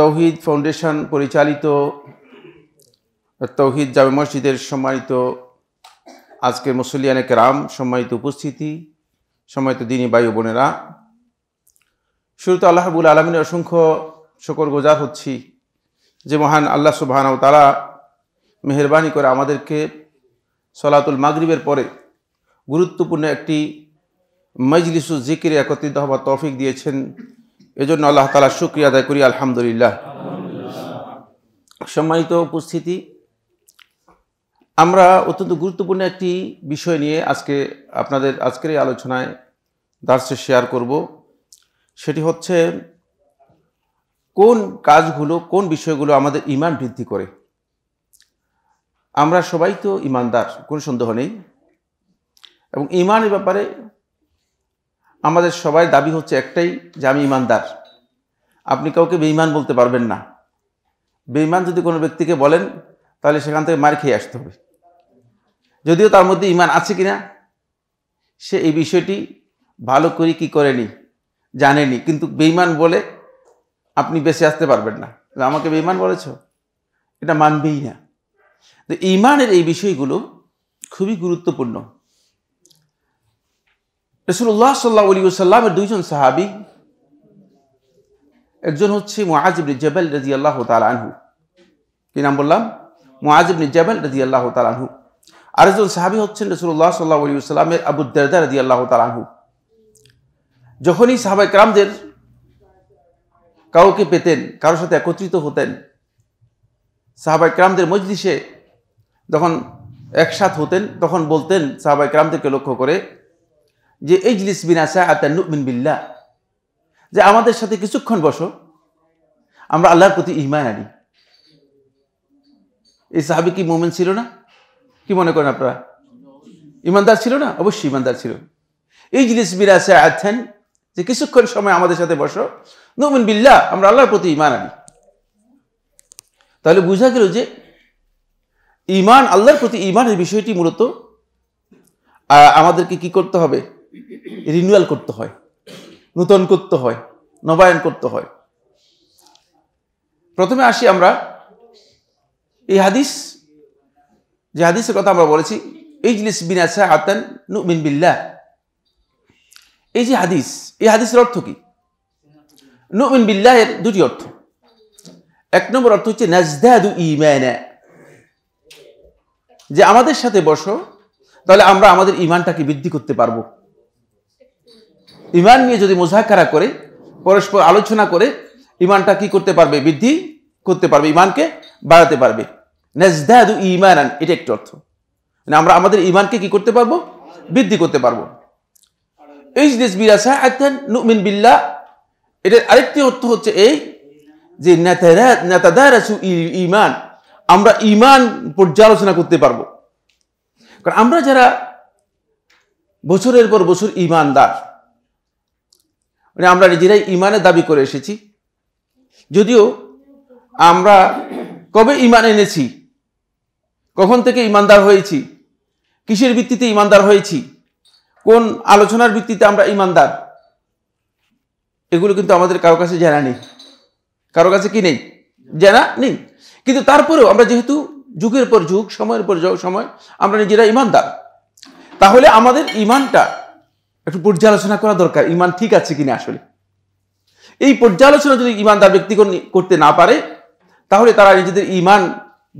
তৌহিদ foundation পরিচালিত তৌহিদ জামে মসজিদের সম্মানিত আজকের মুসলিয়ানে রাম সম্মানিত উপস্থিতি সম্মানিত দিনী বায়ু বোনেরা শুরুতে আল্লাহাবুল আলমিনের অসংখ্য শকর গোজার হচ্ছি যে মহান আল্লাহ সুবাহানাও তারা মেহরবানি করে আমাদেরকে সলাতুল মাগরিবের পরে গুরুত্বপূর্ণ একটি মজলিসু জিকিরে একত্রিত হবার তৌফিক দিয়েছেন এজন্য আল্লাহ তালা শুক্রিয়া আদায় করি আলহামদুলিল্লাহ সম্মানিত উপস্থিতি আমরা অত্যন্ত গুরুত্বপূর্ণ একটি বিষয় নিয়ে আজকে আপনাদের আজকের এই আলোচনায় দার্সে শেয়ার করব সেটি হচ্ছে কোন কাজগুলো কোন বিষয়গুলো আমাদের ইমান বৃদ্ধি করে আমরা সবাই তো ইমানদার কোনো সন্দেহ নেই এবং ইমানের ব্যাপারে আমাদের সবাই দাবি হচ্ছে একটাই যে আমি ইমানদার আপনি কাউকে বেঈমান বলতে পারবেন না বেঈমান যদি কোনো ব্যক্তিকে বলেন তাহলে সেখান থেকে মার খেয়ে আসতে হবে যদিও তার মধ্যে ইমান আছে কি না সে এই বিষয়টি ভালো করে কি করেনি জানেনি কিন্তু বেঈমান বলে আপনি বেঁচে আসতে পারবেন না আমাকে বেঈমান বলেছ এটা মানবেই না তো ইমানের এই বিষয়গুলো খুবই গুরুত্বপূর্ণ রসুল্লাহ সাল্লা আলী সাল্লামের দুইজন সাহাবি একজন হচ্ছে মোয়াজিবনি জবেল রাজি আল্লাহ তালহু কি নাম বললাম মোয়াজিবনি জেবেল রাজি আল্লাহ তালানহু আরেকজন সাহাবি হচ্ছেন রসুল্লাহ সাল্লাহ আলী সাল্লামের আবু দরদা রাজি আল্লাহ তালহু যখনই সাহাবাই ক্রামদের কাউকে পেতেন কারোর সাথে একত্রিত হতেন সাহাবাই ক্রামদের মজলিসে যখন একসাথ হতেন তখন বলতেন সাহাবাই ক্রামদেরকে লক্ষ্য করে যে ইজলিস বিন আসা আতার নুকমিন বিল্লা যে আমাদের সাথে কিছুক্ষণ বসো আমরা আল্লাহর প্রতি ইমান আনি এই সাহাবি কি মোমেন ছিল না কি মনে করেন আপনারা ইমানদার ছিল না অবশ্যই ইমানদার ছিল এই জিনিস বিরাসে আছেন যে কিছুক্ষণ সময় আমাদের সাথে বসো নুমিন বিল্লা আমরা আল্লাহর প্রতি ইমান আনি তাহলে বোঝা গেল যে ইমান আল্লাহর প্রতি ইমানের বিষয়টি মূলত আমাদেরকে কি করতে হবে রিনিউয়াল করতে হয় নূতন করতে হয় নবায়ন করতে হয় প্রথমে আসি আমরা এই হাদিস যে হাদিসের কথা আমরা বলেছি এই জিনিস বিন আসা নু বিন বিল্লা এই যে হাদিস এই হাদিসের অর্থ কি নু নুমিন বিল্লাহের দুটি অর্থ এক নম্বর অর্থ হচ্ছে নাজদাদু ইমানা যে আমাদের সাথে বসো তাহলে আমরা আমাদের ইমানটাকে বৃদ্ধি করতে পারবো ইমান নিয়ে যদি মোজাহারা করে পরস্পর আলোচনা করে ইমানটা কি করতে পারবে বৃদ্ধি করতে পারবে ইমানকে বাড়াতে পারবে নেজদাদু ইমান এটা একটা অর্থ মানে আমরা আমাদের ইমানকে কি করতে পারবো বৃদ্ধি করতে পারবো এই জিনিস বিরাসা আত্মান নুমিন বিল্লা এটার আরেকটি অর্থ হচ্ছে এই যে নেতাদারাসু ইমান আমরা ইমান পর্যালোচনা করতে পারবো কারণ আমরা যারা বছরের পর বছর ইমানদার মানে আমরা নিজেরাই ইমানে দাবি করে এসেছি যদিও আমরা কবে ইমান এনেছি কখন থেকে ইমানদার হয়েছি কিসের ভিত্তিতে ইমানদার হয়েছি কোন আলোচনার ভিত্তিতে আমরা ইমানদার এগুলো কিন্তু আমাদের কারো কাছে জানা নেই কারো কাছে কি নেই জানা নেই কিন্তু তারপরেও আমরা যেহেতু যুগের পর যুগ সময়ের পর সময় আমরা নিজেরা ইমানদার তাহলে আমাদের ইমানটা একটু পর্যালোচনা করা দরকার ইমান ঠিক আছে কিনা আসলে এই পর্যালোচনা যদি ইমানদার ব্যক্তিগত করতে না পারে তাহলে তারা নিজেদের ইমান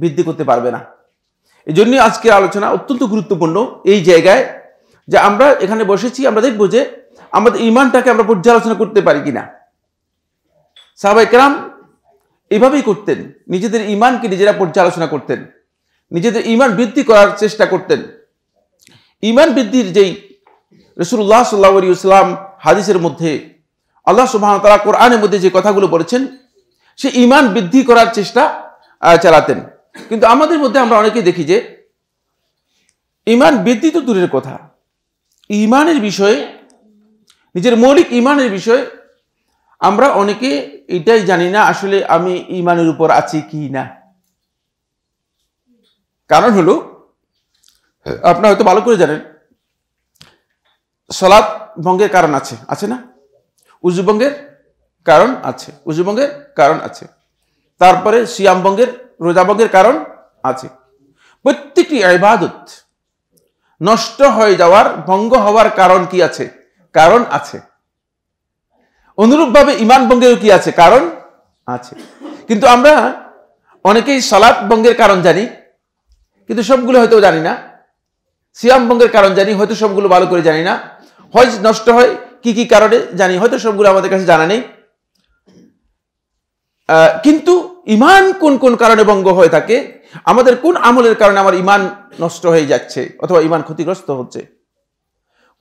বৃদ্ধি করতে পারবে না এই জন্যই আজকের আলোচনা অত্যন্ত গুরুত্বপূর্ণ এই জায়গায় যে আমরা এখানে বসেছি আমরা দেখবো যে আমাদের ইমানটাকে আমরা পর্যালোচনা করতে পারি কিনা সাহাবাই কেরাম এভাবেই করতেন নিজেদের ইমানকে নিজেরা পর্যালোচনা করতেন নিজেদের ইমান বৃদ্ধি করার চেষ্টা করতেন ইমান বৃদ্ধির যেই রসুল্লাহ সাল্লা আলী ইসলাম হাদিসের মধ্যে আল্লাহ সুবাহ তালা কোরআনের মধ্যে যে কথাগুলো বলেছেন সে ইমান বৃদ্ধি করার চেষ্টা চালাতেন কিন্তু আমাদের মধ্যে আমরা অনেকে দেখি যে ইমান বৃদ্ধি তো দূরের কথা ইমানের বিষয়ে নিজের মৌলিক ইমানের বিষয়ে আমরা অনেকে এটাই জানি না আসলে আমি ইমানের উপর আছি কি না কারণ হলো হ্যাঁ। আপনারা হয়তো ভালো করে জানেন সলাদ ভঙ্গের কারণ আছে আছে না উজুবঙ্গের কারণ আছে উজুবঙ্গের কারণ আছে তারপরে শিয়ামবঙ্গের রোজাবঙ্গের কারণ আছে প্রত্যেকটি ইবাদত নষ্ট হয়ে যাওয়ার ভঙ্গ হওয়ার কারণ কি আছে কারণ আছে অনুরূপভাবে ইমান ভঙ্গেরও কি আছে কারণ আছে কিন্তু আমরা অনেকেই সালাদ বঙ্গের কারণ জানি কিন্তু সবগুলো হয়তো জানি না সিয়াম বঙ্গের কারণ জানি হয়তো সবগুলো ভালো করে জানি না হয় নষ্ট হয় কি কি কারণে জানি হয়তো সবগুলো আমাদের কাছে জানা নেই কিন্তু ইমান কোন কোন কারণে ভঙ্গ হয়ে থাকে আমাদের কোন আমলের কারণে আমার ইমান নষ্ট হয়ে যাচ্ছে অথবা ইমান ক্ষতিগ্রস্ত হচ্ছে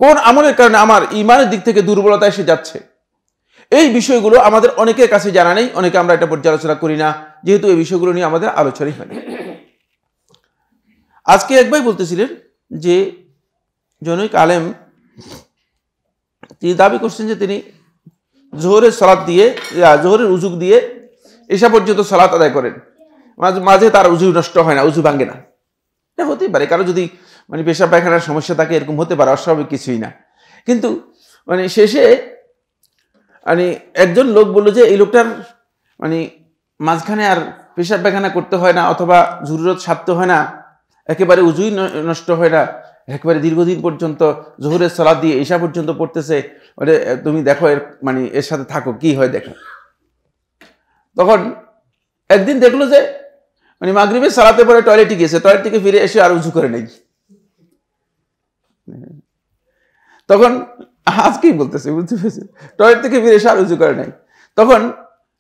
কোন আমলের কারণে আমার ইমানের দিক থেকে দুর্বলতা এসে যাচ্ছে এই বিষয়গুলো আমাদের অনেকের কাছে জানা নেই অনেকে আমরা এটা পর্যালোচনা করি না যেহেতু এই বিষয়গুলো নিয়ে আমাদের আলোচনাই হয় আজকে একবার বলতেছিলেন যে জনৈক আলেম তিনি দাবি করছেন যে তিনি জোহরের সলাদ দিয়ে জোহরের উজুক দিয়ে এসা পর্যন্ত সলাদ আদায় করেন মাঝে তার উজু নষ্ট হয় না উজু ভাঙ্গে না এটা হতেই পারে কারো যদি মানে পেশা পায়খানার সমস্যা থাকে এরকম হতে পারে অস্বাভাবিক কিছুই না কিন্তু মানে শেষে মানে একজন লোক বললো যে এই লোকটার মানে মাঝখানে আর পেশা পায়খানা করতে হয় না অথবা জরুরত সারতে হয় না একেবারে উজুই নষ্ট হয় না একবারে দীর্ঘদিন পর্যন্ত জহুরের সলাদ দিয়ে এশা পর্যন্ত পড়তেছে ওরে তুমি দেখো এর মানে এর সাথে থাকো কি হয় দেখো তখন একদিন দেখলো যে মানে মাগরীবের সালাতে পরে টয়লেটে গিয়েছে টয়লেট থেকে ফিরে এসে আর উঁচু করে নেই তখন আজকেই বলতেছে বুঝতে পেরেছে টয়লেট থেকে ফিরে এসে আর উঁচু করে নেই তখন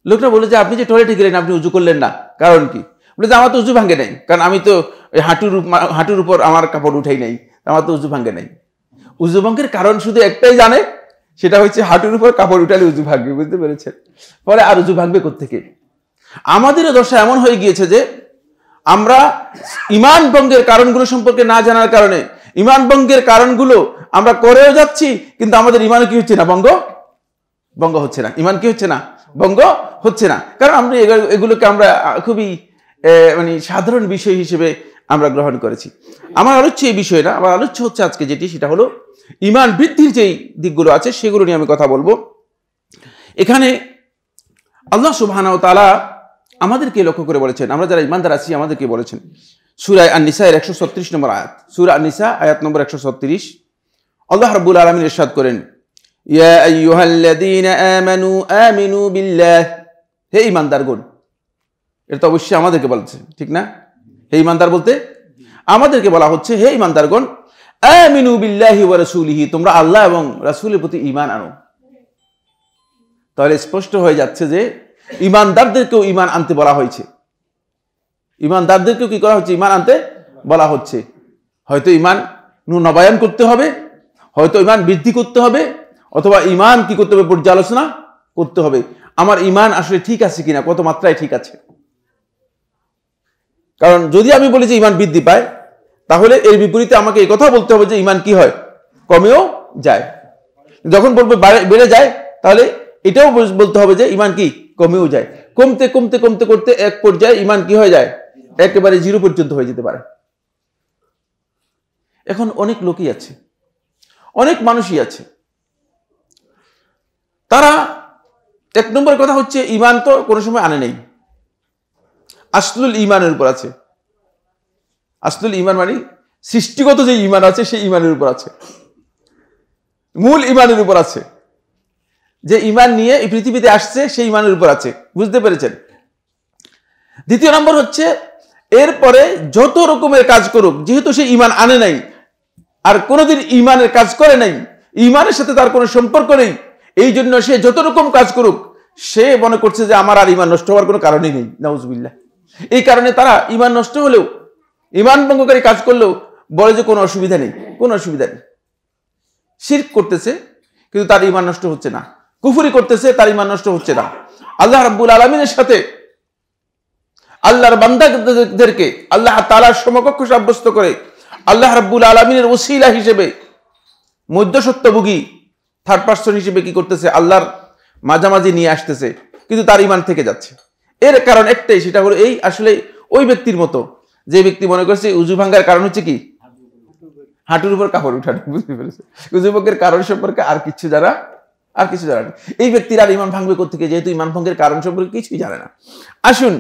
লোকটা বলে যে আপনি যে টয়লেটে গেলেন আপনি উঁচু করলেন না কারণ কি বলে যে আমার তো উঁচু ভাঙে নাই কারণ আমি তো হাঁটুর হাঁটুর উপর আমার কাপড় উঠাই নাই আমার তো উজু ভাঙ্গে নেই উজু ভাঙ্গের কারণ শুধু একটাই জানে সেটা হচ্ছে হাঁটুর উপর কাপড় উঠালে উজু ভাঙবে বুঝতে পেরেছেন পরে আর উজু ভাঙবে কোথেকে আমাদেরও দশা এমন হয়ে গিয়েছে যে আমরা ইমান ভঙ্গের কারণগুলো সম্পর্কে না জানার কারণে ইমান ভঙ্গের কারণগুলো আমরা করেও যাচ্ছি কিন্তু আমাদের ইমান কি হচ্ছে না বঙ্গ বঙ্গ হচ্ছে না ইমান কি হচ্ছে না বঙ্গ হচ্ছে না কারণ আমরা এগুলোকে আমরা খুবই মানে সাধারণ বিষয় হিসেবে আমরা গ্রহণ করেছি আমার আলোচ্য এই বিষয় না আমার আলোচ্য হচ্ছে আজকে যেটি সেটা হলো ইমান বৃদ্ধির যেই দিকগুলো আছে সেগুলো নিয়ে আমি কথা বলবো এখানে আল্লাহ সুবাহানাও তালা আমাদেরকে লক্ষ্য করে বলেছেন আমরা যারা ইমানদার আছি আমাদেরকে বলেছেন সুরায় আননিসা এর একশো ছত্রিশ নম্বর আয়াত সুরা আননিসা আয়াত নম্বর একশো ছত্রিশ আল্লাহ রব্বুল আলমিন ইরশাদ করেন ইয়া আইয়ুহাল্লাযীন আমানু হে এটা তো অবশ্যই আমাদেরকে বলছে ঠিক না হে ইমানদার বলতে আমাদেরকে বলা হচ্ছে হে ইমানদারগণ আমিনু বিল্লাহি তোমরা আল্লাহ এবং রাসুলের প্রতি ইমান আনো তাহলে স্পষ্ট হয়ে যাচ্ছে যে ইমানদারদেরকেও ইমান আনতে বলা হয়েছে ইমানদারদেরকেও কি করা হচ্ছে ইমান আনতে বলা হচ্ছে হয়তো ইমান নবায়ন করতে হবে হয়তো ইমান বৃদ্ধি করতে হবে অথবা ইমান কি করতে হবে পর্যালোচনা করতে হবে আমার ইমান আসলে ঠিক আছে কিনা কত মাত্রায় ঠিক আছে কারণ যদি আমি বলি যে ইমান বৃদ্ধি পায় তাহলে এর বিপরীতে আমাকে এই কথা বলতে হবে যে ইমান কি হয় কমেও যায় যখন বলবে বেড়ে যায় তাহলে এটাও বলতে হবে যে ইমান কি কমেও যায় কমতে কমতে কমতে করতে এক পর্যায়ে ইমান কি হয়ে যায় একেবারে জিরো পর্যন্ত হয়ে যেতে পারে এখন অনেক লোকই আছে অনেক মানুষই আছে তারা এক নম্বর কথা হচ্ছে ইমান তো কোনো সময় আনে নেই আসলুল ইমানের উপর আছে আসলুল ইমান মানে সৃষ্টিগত যে ইমান আছে সেই ইমানের উপর আছে মূল ইমানের উপর আছে যে ইমান নিয়ে এই পৃথিবীতে আসছে সেই ইমানের উপর আছে বুঝতে পেরেছেন দ্বিতীয় নম্বর হচ্ছে এরপরে যত রকমের কাজ করুক যেহেতু সে ইমান আনে নাই আর কোনোদিন ইমানের কাজ করে নাই ইমানের সাথে তার কোনো সম্পর্ক নেই এই জন্য সে যত রকম কাজ করুক সে মনে করছে যে আমার আর ইমান নষ্ট হওয়ার কোনো কারণই নেই নাউজবিল্লা এই কারণে তারা ইমান নষ্ট হলেও ইমান ভঙ্গকারী কাজ করলেও বলে যে কোনো অসুবিধা নেই কোনো অসুবিধা নেই শির করতেছে কিন্তু তার ইমান নষ্ট হচ্ছে না কুফুরি করতেছে তার ইমান নষ্ট হচ্ছে না আল্লাহ রাব্বুল আলমিনের সাথে আল্লাহর বান্দাদেরকে আল্লাহ তালার সমকক্ষ সাব্যস্ত করে আল্লাহ রাব্বুল আলমিনের ওসিলা হিসেবে মধ্যসত্যভোগী থার্ড পার্সন হিসেবে কি করতেছে আল্লাহর মাঝামাঝি নিয়ে আসতেছে কিন্তু তার ইমান থেকে যাচ্ছে এর কারণ একটাই সেটা হলো এই আসলে ওই ব্যক্তির মতো যে ব্যক্তি মনে করছে উজু ভাঙ্গার কারণ হচ্ছে কি হাঁটুর উপর কাপড় উঠানো বুঝতে পেরেছে উজুভঙ্গের কারণ সম্পর্কে আর কিছু যারা আর কিছু জানা না এই ব্যক্তির আর ইমান ভাঙবে কোথেকে যেহেতু ইমান ভঙ্গের কারণ সম্পর্কে কিছুই জানে না আসুন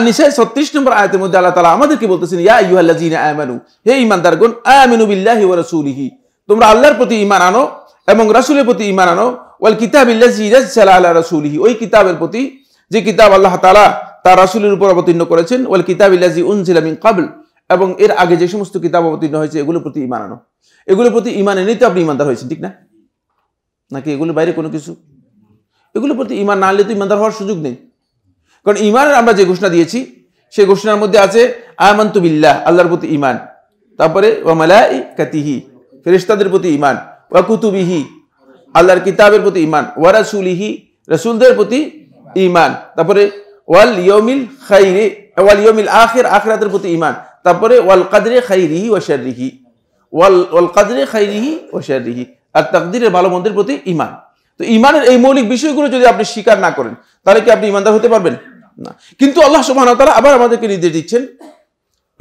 আল্লাহর প্রতি ইমান আনো এবং রাসূলের প্রতি ঈমান আনো ওয়াল কিতাবিল্লাজি নাযালা আলা রাসূলিহি ওই কিতাবের প্রতি যে কিতাব আল্লাহ তালা তার রাসুলের উপর অবতীর্ণ করেছেন ওয়াল কিতাব ইলাজি উনসিলামিন কাবল এবং এর আগে যে সমস্ত কিতাব অবতীর্ণ হয়েছে এগুলোর প্রতি ইমান আনো এগুলোর প্রতি ইমান এনেই তো আপনি ইমানদার হয়েছেন ঠিক না নাকি এগুলোর বাইরে কোনো কিছু এগুলোর প্রতি ইমান না আনলে তো ইমানদার হওয়ার সুযোগ নেই কারণ ইমানের আমরা যে ঘোষণা দিয়েছি সেই ঘোষণার মধ্যে আছে আয়মান্ত বিল্লাহ আল্লাহর প্রতি ইমান তারপরে ওমালা কাতিহি ফেরিস্তাদের প্রতি ইমান ওয়া কুতুবিহি আল্লাহর কিতাবের প্রতি ইমান ওয়া রাসুলিহি রসুলদের প্রতি ইমান তারপরে ওয়াল ইয়মিল খাইরে ওয়াল ইয়মিল আখের আখরাতের প্রতি ইমান তারপরে ওয়াল কাদরে খাইরিহি রিহি ওয়াল ওয়াল কাদরে খাইরিহি রিহি আর তাকদিরের ভালো মন্দের প্রতি ইমান তো ইমানের এই মৌলিক বিষয়গুলো যদি আপনি স্বীকার না করেন তাহলে কি আপনি ইমানদার হতে পারবেন না কিন্তু আল্লাহ সুবাহ তারা আবার আমাদেরকে নির্দেশ দিচ্ছেন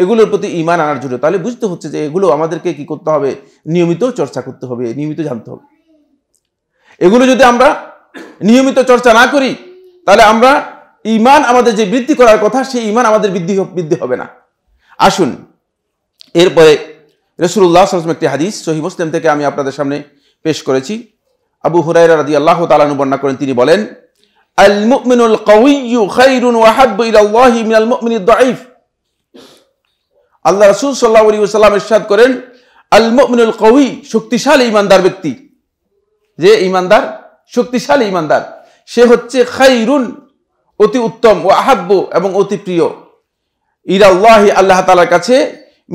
এগুলোর প্রতি ইমান আনার জন্য তাহলে বুঝতে হচ্ছে যে এগুলো আমাদেরকে কি করতে হবে নিয়মিত চর্চা করতে হবে নিয়মিত জানতে হবে এগুলো যদি আমরা নিয়মিত চর্চা না করি তাহলে আমরা ইমান আমাদের যে বৃদ্ধি করার কথা সেই ইমান আমাদের বৃদ্ধি বৃদ্ধি হবে না আসুন এরপরে রসুল্লাহ সালাম একটি হাদিস সহি মুসলিম থেকে আমি আপনাদের সামনে পেশ করেছি আবু হুরাইরা রাদি আল্লাহ তালানু বর্ণনা করেন তিনি বলেন আল মুমিনুল কাউইয়ু খাইরুন ওয়াহাব্বু ইলাল্লাহি মিনাল মুমিনিদ দাঈফ আল্লাহ রসুল সাল্লাল্লাহু আলাইহি ওয়াসাল্লাম করেন আল মুমিনুল কৌহি শক্তিশালী ইমানদার ব্যক্তি যে ইমানদার শক্তিশালী ইমানদার সে হচ্ছে খাইরুন অতি উত্তম ও আহাব্য এবং অতি প্রিয় ইরাল্লাহ আল্লাহ তালার কাছে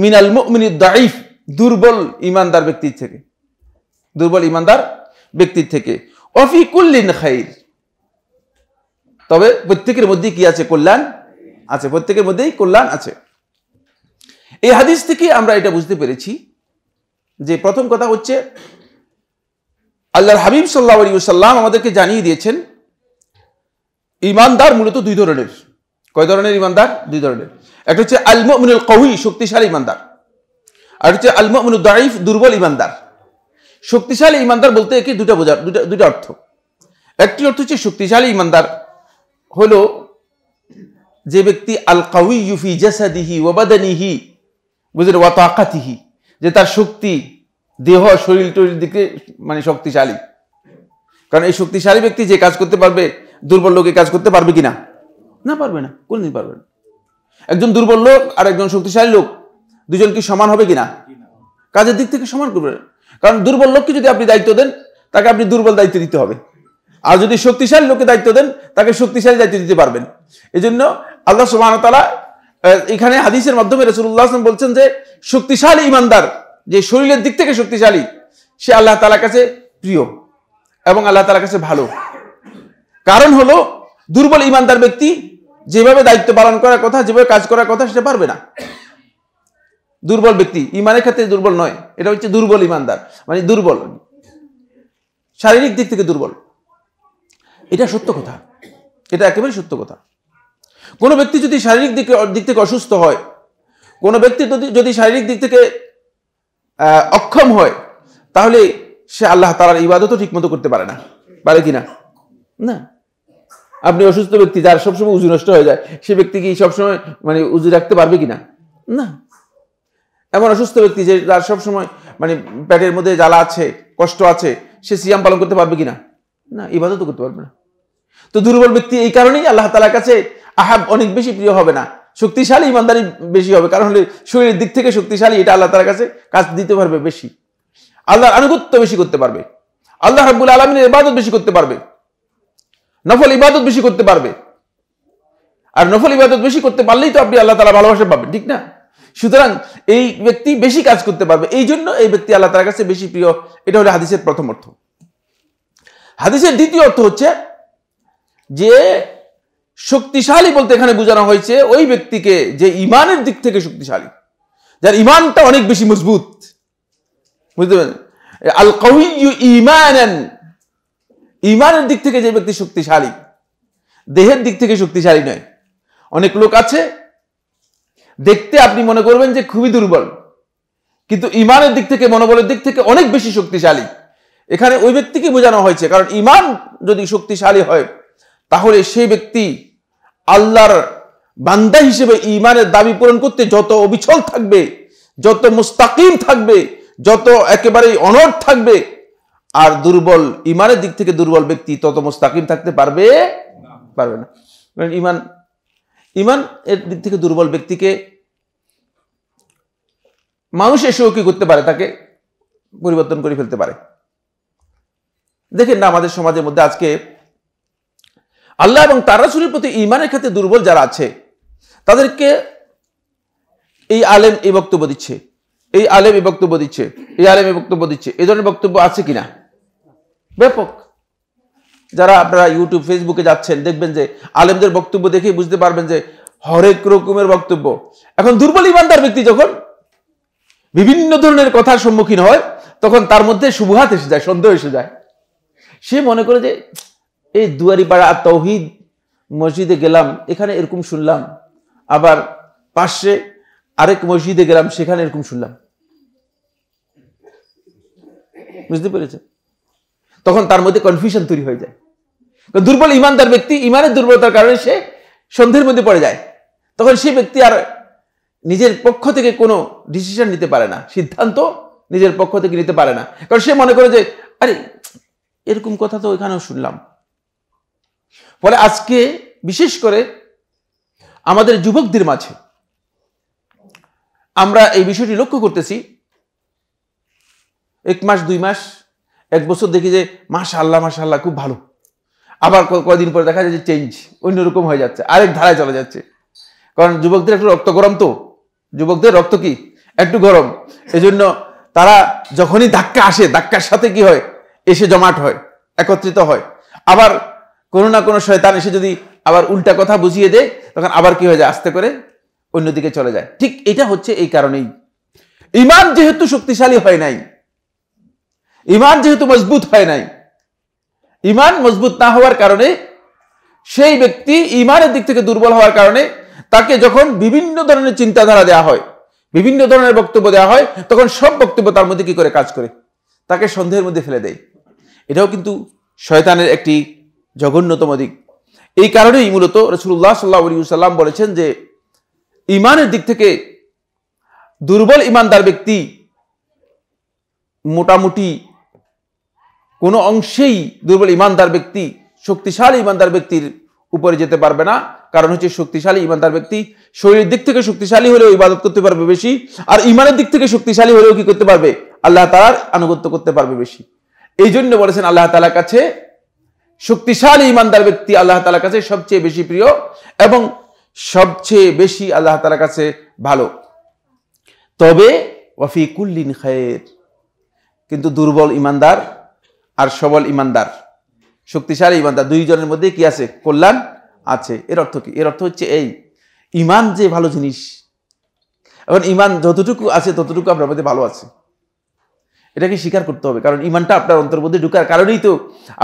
মিনাল মিনি দাইফ দুর্বল ইমানদার ব্যক্তির থেকে দুর্বল ইমানদার ব্যক্তির থেকে অফিকুল্লিন খাইর তবে প্রত্যেকের মধ্যেই কি আছে কল্যাণ আছে প্রত্যেকের মধ্যেই কল্যাণ আছে এই হাদিস থেকে আমরা এটা বুঝতে পেরেছি যে প্রথম কথা হচ্ছে আল্লাহর হাবিব সাল্লাহ আলী সাল্লাম আমাদেরকে জানিয়ে দিয়েছেন ইমানদার মূলত দুই ধরনের কয় ধরনের ইমানদার দুই ধরনের একটা হচ্ছে আলমিনুল কহি শক্তিশালী ইমানদার আর হচ্ছে আলমিনুল দাইফ দুর্বল ইমানদার শক্তিশালী ইমানদার বলতে একে দুটা বোঝা দুটা দুটা অর্থ একটি অর্থ হচ্ছে শক্তিশালী ইমানদার হলো যে ব্যক্তি আল কাউই ইউফি জাসাদিহি ওবাদানিহি বুঝলেন ওয়াতাকাতিহি যে তার শক্তি দেহ শরীর টরীর দিকে মানে শক্তিশালী কারণ এই শক্তিশালী ব্যক্তি যে কাজ করতে পারবে দুর্বল লোকে কাজ করতে পারবে কি না না পারবে না কোনদিন পারবে না একজন দুর্বল লোক আর একজন শক্তিশালী লোক দুজন কি সমান হবে কিনা কাজের দিক থেকে সমান করবে কারণ দুর্বল লোককে যদি আপনি দায়িত্ব দেন তাকে আপনি দুর্বল দায়িত্ব দিতে হবে আর যদি শক্তিশালী লোকে দায়িত্ব দেন তাকে শক্তিশালী দায়িত্ব দিতে পারবেন এই জন্য আল্লাহ তালা এখানে হাদিসের মাধ্যমে রসুল্লাহ আসলাম বলছেন যে শক্তিশালী ইমানদার যে শরীরের দিক থেকে শক্তিশালী সে আল্লাহ তালার কাছে প্রিয় এবং আল্লাহ তালার কাছে ভালো কারণ হলো দুর্বল ইমানদার ব্যক্তি যেভাবে দায়িত্ব পালন করার কথা যেভাবে কাজ করার কথা সেটা পারবে না দুর্বল ব্যক্তি ইমানের ক্ষেত্রে দুর্বল নয় এটা হচ্ছে দুর্বল ইমানদার মানে দুর্বল শারীরিক দিক থেকে দুর্বল এটা সত্য কথা এটা একেবারে সত্য কথা কোনো ব্যক্তি যদি শারীরিক দিকে দিক থেকে অসুস্থ হয় কোনো ব্যক্তি যদি শারীরিক দিক থেকে অক্ষম হয় তাহলে সে আল্লাহ তালার ইবাদতও মতো করতে পারে না পারে কি না না আপনি অসুস্থ ব্যক্তি যার সবসময় উজু নষ্ট হয়ে যায় সে ব্যক্তি কি সবসময় মানে উজু রাখতে পারবে কি না না এমন অসুস্থ ব্যক্তি যে যার সবসময় মানে পেটের মধ্যে জ্বালা আছে কষ্ট আছে সে সিয়াম পালন করতে পারবে কিনা না না তো করতে পারবে না তো দুর্বল ব্যক্তি এই কারণেই আল্লাহ তালার কাছে আহাব অনেক বেশি প্রিয় হবে না শক্তিশালী ইমানদারি বেশি হবে কারণ হলে শরীরের দিক থেকে শক্তিশালী এটা আল্লাহ তালার কাছে কাজ দিতে পারবে বেশি আল্লাহর আনুগত্য বেশি করতে পারবে আল্লাহ রাবুল আলমিনের ইবাদত বেশি করতে পারবে নফল ইবাদত বেশি করতে পারবে আর নফল ইবাদত বেশি করতে পারলেই তো আপনি আল্লাহ তালা ভালোবাসা পাবেন ঠিক না সুতরাং এই ব্যক্তি বেশি কাজ করতে পারবে এই জন্য এই ব্যক্তি আল্লাহ তালার কাছে বেশি প্রিয় এটা হলো হাদিসের প্রথম অর্থ হাদিসের দ্বিতীয় অর্থ হচ্ছে যে শক্তিশালী বলতে এখানে বোঝানো হয়েছে ওই ব্যক্তিকে যে ইমানের দিক থেকে শক্তিশালী যার ইমানটা অনেক বেশি মজবুত বুঝতে পারেন আল কহিউ ইমান ইমানের দিক থেকে যে ব্যক্তি শক্তিশালী দেহের দিক থেকে শক্তিশালী নয় অনেক লোক আছে দেখতে আপনি মনে করবেন যে খুবই দুর্বল কিন্তু ইমানের দিক থেকে মনোবলের দিক থেকে অনেক বেশি শক্তিশালী এখানে ওই ব্যক্তিকে বোঝানো হয়েছে কারণ ইমান যদি শক্তিশালী হয় তাহলে সেই ব্যক্তি আল্লাহর বান্দা হিসেবে ইমানের দাবি পূরণ করতে যত অবিচল থাকবে যত মুস্তাকিম থাকবে যত একেবারেই অনড় থাকবে আর দুর্বল ইমানের দিক থেকে দুর্বল ব্যক্তি তত মোস্তাকিম থাকতে পারবে পারবে না ইমান ইমান এর দিক থেকে দুর্বল ব্যক্তিকে মানুষ এসেও কি করতে পারে তাকে পরিবর্তন করে ফেলতে পারে দেখেন না আমাদের সমাজের মধ্যে আজকে আল্লাহ এবং তার প্রতি ইমানের ক্ষেত্রে দুর্বল যারা আছে তাদেরকে এই আলেম এই বক্তব্য দিচ্ছে এই আলেম এই বক্তব্য দিচ্ছে এই আলেম এই বক্তব্য দিচ্ছে এই ধরনের বক্তব্য আছে কিনা ব্যাপক যারা আপনারা ইউটিউব ফেসবুকে যাচ্ছেন দেখবেন যে আলেমদের বক্তব্য দেখেই বুঝতে পারবেন যে হরেক রকমের বক্তব্য এখন দুর্বল ইমানদার ব্যক্তি যখন বিভিন্ন ধরনের কথার সম্মুখীন হয় তখন তার মধ্যে শুভহাত এসে যায় সন্দেহ এসে যায় সে মনে করে যে এই দুয়ারিপাড়া তৌহিদ মসজিদে গেলাম এখানে এরকম শুনলাম আবার পাশে আরেক মসজিদে গেলাম সেখানে এরকম শুনলাম বুঝতে পেরেছেন তখন তার মধ্যে কনফিউশন তৈরি হয়ে যায় দুর্বল ইমানদার ব্যক্তি ইমানের দুর্বলতার কারণে সে সন্ধের মধ্যে পড়ে যায় তখন সেই ব্যক্তি আর নিজের পক্ষ থেকে কোনো ডিসিশন নিতে পারে না সিদ্ধান্ত নিজের পক্ষ থেকে নিতে পারে না কারণ সে মনে করে যে আরে এরকম কথা তো ওইখানেও শুনলাম ফলে আজকে বিশেষ করে আমাদের যুবকদের মাঝে আমরা এই বিষয়টি লক্ষ্য করতেছি এক মাস দুই মাস এক বছর দেখি যে মাশা আল্লাহ মাশা আল্লাহ খুব ভালো আবার কয়েকদিন পরে দেখা যায় যে চেঞ্জ অন্যরকম হয়ে যাচ্ছে আরেক ধারায় চলে যাচ্ছে কারণ যুবকদের একটু রক্ত গরম তো যুবকদের রক্ত কি একটু গরম এজন্য তারা যখনই ধাক্কা আসে ধাক্কার সাথে কি হয় এসে জমাট হয় একত্রিত হয় আবার কোনো না কোনো শয়তান এসে যদি আবার উল্টা কথা বুঝিয়ে দেয় তখন আবার কি হয়ে যায় আস্তে করে অন্যদিকে চলে যায় ঠিক এটা হচ্ছে এই কারণেই ইমান যেহেতু শক্তিশালী হয় নাই ইমান যেহেতু মজবুত হয় নাই ইমান মজবুত না হওয়ার কারণে সেই ব্যক্তি ইমানের দিক থেকে দুর্বল হওয়ার কারণে তাকে যখন বিভিন্ন ধরনের চিন্তাধারা দেওয়া হয় বিভিন্ন ধরনের বক্তব্য দেওয়া হয় তখন সব বক্তব্য তার মধ্যে কি করে কাজ করে তাকে সন্দেহের মধ্যে ফেলে দেয় এটাও কিন্তু শয়তানের একটি জঘন্যতম দিক এই কারণেই মূলত রসুল্লাহ সাল্লাহ সাল্লাম বলেছেন যে ইমানের দিক থেকে দুর্বল ইমানদার ব্যক্তি মোটামুটি কোনো অংশেই দুর্বল ইমানদার ব্যক্তি শক্তিশালী ইমানদার ব্যক্তির উপরে যেতে পারবে না কারণ হচ্ছে শক্তিশালী ইমানদার ব্যক্তি শরীরের দিক থেকে শক্তিশালী হলেও ইবাদত করতে পারবে বেশি আর ইমানের দিক থেকে শক্তিশালী হলেও কি করতে পারবে আল্লাহ তালার আনুগত্য করতে পারবে বেশি এই জন্য বলেছেন আল্লাহ তালার কাছে শক্তিশালী ইমানদার ব্যক্তি আল্লাহ তালার কাছে সবচেয়ে বেশি প্রিয় এবং সবচেয়ে বেশি আল্লাহ তালার কাছে ভালো তবে ওয়াফিকুল্লিন খায়ের কিন্তু দুর্বল ইমানদার আর সবল ইমানদার শক্তিশালী ইমানদার দুইজনের মধ্যে কি আছে কল্যাণ আছে এর অর্থ কি এর অর্থ হচ্ছে এই ইমান যে ভালো জিনিস এবং ইমান যতটুকু আছে ততটুকু আপনার মধ্যে ভালো আছে এটাকে স্বীকার করতে হবে কারণ ইমানটা আপনার অন্তর্বর্তী ঢুকার কারণেই তো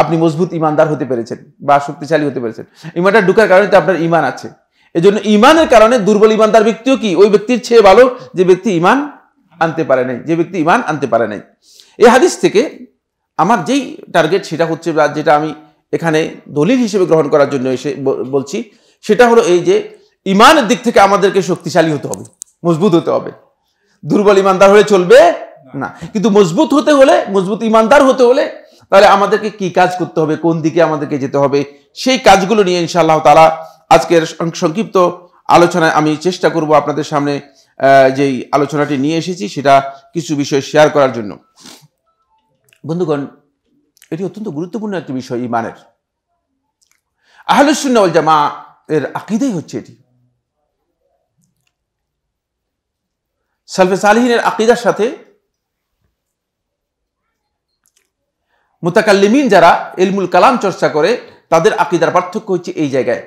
আপনি মজবুত ইমানদার হতে পেরেছেন বা শক্তিশালী হতে পেরেছেন ইমানটা ঢুকার কারণে তো আপনার ইমান আছে এই জন্য ইমানের কারণে দুর্বল ইমানদার ব্যক্তিও কি ওই ব্যক্তির চেয়ে ভালো যে ব্যক্তি ইমান আনতে পারে নাই যে ব্যক্তি ইমান আনতে পারে নাই এই হাদিস থেকে আমার যেই টার্গেট সেটা হচ্ছে যেটা আমি এখানে দলিল হিসেবে গ্রহণ করার জন্য এসে বলছি সেটা হলো এই যে ইমানের দিক থেকে আমাদেরকে শক্তিশালী হতে হবে মজবুত হতে হবে দুর্বল ইমানদার হলে চলবে না কিন্তু মজবুত হতে হলে মজবুত ইমানদার হতে হলে তাহলে আমাদেরকে কি কাজ করতে হবে কোন দিকে আমাদেরকে যেতে হবে সেই কাজগুলো নিয়ে ইনশাআল্লাহ তারা আজকের সংক্ষিপ্ত আলোচনায় আমি চেষ্টা করব আপনাদের সামনে যেই আলোচনাটি নিয়ে এসেছি সেটা কিছু বিষয় শেয়ার করার জন্য বন্ধুগণ এটি অত্যন্ত গুরুত্বপূর্ণ একটি বিষয় ইমানের আহলুসুন্নাউল জামা এর আকিদাই হচ্ছে এটি সালফে সালহিনের আকিদার সাথে মুতাকাল্লিমিন যারা এলমুল কালাম চর্চা করে তাদের আকিদার পার্থক্য হচ্ছে এই জায়গায়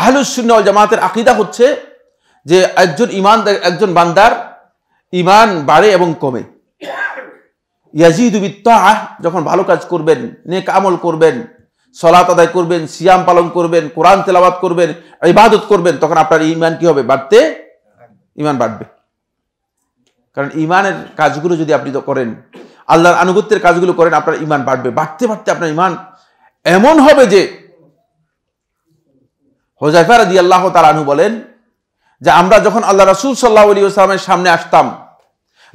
আহলুসুন্নাউল জামাতের আকিদা হচ্ছে যে একজন ইমান একজন বান্দার ইমান বাড়ে এবং কমে আহ যখন ভালো কাজ করবেন নেক আমল করবেন সলাত আদায় করবেন সিয়াম পালন করবেন কোরআন তেলাবাদ করবেন ইবাদত করবেন তখন আপনার ইমান কি হবে বাড়তে ইমান বাড়বে কারণ ইমানের কাজগুলো যদি আপনি করেন আল্লাহর আনুগত্যের কাজগুলো করেন আপনার ইমান বাড়বে বাড়তে বাড়তে আপনার ইমান এমন হবে যে হোজাইফার দিয়াল্লাহ আল্লাহ আনু বলেন যে আমরা যখন আল্লাহ রাসুল সাল্লাহ আলী আসসালামের সামনে আসতাম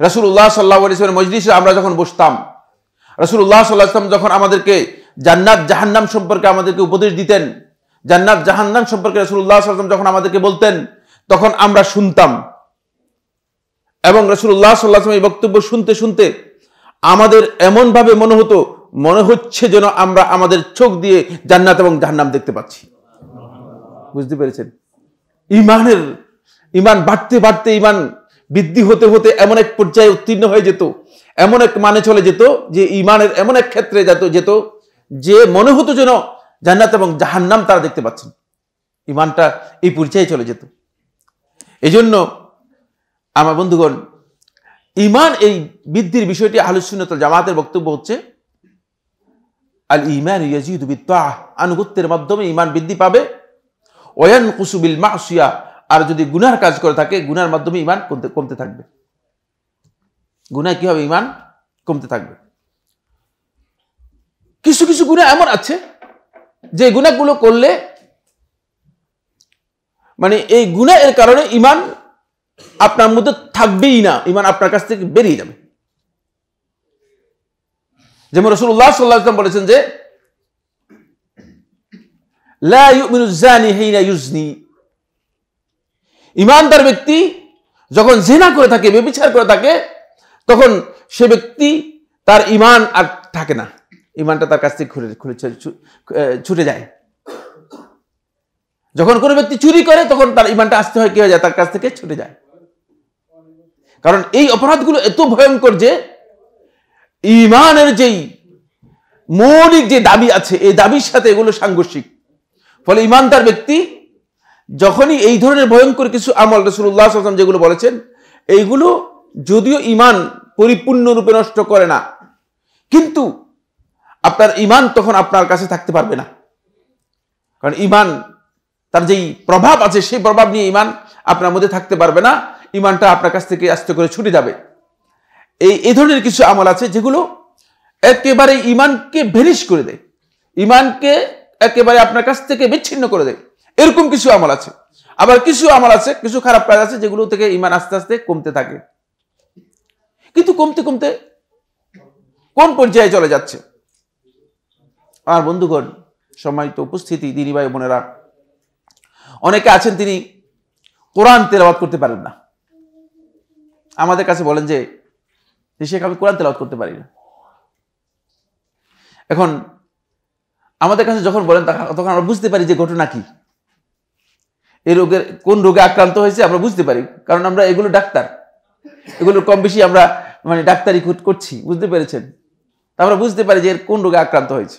রসুল্লাহ সাল্লাহ ইসলামের মজলিসে আমরা যখন বসতাম রসুল্লাহ সাল্লাহ ইসলাম যখন আমাদেরকে জান্নাত জাহান্নাম সম্পর্কে আমাদেরকে উপদেশ দিতেন জান্নাত জাহান্নাম সম্পর্কে রসুল্লাহ সাল্লাম যখন আমাদেরকে বলতেন তখন আমরা শুনতাম এবং রসুল্লাহ সাল্লাহ এই বক্তব্য শুনতে শুনতে আমাদের এমনভাবে মনে হতো মনে হচ্ছে যেন আমরা আমাদের চোখ দিয়ে জান্নাত এবং জাহান্নাম দেখতে পাচ্ছি বুঝতে পেরেছেন ইমানের ইমান বাড়তে বাড়তে ইমান বৃদ্ধি হতে হতে এমন এক পর্যায়ে উত্তীর্ণ হয়ে যেত এমন এক মানে চলে যেত যে ইমানের এমন এক ক্ষেত্রে যেত যেত যে মনে হতো যেন জান্নাত এবং জাহান্নাম তারা দেখতে পাচ্ছেন ইমানটা এই পর্যায়ে চলে যেত এই জন্য আমার বন্ধুগণ ইমান এই বৃদ্ধির বিষয়টি আলোচনা জামাতের বক্তব্য হচ্ছে আল ইমান ইয়াজিদ আনুগত্যের মাধ্যমে ইমান বৃদ্ধি পাবে ওয়ান কুসুবিল মাসিয়া আর যদি গুনার কাজ করে থাকে গুনার মাধ্যমে ইমান কমতে থাকবে গুনায় কি হবে ইমান কমতে থাকবে কিছু কিছু গুণা এমন আছে যে গুণাগুলো করলে মানে এই গুণা এর কারণে ইমান আপনার মধ্যে থাকবেই না ইমান আপনার কাছ থেকে বেরিয়ে যাবে যেমন রসুল্লাহ সাল্লাহ ইসলাম বলেছেন যে লা ইউজনি ইমানদার ব্যক্তি যখন জেনা করে থাকে বেবিচার করে থাকে তখন সে ব্যক্তি তার ইমান আর থাকে না ইমানটা তার কাছ থেকে খুলে খুলে ছুটে যায় যখন কোনো ব্যক্তি চুরি করে তখন তার ইমানটা আসতে হয় কি হয়ে যায় তার কাছ থেকে ছুটে যায় কারণ এই অপরাধগুলো এত ভয়ঙ্কর যে ইমানের যেই মৌলিক যে দাবি আছে এই দাবির সাথে এগুলো সাংঘর্ষিক ফলে ইমানদার ব্যক্তি যখনই এই ধরনের ভয়ঙ্কর কিছু আমল রসুল্লাহ আসলাম যেগুলো বলেছেন এইগুলো যদিও ইমান পরিপূর্ণরূপে নষ্ট করে না কিন্তু আপনার ইমান তখন আপনার কাছে থাকতে পারবে না কারণ ইমান তার যেই প্রভাব আছে সেই প্রভাব নিয়ে ইমান আপনার মধ্যে থাকতে পারবে না ইমানটা আপনার কাছ থেকে আস্তে করে ছুটে যাবে এই এই ধরনের কিছু আমল আছে যেগুলো একেবারে ইমানকে ভেরিস করে দেয় ইমানকে একেবারে আপনার কাছ থেকে বিচ্ছিন্ন করে দেয় এরকম কিছু আমল আছে আবার কিছু আমল আছে কিছু খারাপ কাজ আছে যেগুলো থেকে ইমান আস্তে আস্তে কমতে থাকে কিন্তু কমতে কমতে কোন পর্যায়ে চলে যাচ্ছে আমার বন্ধুগণ সম্মানিত উপস্থিতি দিনী ভাই বোনেরা অনেকে আছেন তিনি কোরআন তেলাবাদ করতে পারেন না আমাদের কাছে বলেন যে শেখ আমি কোরআন তেলাবাদ করতে পারি না এখন আমাদের কাছে যখন বলেন তখন আমরা বুঝতে পারি যে ঘটনা কি এই রোগের কোন রোগে আক্রান্ত হয়েছে আমরা বুঝতে পারি কারণ আমরা এগুলো ডাক্তার এগুলো কম বেশি আমরা মানে ডাক্তারি করছি বুঝতে পেরেছেন তা আমরা বুঝতে পারি যে এর কোন রোগে আক্রান্ত হয়েছে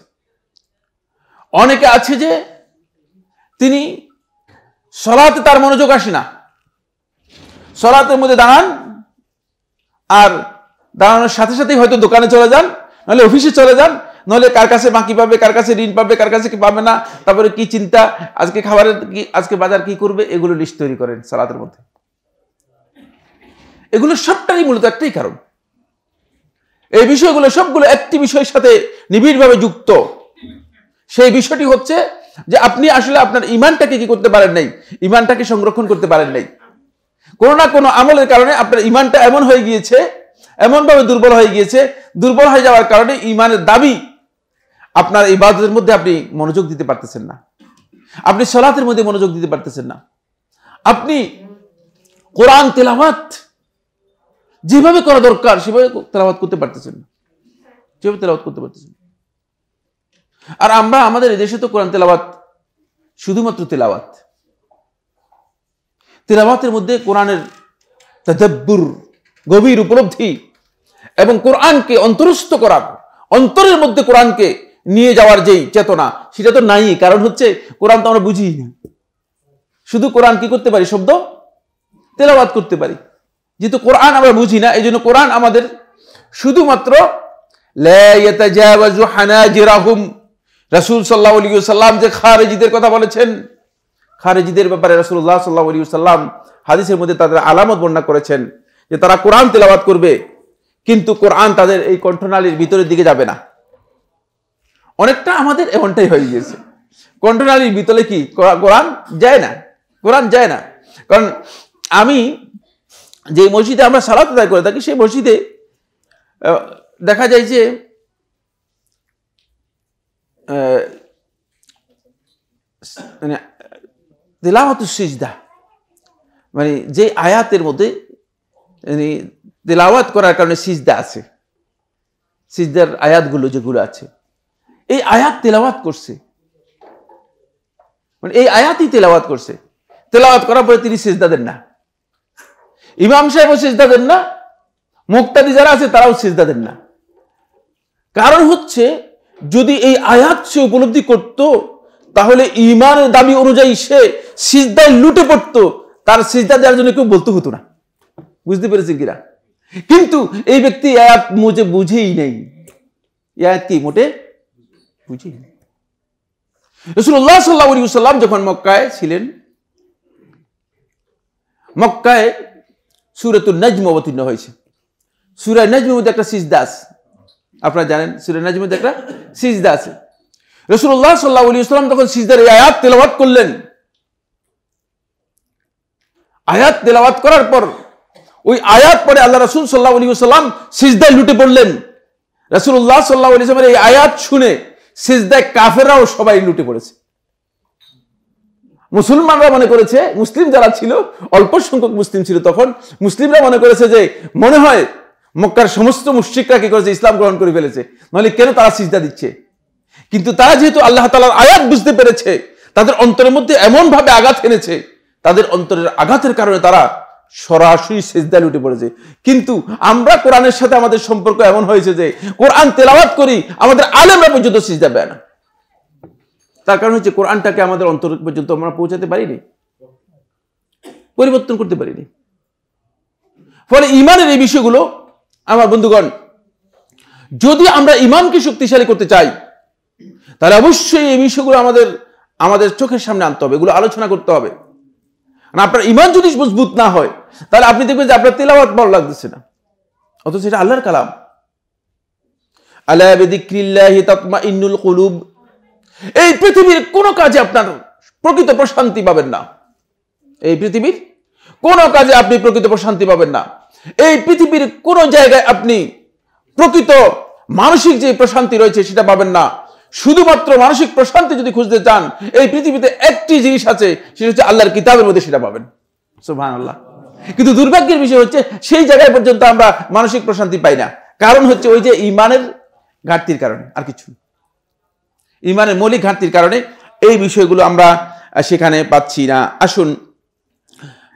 অনেকে আছে যে তিনি সলাতে তার মনোযোগ আসে না সলাতের মধ্যে দাঁড়ান আর দাঁড়ানোর সাথে সাথেই হয়তো দোকানে চলে যান নাহলে অফিসে চলে যান নইলে কার কাছে বাকি পাবে কার কাছে ঋণ পাবে কার কাছে কি পাবে না তারপরে কি চিন্তা আজকে খাবারের কি আজকে বাজার কি করবে এগুলো লিস্ট তৈরি করেন সালাতের মধ্যে এগুলো সবটাই মূলত একটাই কারণ এই বিষয়গুলো সবগুলো একটি বিষয়ের সাথে নিবিড়ভাবে যুক্ত সেই বিষয়টি হচ্ছে যে আপনি আসলে আপনার ইমানটাকে কি করতে পারেন নাই ইমানটাকে সংরক্ষণ করতে পারেন নাই কোনো না কোনো আমলের কারণে আপনার ইমানটা এমন হয়ে গিয়েছে এমনভাবে দুর্বল হয়ে গিয়েছে দুর্বল হয়ে যাওয়ার কারণে ইমানের দাবি আপনার ইবাদতের মধ্যে আপনি মনোযোগ দিতে পারতেছেন না আপনি সলাতের মধ্যে মনোযোগ দিতে পারতেছেন না আপনি কোরআন তেলাওয়াত যেভাবে করা দরকার সেভাবে তেলাওয়াত করতে পারতেছেন না যেভাবে তেলাওয়াত করতে পারতেছেন আর আমরা আমাদের দেশে তো কোরআন তেলাওয়াত শুধুমাত্র তেলাওয়াত তেলাওয়াতের মধ্যে কোরআনের তাদাব্বুর গভীর উপলব্ধি এবং কোরআনকে অন্তরস্থ করা অন্তরের মধ্যে কোরআনকে নিয়ে যাওয়ার যেই চেতনা সেটা তো নাই কারণ হচ্ছে কোরআন তো আমরা বুঝি না শুধু কোরআন কি করতে পারি শব্দ তেলাবাদ করতে পারি যেহেতু কোরআন আমরা বুঝি না এই জন্য কোরআন আমাদের শুধুমাত্র রাসুল সাল্লাহাম সাল্লাম যে খারেজিদের কথা বলেছেন খারেজিদের ব্যাপারে রাসুল্লাহ সাল্লাহ সাল্লাম হাদিসের মধ্যে তাদের আলামত বর্ণনা করেছেন যে তারা কোরআন তেলাবাদ করবে কিন্তু কোরআন তাদের এই কণ্ঠনালীর ভিতরের দিকে যাবে না অনেকটা আমাদের এমনটাই হয়ে গিয়েছে কন্টেনারির বিতলে কি কোরআন যায় না কোরআন যায় না কারণ আমি যে মসজিদে আমরা সালাত আদায় করে থাকি সেই মসজিদে দেখা যায় যে মানে তেলাওয়াত সিজদা মানে যে আয়াতের মধ্যে মানে তেলাওয়াত করার কারণে সিজদা আছে সিজদার আয়াতগুলো যেগুলো আছে এই আয়াত তেলাওয়াত করছে মানে এই আয়াতই তেলাওয়াত করছে তেলাওয়াত করার পরে তিনি সেজদা দেন না ইমাম সাহেবও সেজদা দেন না মুক্তাদি যারা আছে তারাও সেজদা দেন না কারণ হচ্ছে যদি এই আয়াত সে উপলব্ধি করত তাহলে ইমানের দাবি অনুযায়ী সে সিজদায় লুটে পড়ত তার সিজদা দেওয়ার জন্য কেউ বলতে হতো না বুঝতে পেরেছেন কিরা কিন্তু এই ব্যক্তি আয়াত মুজে বুঝেই নেই আয়াত কি মোটে বুঝি রসুল্লাহ সাল্লাহ সাল্লাম যখন মক্কায় ছিলেন মক্কায় সুরাতুল নাজম অবতীর্ণ হয়েছে সুরায় নাজমের মধ্যে একটা সিজদাস আপনারা জানেন সুরায় নাজমের মধ্যে একটা সিজদা আছে রসুল্লাহ সাল্লাহ আলী ইসলাম তখন সিজদার এই আয়াত তেলাবাত করলেন আয়াত তেলাবাত করার পর ওই আয়াত পরে আল্লাহ রসুল সাল্লাহ সাল্লাম সিজদায় লুটে পড়লেন রসুল্লাহ সাল্লাহ আলী ইসলামের এই আয়াত শুনে সিজদায় কাফেরাও সবাই লুটে পড়েছে মুসলমানরা মনে করেছে মুসলিম যারা ছিল অল্প সংখ্যক মুসলিম ছিল তখন মুসলিমরা মনে করেছে যে মনে হয় মক্কার সমস্ত মুশ্রিকরা কি করেছে ইসলাম গ্রহণ করে ফেলেছে নাহলে কেন তারা সিজদা দিচ্ছে কিন্তু তারা যেহেতু আল্লাহ তালার আয়াত বুঝতে পেরেছে তাদের অন্তরের মধ্যে এমনভাবে আঘাত এনেছে তাদের অন্তরের আঘাতের কারণে তারা সরাসরি সেজদায় লুটে পড়েছে কিন্তু আমরা কোরআনের সাথে আমাদের সম্পর্ক এমন হয়েছে যে কোরআন তেলাওয়াত করি আমাদের আলেমরা পর্যন্ত সিজদা পায় না তার কারণ হচ্ছে কোরআনটাকে আমাদের অন্তর পর্যন্ত আমরা পৌঁছাতে পারিনি পরিবর্তন করতে পারিনি ফলে ইমানের এই বিষয়গুলো আমার বন্ধুগণ যদি আমরা ইমানকে শক্তিশালী করতে চাই তাহলে অবশ্যই এই বিষয়গুলো আমাদের আমাদের চোখের সামনে আনতে হবে এগুলো আলোচনা করতে হবে আর মানে আপনার ইমান যদি মজবুত না হয় তাহলে আপনি দেখবেন যে আপনার তেলাওয়াত ভালো লাগতেছে না অথচ এটা আল্লাহর কালাম এই পৃথিবীর কোনো কাজে আপনার প্রকৃত প্রশান্তি পাবেন না এই পৃথিবীর কোনো কাজে আপনি প্রকৃত প্রশান্তি পাবেন না এই পৃথিবীর কোন জায়গায় আপনি প্রকৃত মানসিক যে প্রশান্তি রয়েছে সেটা পাবেন না শুধুমাত্র মানসিক প্রশান্তি যদি খুঁজতে চান এই পৃথিবীতে একটি জিনিস আছে সেটা হচ্ছে আল্লাহর কিতাবের মধ্যে সেটা পাবেন সুহান আল্লাহ কিন্তু দুর্ভাগ্যের বিষয় হচ্ছে সেই জায়গায় পর্যন্ত আমরা মানসিক প্রশান্তি পাই না কারণ হচ্ছে ওই যে ইমানের ঘাটতির কারণে আর কিছু ইমানের মৌলিক ঘাটতির কারণে এই বিষয়গুলো আমরা সেখানে পাচ্ছি না আসুন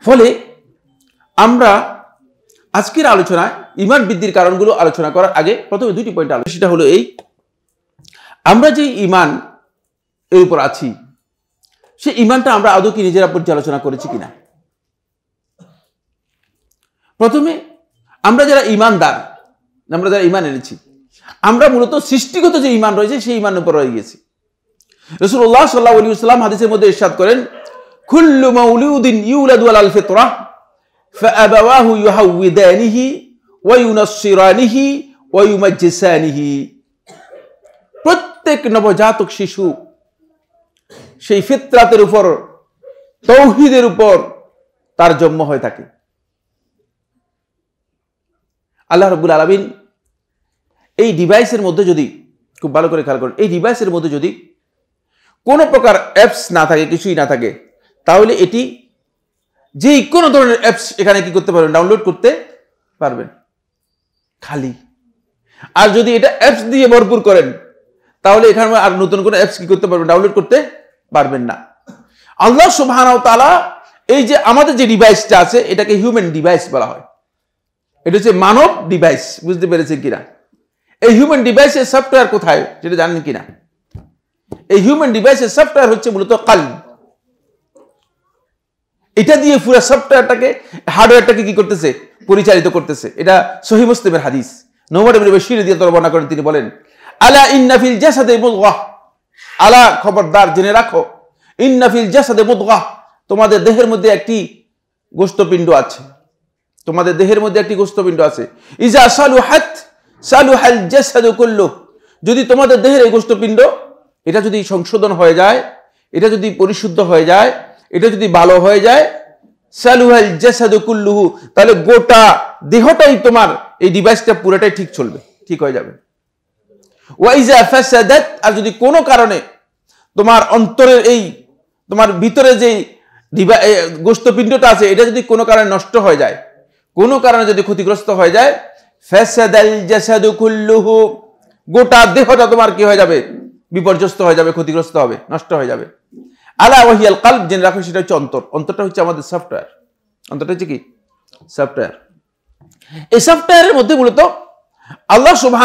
ফলে আমরা আজকের আলোচনায় ইমান বৃদ্ধির কারণগুলো আলোচনা করার আগে প্রথমে দুটি পয়েন্ট আলোচনা সেটা হলো এই আমরা যে ইমান এর উপর আছি সে ইমানটা আমরা আদৌ কি নিজেরা পর্যালোচনা করেছি কিনা প্রথমে আমরা যারা ইমানদার আমরা যারা ইমান এনেছি আমরা মূলত সৃষ্টিগত যে ইমান রয়েছে সেই ইমান উপর রয়ে গেছি রসুল্লাহ সাল্লাহ আলী ইসলাম হাদিসের মধ্যে ইরশাদ করেন খুল্লু মাউলিউদ্দিন ইউলাদু আল ফিতরা فأبواه يهودانه وينصرانه ويمجسانه প্রত্যেক নবজাতক শিশু সেই ফিতরাতের উপর তৌহিদের উপর তার জন্ম হয়ে থাকে আল্লাহ রবুল আলমিন এই ডিভাইসের মধ্যে যদি খুব ভালো করে খেয়াল করেন এই ডিভাইসের মধ্যে যদি কোনো প্রকার অ্যাপস না থাকে কিছুই না থাকে তাহলে এটি যে কোনো ধরনের অ্যাপস এখানে কি করতে পারবেন ডাউনলোড করতে পারবেন খালি আর যদি এটা অ্যাপস দিয়ে ভরপুর করেন তাহলে এখানে আর নতুন কোনো অ্যাপস কি করতে পারবেন ডাউনলোড করতে পারবেন না আল্লাহ সুবহানাহু তাআলা এই যে আমাদের যে ডিভাইসটা আছে এটাকে হিউম্যান ডিভাইস বলা হয় এটা হচ্ছে মানব ডিভাইস বুঝতে পেরেছেন কিনা এই হিউম্যান ডিভাইসের সফটওয়্যার কোথায় যেটা জানেন কিনা এই হিউম্যান ডিভাইসের সফটওয়্যার হচ্ছে মূলত কাল এটা দিয়ে পুরো সফটওয়্যারটাকে হার্ডওয়্যারটাকে কি করতেছে পরিচালিত করতেছে এটা সহি মুসলিমের হাদিস নৌমার বর্ণনা করেন তিনি বলেন আলা ইন্নাফিল জাসাদে মুদগাহ আলা খবরদার জেনে রাখো ইন্নাফিল জাসাদে মুদগাহ তোমাদের দেহের মধ্যে একটি গোস্তপিণ্ড আছে তোমাদের দেহের মধ্যে একটি গোস্তপিণ্ড আছে ইজা সালু সালুহাত সালুহাল জাসাদু কুল্লু যদি তোমাদের দেহের এই গোস্তপিণ্ড এটা যদি সংশোধন হয়ে যায় এটা যদি পরিশুদ্ধ হয়ে যায় এটা যদি ভালো হয়ে যায় সালুহাল জাসাদু কুল্লুহু তাহলে গোটা দেহটাই তোমার এই ডিভাইসটা পুরোটাই ঠিক চলবে ঠিক হয়ে যাবে ওয়াইজা ফ্যাসাদাত আর যদি কোনো কারণে তোমার অন্তরের এই তোমার ভিতরে যেই দিবা গোস্তপিণ্ডটা আছে এটা যদি কোনো কারণে নষ্ট হয়ে যায় কোনো কারণে যদি ক্ষতিগ্রস্ত হয়ে যায় ফ্যাসাদাল জাসাদু কুল্লুহু গোটা দেহটা তোমার কি হয়ে যাবে বিপর্যস্ত হয়ে যাবে ক্ষতিগ্রস্ত হবে নষ্ট হয়ে যাবে আলা ওয়াহিয়াল কাল্ব জেনে রাখো সেটা হচ্ছে অন্তর অন্তরটা হচ্ছে আমাদের সফটওয়্যার অন্তরটা হচ্ছে কি সফটওয়্যার এই সফটওয়্যারের মধ্যে মূলত আল্লাহ সুবাহ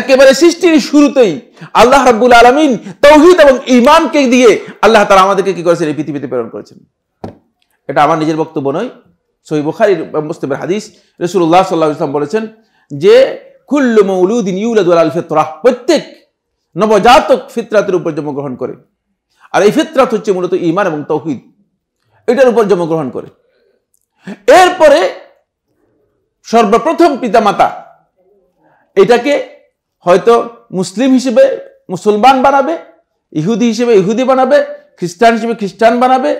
একেবারে সৃষ্টির শুরুতেই আল্লাহ রাবুল আলমিন তৌহিদ এবং ইমানকে দিয়ে আল্লাহ তারা আমাদেরকে কি করেছেন এই পৃথিবীতে প্রেরণ করেছেন এটা আমার নিজের বক্তব্য নয় সহি বুখারির মুস্তেবের হাদিস রসুল্লাহ সাল্লাহ ইসলাম বলেছেন যে খুল্লু মৌলুদ্দিন ইউলাদুল আল প্রত্যেক নবজাতক ফিতরাতের উপর জন্মগ্রহণ করে আর এই ফিতরাত হচ্ছে মূলত ইমান এবং তৌহিদ এটার উপর জন্মগ্রহণ করে এরপরে সর্বপ্রথম পিতামাতা এটাকে হয়তো মুসলিম হিসেবে মুসলমান বানাবে ইহুদি হিসেবে ইহুদি বানাবে খ্রিস্টান হিসেবে খ্রিস্টান বানাবে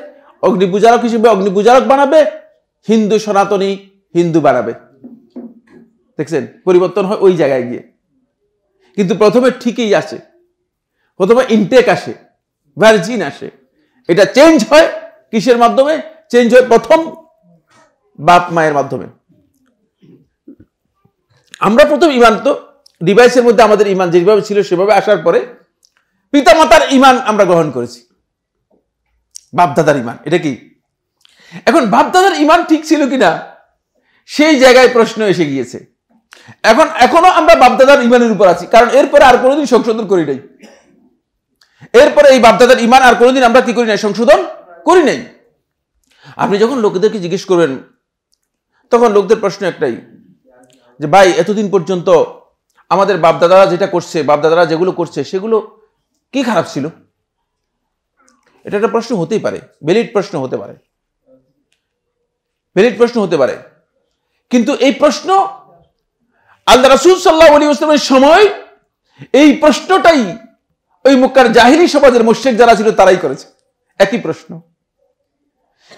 অগ্নিপূজারক হিসেবে অগ্নিপূজারক বানাবে হিন্দু সনাতনী হিন্দু বানাবে দেখছেন পরিবর্তন হয় ওই জায়গায় গিয়ে কিন্তু প্রথমে ঠিকই আসে প্রথমে ইনটেক আসে ভার্জিন আসে এটা চেঞ্জ হয় কিসের মাধ্যমে চেঞ্জ হয় প্রথম বাপ মায়ের মাধ্যমে আমরা প্রথম ইমান তো ডিভাইসের মধ্যে আমাদের ইমান যেভাবে ছিল সেভাবে আসার পরে পিতামাতার ইমান আমরা গ্রহণ করেছি বাপদাদার ইমান এটা কি এখন বাপদাদার ইমান ঠিক ছিল কিনা সেই জায়গায় প্রশ্ন এসে গিয়েছে এখন এখনো আমরা বাপদাদার ইমানের উপর আছি কারণ এরপরে আর কোনোদিন সংশোধন করি নাই এরপরে এই বাপদাদার ইমান আর কোনোদিন আমরা কি করি নাই সংশোধন করি নাই আপনি যখন লোকেদেরকে জিজ্ঞেস করবেন তখন লোকদের প্রশ্ন একটাই যে ভাই এতদিন পর্যন্ত আমাদের বাপদাদারা যেটা করছে বাপদাদারা যেগুলো করছে সেগুলো কি খারাপ ছিল এটা একটা প্রশ্ন হতেই পারে ভ্যালিড প্রশ্ন হতে পারে ভ্যালিড প্রশ্ন হতে পারে কিন্তু এই প্রশ্ন আল্লাহ রাসুল সাল্লাহ আলী ইসলামের সময় এই প্রশ্নটাই ওই মুক্কার জাহিরি সমাজের মোশেক যারা ছিল তারাই করেছে একই প্রশ্ন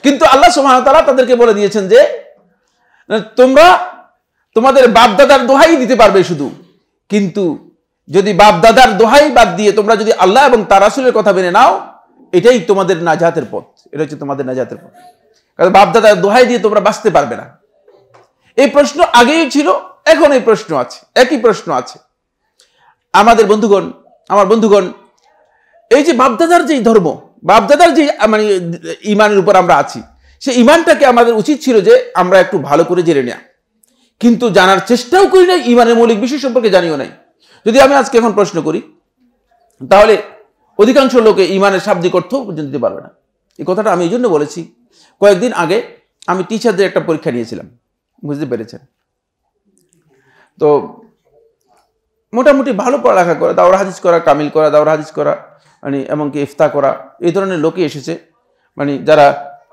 কিন্তু আল্লাহ সুবাহ তারা তাদেরকে বলে দিয়েছেন যে তোমরা তোমাদের বাপদাদার দোহাই দিতে পারবে শুধু কিন্তু যদি বাপদাদার দোহাই বাদ দিয়ে তোমরা যদি আল্লাহ এবং তারাসুলের কথা মেনে নাও এটাই তোমাদের নাজাতের পথ এটা হচ্ছে তোমাদের নাজাতের পথ কারণ বাপদাদার দোহাই দিয়ে তোমরা বাঁচতে পারবে না এই প্রশ্ন আগেই ছিল এখন এই প্রশ্ন আছে একই প্রশ্ন আছে আমাদের বন্ধুগণ আমার বন্ধুগণ এই যে বাপদাদার যেই ধর্ম বাপদাদার যে মানে ইমানের উপর আমরা আছি সেই ইমানটাকে আমাদের উচিত ছিল যে আমরা একটু ভালো করে জেনে নেওয়া কিন্তু জানার চেষ্টাও করি নাই ইমানের মৌলিক বিষয় সম্পর্কে জানিও নাই যদি আমি আজকে এখন প্রশ্ন করি তাহলে অধিকাংশ লোকে ইমানের শাব্দিক অর্থ পর্যন্ত দিতে পারবে না এই কথাটা আমি এই জন্য বলেছি কয়েকদিন আগে আমি টিচারদের একটা পরীক্ষা নিয়েছিলাম বুঝতে পেরেছেন তো মোটামুটি ভালো পড়ালেখা করা দাওরা হাদিস করা কামিল করা দাওরা হাদিস করা মানে এমনকি ইফতা করা এই ধরনের লোকে এসেছে মানে যারা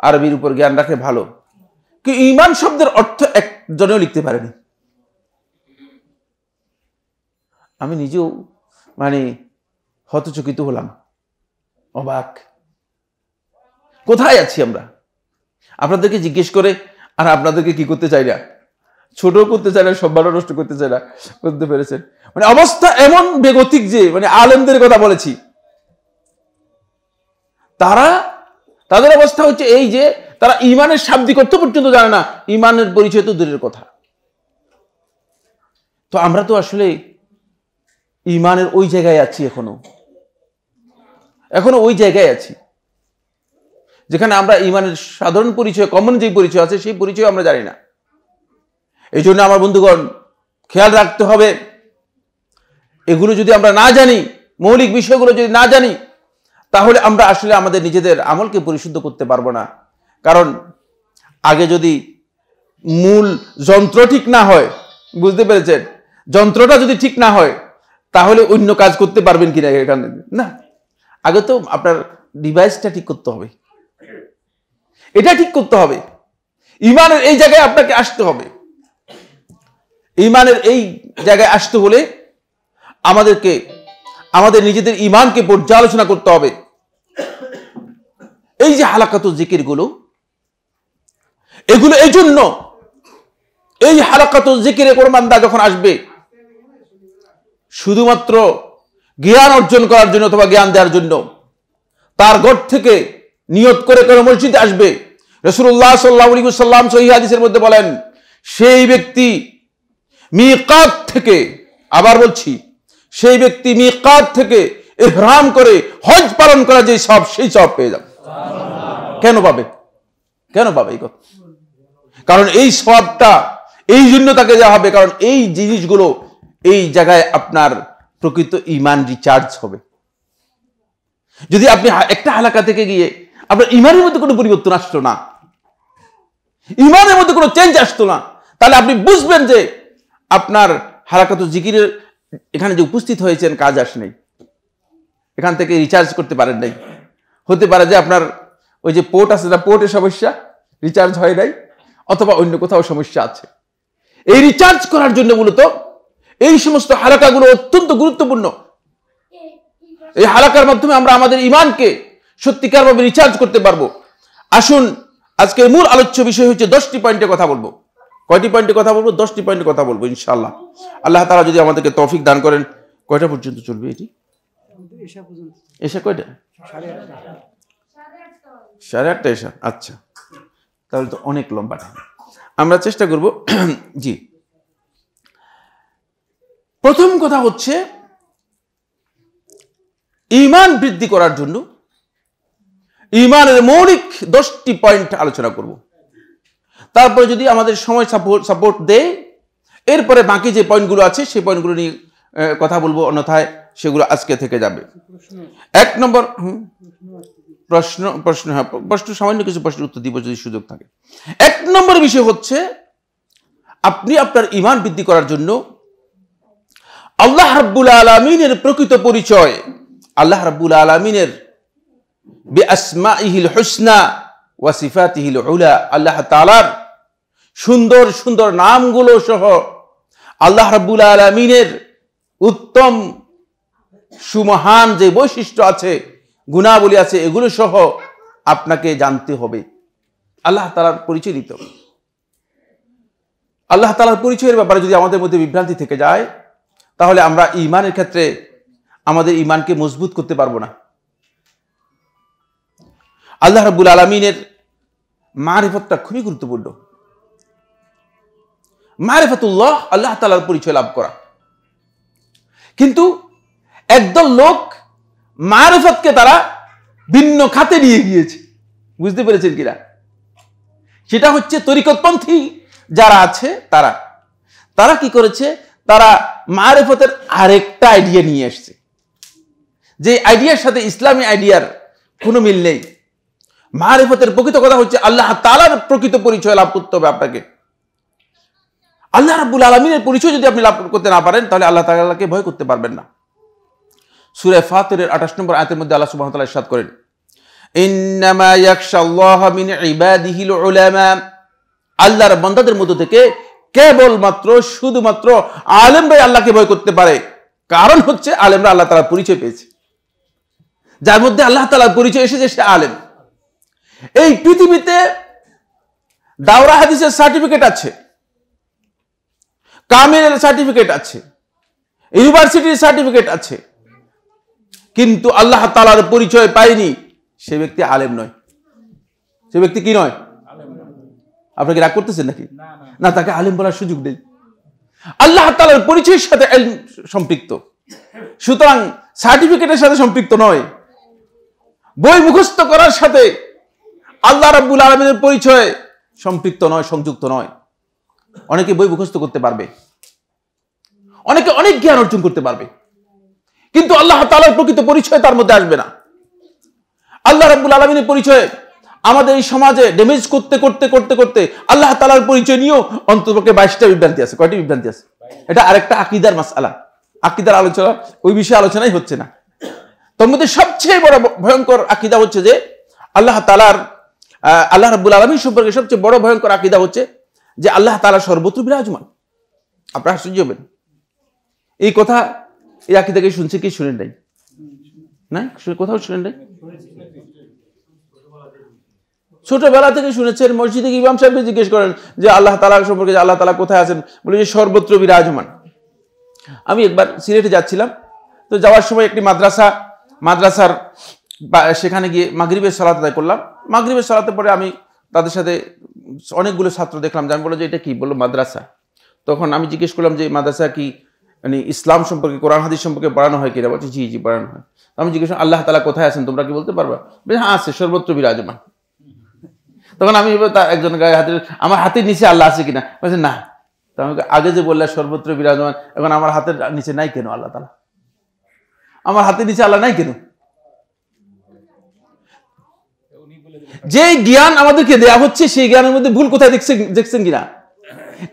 আরবির উপর জ্ঞান রাখে ভালো কি ইমান শব্দের অর্থ একজনেও লিখতে পারেনি আমি নিজেও মানে হতচকিত হলাম অবাক কোথায় আছি আমরা আপনাদেরকে জিজ্ঞেস করে আর আপনাদেরকে কি করতে চাই না ছোট করতে চাই না ভালো নষ্ট করতে চাই না করতে পেরেছেন মানে অবস্থা এমন বেগতিক যে মানে আলেমদের কথা বলেছি তারা তাদের অবস্থা হচ্ছে এই যে তারা ইমানের শাব্দিক অর্থ পর্যন্ত জানে না ইমানের পরিচয় তো দূরের কথা তো আমরা তো আসলে ইমানের ওই জায়গায় আছি এখনো এখনো ওই জায়গায় আছি যেখানে আমরা ইমানের সাধারণ পরিচয় কমন যে পরিচয় আছে সেই পরিচয় আমরা জানি না এই জন্য আমার বন্ধুগণ খেয়াল রাখতে হবে এগুলো যদি আমরা না জানি মৌলিক বিষয়গুলো যদি না জানি তাহলে আমরা আসলে আমাদের নিজেদের আমলকে পরিশুদ্ধ করতে পারবো না কারণ আগে যদি মূল যন্ত্র ঠিক না হয় বুঝতে পেরেছেন যন্ত্রটা যদি ঠিক না হয় তাহলে অন্য কাজ করতে পারবেন কিনা এখানে না আগে তো আপনার ডিভাইসটা ঠিক করতে হবে এটা ঠিক করতে হবে ইমানের এই জায়গায় আপনাকে আসতে হবে ইমানের এই জায়গায় আসতে হলে আমাদেরকে আমাদের নিজেদের ইমানকে পর্যালোচনা করতে হবে এই যে হালাকাত জিকিরগুলো এগুলো এই জন্য এই হালাকাত জিকিরে কোনো বান্দা যখন আসবে শুধুমাত্র জ্ঞান অর্জন করার জন্য অথবা জ্ঞান দেওয়ার জন্য তার গড় থেকে নিয়ত করে কোনো মসজিদে আসবে রসুল্লাহ সাল্লাহ সহিদের মধ্যে বলেন সেই ব্যক্তি মিকাত থেকে আবার বলছি সেই ব্যক্তি মিকাত থেকে এহরাম করে হজ পালন করা যে সব সেই সব পেয়ে যাবে কেন পাবে কেন পাবে এই কথা কারণ এই সবটা এই জন্য তাকে যা হবে কারণ এই জিনিসগুলো এই জায়গায় আপনার প্রকৃত ইমান রিচার্জ হবে যদি আপনি একটা হালাকা থেকে গিয়ে আপনার ইমানের মধ্যে কোনো পরিবর্তন আসতো না ইমানের মধ্যে কোনো চেঞ্জ আসতো না তাহলে আপনি বুঝবেন যে আপনার হারাকাত জিকিরের এখানে যে উপস্থিত হয়েছেন কাজ আস নেই এখান থেকে রিচার্জ করতে পারেন নাই হতে পারে যে আপনার ওই যে পোর্ট আছে না পোর্টের সমস্যা রিচার্জ হয় নাই অথবা অন্য কোথাও সমস্যা আছে এই রিচার্জ করার জন্য মূলত এই সমস্ত হালাকাগুলো অত্যন্ত গুরুত্বপূর্ণ এই হালাকার মাধ্যমে আমরা আমাদের ইমানকে সত্যিকারভাবে রিচার্জ করতে পারবো আসুন আজকের মূল আলোচ্য বিষয় হচ্ছে দশটি পয়েন্টে কথা বলবো কয়টি পয়েন্টে কথা বলবো দশটি পয়েন্টে কথা বলবো ইনশাল্লাহ আল্লাহ তারা যদি আমাদেরকে তফিক দান করেন কয়টা পর্যন্ত চলবে এটি এসা কয়টা সাড়ে আটটা এসা আচ্ছা তাহলে তো অনেক লম্বা টাইম আমরা চেষ্টা করব জি প্রথম কথা হচ্ছে ইমান বৃদ্ধি করার জন্য ইমানের মৌলিক দশটি পয়েন্ট আলোচনা করব তারপরে যদি আমাদের সময় সাপোর্ট সাপোর্ট দেয় এরপরে বাকি যে পয়েন্টগুলো আছে সেই পয়েন্টগুলো নিয়ে কথা বলবো অন্যথায় সেগুলো আজকে থেকে যাবে এক নম্বর হুম প্রশ্ন প্রশ্ন হ্যাঁ প্রশ্ন সামান্য কিছু প্রশ্নের উত্তর দিব যদি সুযোগ থাকে এক নম্বর বিষয় হচ্ছে আপনি আপনার ইমান বৃদ্ধি করার জন্য আল্লাহ রাব্বুল আলমিনের প্রকৃত পরিচয় আল্লাহ রাব্বুল আলমিনের বে আসমা ইহিল হোসনা ওয়াসিফাত ইহিল হৌলা আল্লাহ তালার সুন্দর সুন্দর নামগুলো সহ আল্লাহ রাব্বুল আলমিনের উত্তম সুমহান যে বৈশিষ্ট্য আছে গুণাবলী আছে এগুলো সহ আপনাকে জানতে হবে আল্লাহ তালার পরিচয় দিতে হবে আল্লাহ তালার পরিচয়ের ব্যাপারে যদি আমাদের মধ্যে বিভ্রান্তি থেকে যায় তাহলে আমরা ইমানের ক্ষেত্রে আমাদের ইমানকে মজবুত করতে পারবো না আল্লাহ রাবুল আলমিনের মারিফতটা খুবই গুরুত্বপূর্ণ মারিফতুল্লাহ আল্লাহ তালার পরিচয় লাভ করা কিন্তু একদল লোক মারুফতকে তারা ভিন্ন খাতে নিয়ে গিয়েছে বুঝতে পেরেছেন কিনা সেটা হচ্ছে তরিকতপন্থী যারা আছে তারা তারা কি করেছে তারা মারুফতের আরেকটা আইডিয়া নিয়ে এসছে যে আইডিয়ার সাথে ইসলামী আইডিয়ার কোনো মিল নেই মারেফতের প্রকৃত কথা হচ্ছে আল্লাহ তালার প্রকৃত পরিচয় লাভ করতে হবে আপনাকে আল্লাহ রাবুল আলমিনের পরিচয় যদি আপনি লাভ করতে না পারেন তাহলে আল্লাহ তালাকে ভয় করতে পারবেন না সুরে ফাতের আঠাশ নম্বর আয়তের মধ্যে আল্লাহ সুবাহ তালা ইসাদ করেন ইন্নামা ইয়াকশাল্লাহ মিন ইবাদিহিল উলামা আল্লাহর বান্দাদের মধ্য থেকে কেবলমাত্র শুধুমাত্র আলেমরাই আল্লাহকে ভয় করতে পারে কারণ হচ্ছে আলেমরা আল্লাহ তালার পরিচয় পেয়েছে যার মধ্যে আল্লাহ তালার পরিচয় এসেছে সে আলেম এই পৃথিবীতে দাওরা হাদিসের সার্টিফিকেট আছে কামিনের সার্টিফিকেট আছে ইউনিভার্সিটির সার্টিফিকেট আছে কিন্তু আল্লাহ তালার পরিচয় পায়নি সে ব্যক্তি আলেম নয় সে ব্যক্তি কি নয় আপনাকে রাগ করতেছেন নাকি না তাকে আলেম বলার সুযোগ নেই আল্লাহ তালার পরিচয়ের সাথে সম্পৃক্ত সুতরাং সার্টিফিকেটের সাথে সম্পৃক্ত নয় বই মুখস্থ করার সাথে আল্লাহ রাব্বুল আলমের পরিচয় সম্পৃক্ত নয় সংযুক্ত নয় অনেকে বই মুখস্থ করতে পারবে অনেকে অনেক জ্ঞান অর্জন করতে পারবে কিন্তু আল্লাহ তালার প্রকৃত পরিচয় তার মধ্যে আসবে না আল্লাহ রাবুল আলমিনের পরিচয় আমাদের এই সমাজে ড্যামেজ করতে করতে করতে করতে আল্লাহ তালার পরিচয় নিয়েও অন্তপক্ষে বাইশটা বিভ্রান্তি আছে কয়টি বিভ্রান্তি আছে এটা আরেকটা আকিদার মাস আলা আকিদার আলোচনা ওই বিষয়ে আলোচনাই হচ্ছে না তোর মধ্যে সবচেয়ে বড় ভয়ঙ্কর আকিদা হচ্ছে যে আল্লাহ তালার আল্লাহ রাবুল আলমীর সম্পর্কে সবচেয়ে বড় ভয়ঙ্কর আকিদা হচ্ছে যে আল্লাহ তালা সর্বত্র বিরাজমান আপনারা আশ্চর্য হবেন এই কথা এর থেকে শুনছে কি শুনেন নাই না কোথাও শুনেন নাই ছোটবেলা থেকে শুনেছেন মসজিদে ইমাম সাহেবকে জিজ্ঞেস করেন যে আল্লাহ তালা সম্পর্কে আল্লাহ তালা কোথায় আছেন বলে যে সর্বত্র বিরাজমান আমি একবার সিলেটে যাচ্ছিলাম তো যাওয়ার সময় একটি মাদ্রাসা মাদ্রাসার সেখানে গিয়ে মাগরীবের সলাত আদায় করলাম মাগরীবের সলাতে পরে আমি তাদের সাথে অনেকগুলো ছাত্র দেখলাম যে আমি বললো যে এটা কি বললো মাদ্রাসা তখন আমি জিজ্ঞেস করলাম যে মাদ্রাসা কি মানে ইসলাম সম্পর্কে কোরআন হাদিস সম্পর্কে পড়ানো হয় কিনা বলছে জি জি বাড়ানো হয় আমি জিজ্ঞেস আল্লাহ তালা কোথায় আছেন তোমরা কি বলতে পারবা হ্যাঁ আছে সর্বত্র বিরাজমান তখন আমি তার একজন গায়ে হাতের আমার হাতের নিচে আল্লাহ আছে কিনা বলছে না তো আমাকে আগে যে বললে সর্বত্র বিরাজমান এখন আমার হাতের নিচে নাই কেন আল্লাহ তালা আমার হাতের নিচে আল্লাহ নাই কেন যে জ্ঞান আমাদেরকে দেয়া হচ্ছে সেই জ্ঞানের মধ্যে ভুল কোথায় দেখছেন দেখছেন কিনা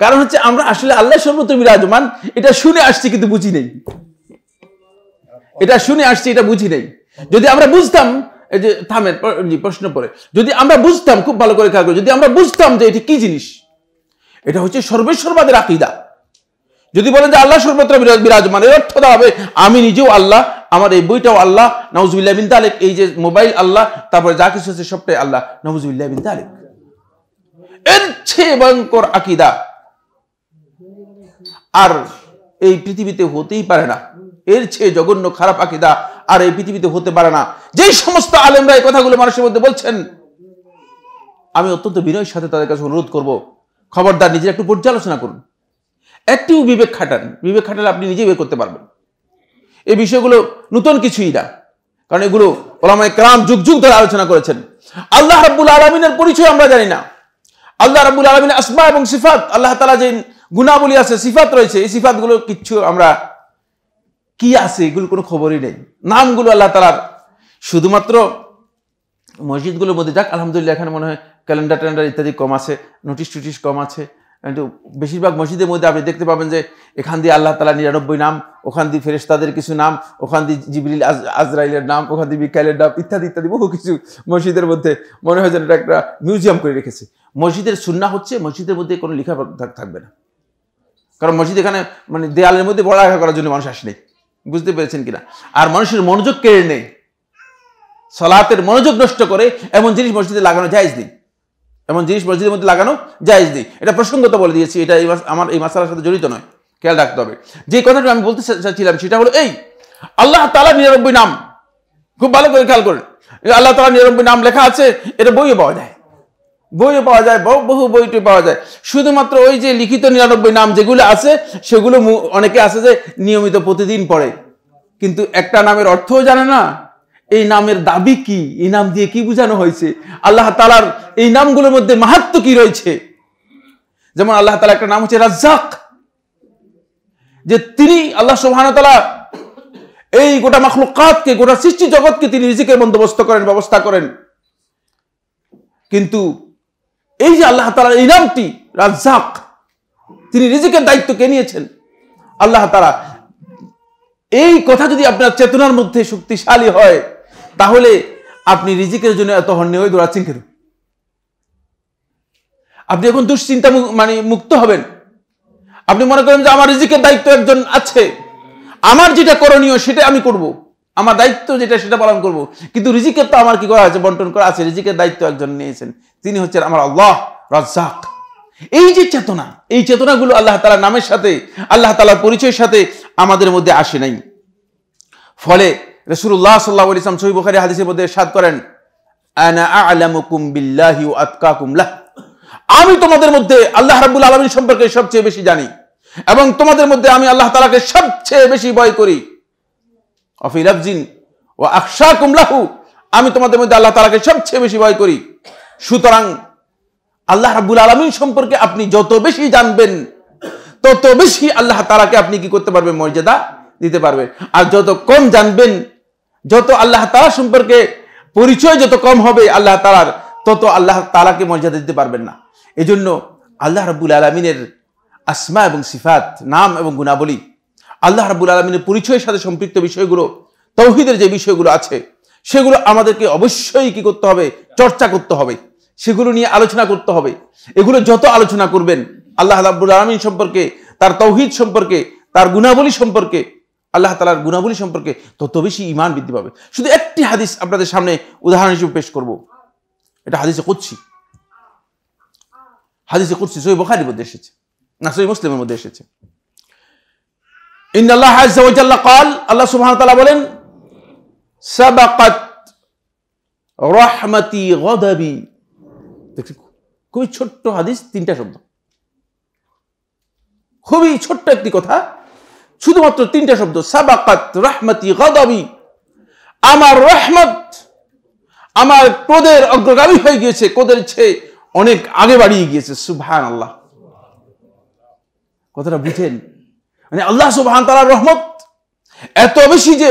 কারণ হচ্ছে আমরা আসলে আল্লাহ সর্বত বিরাজমান এটা শুনে আসছি কিন্তু বুঝি নেই এটা শুনে আসছি এটা বুঝি নেই যদি আমরা বুঝতাম এই যে থামের প্রশ্ন পরে যদি আমরা বুঝতাম খুব ভালো করে খেয়াল যদি আমরা বুঝতাম যে এটি কি জিনিস এটা হচ্ছে সর্বেশ্বরবাদের আকিদা যদি বলেন যে আল্লাহ সর্বত্র বিরাজমান এর অর্থ দেওয়া হবে আমি নিজেও আল্লাহ আমার এই বইটাও আল্লাহ নওয়াজুল্লাহ বিন তালেক এই যে মোবাইল আল্লাহ তারপরে যা কিছু আছে সবটাই আল্লাহ নওয়াজুল্লাহ বিন তালেক এর চেয়ে ভয়ঙ্কর আকিদা আর এই পৃথিবীতে হতেই পারে না এর চেয়ে জঘন্য খারাপ আকিদা আর এই পৃথিবীতে হতে পারে না যেই সমস্ত আলেমরা এই কথাগুলো মানুষের মধ্যে বলছেন আমি অত্যন্ত বিনয়ের সাথে তাদের কাছে অনুরোধ করব খবরদার নিজের একটু পর্যালোচনা করুন একটিও বিবেক খাটান বিবেক খাটালে আপনি নিজেই বের করতে পারবেন এই বিষয়গুলো নতুন কিছুই না কারণ এগুলো ওলামায় ক্রাম যুগ যুগ ধরে আলোচনা করেছেন আল্লাহ রাব্বুল আলমিনের পরিচয় আমরা জানি না আল্লাহ রাব্বুল আলমিন আসমা এবং সিফাত আল্লাহ তালা যে গুণাবলী আছে সিফাত রয়েছে এই সিফাতগুলো কিচ্ছু আমরা কি আছে এগুলো কোনো খবরই নেই নামগুলো আল্লাহ তালার শুধুমাত্র মসজিদগুলোর মধ্যে যাক আলহামদুলিল্লাহ এখানে মনে হয় ক্যালেন্ডার ট্যালেন্ডার ইত্যাদি কম আছে নোটিশ টুটিশ কম আছে কিন্তু বেশিরভাগ মসজিদের মধ্যে আপনি দেখতে পাবেন যে এখান দিয়ে আল্লাহ তালা নিরানব্বই নাম ওখান দিয়ে ফেরেস্তাদের কিছু নাম ওখান দিয়ে জিবরিল আজরাইলের নাম ওখান দিয়ে বিকাইলের নাম ইত্যাদি ইত্যাদি বহু কিছু মসজিদের মধ্যে মনে হয় যেন এটা একটা মিউজিয়াম করে রেখেছে মসজিদের সুন্না হচ্ছে মসজিদের মধ্যে কোনো লেখা থাকবে না কারণ মসজিদ এখানে মানে দেয়ালের মধ্যে পড়ালেখা করার জন্য মানুষ আসেনি বুঝতে পেরেছেন কিনা আর মানুষের মনোযোগ কেড়ে নেই সলাতের মনোযোগ নষ্ট করে এমন জিনিস মসজিদে লাগানো জায়জ নেই এমন জিনিস মসজিদের মধ্যে লাগানো জায়জ নেই এটা প্রসঙ্গত বলে দিয়েছি এটা এই আমার এই মাসালার সাথে জড়িত নয় খেয়াল রাখতে হবে যে কথাটা আমি বলতে চাচ্ছিলাম সেটা হলো এই আল্লাহ তালা নিরানব্বই নাম খুব ভালো করে খেয়াল করেন আল্লাহ তালা নিরানব্বই নাম লেখা আছে এটা বইও পাওয়া যায় বইও পাওয়া যায় বহু বহু বইটি পাওয়া যায় শুধুমাত্র ওই যে লিখিত নিরানব্বই নাম যেগুলো আছে সেগুলো অনেকে আছে যে নিয়মিত প্রতিদিন পড়ে কিন্তু একটা নামের অর্থও জানে না এই নামের দাবি কি এই নাম দিয়ে কি বোঝানো হয়েছে আল্লাহ তালার এই নামগুলোর মধ্যে মাহাত্ম কি রয়েছে যেমন আল্লাহ তালা একটা নাম হচ্ছে রাজ্জাক যে তিনি আল্লাহ সোহান তালা এই গোটা কাতকে গোটা সৃষ্টি জগৎকে তিনি নিজেকে বন্দোবস্ত করেন ব্যবস্থা করেন কিন্তু এই যে আল্লাহ তালার এই নামটি রাজ্জাক তিনি রিজিকের দায়িত্ব কে নিয়েছেন আল্লাহ তালা এই কথা যদি আপনার চেতনার মধ্যে শক্তিশালী হয় তাহলে আপনি রিজিকের জন্য এত হন্যে হয়ে দৌড়াচ্ছেন কেন আপনি এখন দুশ্চিন্তা মানে মুক্ত হবেন আপনি মনে করেন যে আমার রিজিকের দায়িত্ব একজন আছে আমার যেটা করণীয় সেটা আমি করবো আমার দায়িত্ব যেটা সেটা পালন করব কিন্তু রিজিকের তো আমার কি করা আছে বন্টন করা আছে রিজিকের দায়িত্ব একজন নিয়েছেন তিনি হচ্ছেন আমার আল্লাহ রাজ্জাক এই যে চেতনা এই চেতনাগুলো আল্লাহ তালার নামের সাথে আল্লাহ তালার পরিচয়ের সাথে আমাদের মধ্যে আসে নাই ফলে রসুল্লাহ সাল্লাহ ইসলাম সহি বুখারি হাদিসের মধ্যে সাদ করেন আমি তোমাদের মধ্যে আল্লাহ রাবুল আলমীর সম্পর্কে সবচেয়ে বেশি জানি এবং তোমাদের মধ্যে আমি আল্লাহ তালাকে সবচেয়ে বেশি ভয় করি ও কুমলাহু আমি তোমাদের মধ্যে আল্লাহ তালাকে সবচেয়ে বেশি ভয় করি সুতরাং আল্লাহ রাবুল আলমিন সম্পর্কে আপনি যত বেশি জানবেন তত বেশি আল্লাহ তালাকে আপনি কি করতে পারবেন মর্যাদা দিতে পারবে আর যত কম জানবেন যত আল্লাহ তালা সম্পর্কে পরিচয় যত কম হবে আল্লাহ তালার তত আল্লাহ তালাকে মর্যাদা দিতে পারবেন না এজন্য আল্লাহ রাবুল আলমিনের আসমা এবং সিফাত নাম এবং গুণাবলী আল্লাহ রাবুল আলমিনের পরিচয়ের সাথে সম্পৃক্ত বিষয়গুলো তৌহিদের যে বিষয়গুলো আছে সেগুলো আমাদেরকে অবশ্যই কি করতে হবে চর্চা করতে হবে সেগুলো নিয়ে আলোচনা করতে হবে এগুলো যত আলোচনা করবেন আল্লাহ রাবুল আলমিন সম্পর্কে তার তৌহিদ সম্পর্কে তার গুণাবলী সম্পর্কে আল্লাহ তালার গুণাবলী সম্পর্কে তত বেশি ইমান বৃদ্ধি পাবে শুধু একটি হাদিস আপনাদের সামনে উদাহরণ হিসেবে পেশ করব এটা হাদিসে করছি হাদিসে করছি সই বখারির মধ্যে এসেছে না সই মুসলিমের মধ্যে এসেছে ইন আল্লাহ আজ্জাল্লাহ কল আল্লাহ সুবহান তালা বলেন সাবাকাত রহমাতি গদাবি খুবই ছোট্ট হাদিস তিনটা শব্দ খুবই ছোট্ট একটি কথা শুধুমাত্র তিনটা শব্দ সাবাকাত রহমাতি গদাবি আমার রহমত আমার ক্রোধের অগ্রগামী হয়ে গিয়েছে ক্রোধের ছে অনেক আগে বাড়িয়ে গিয়েছে সুবহান আল্লাহ কথাটা বুঝেন মানে আল্লাহ সুবাহ তালার রহমত এত বেশি যে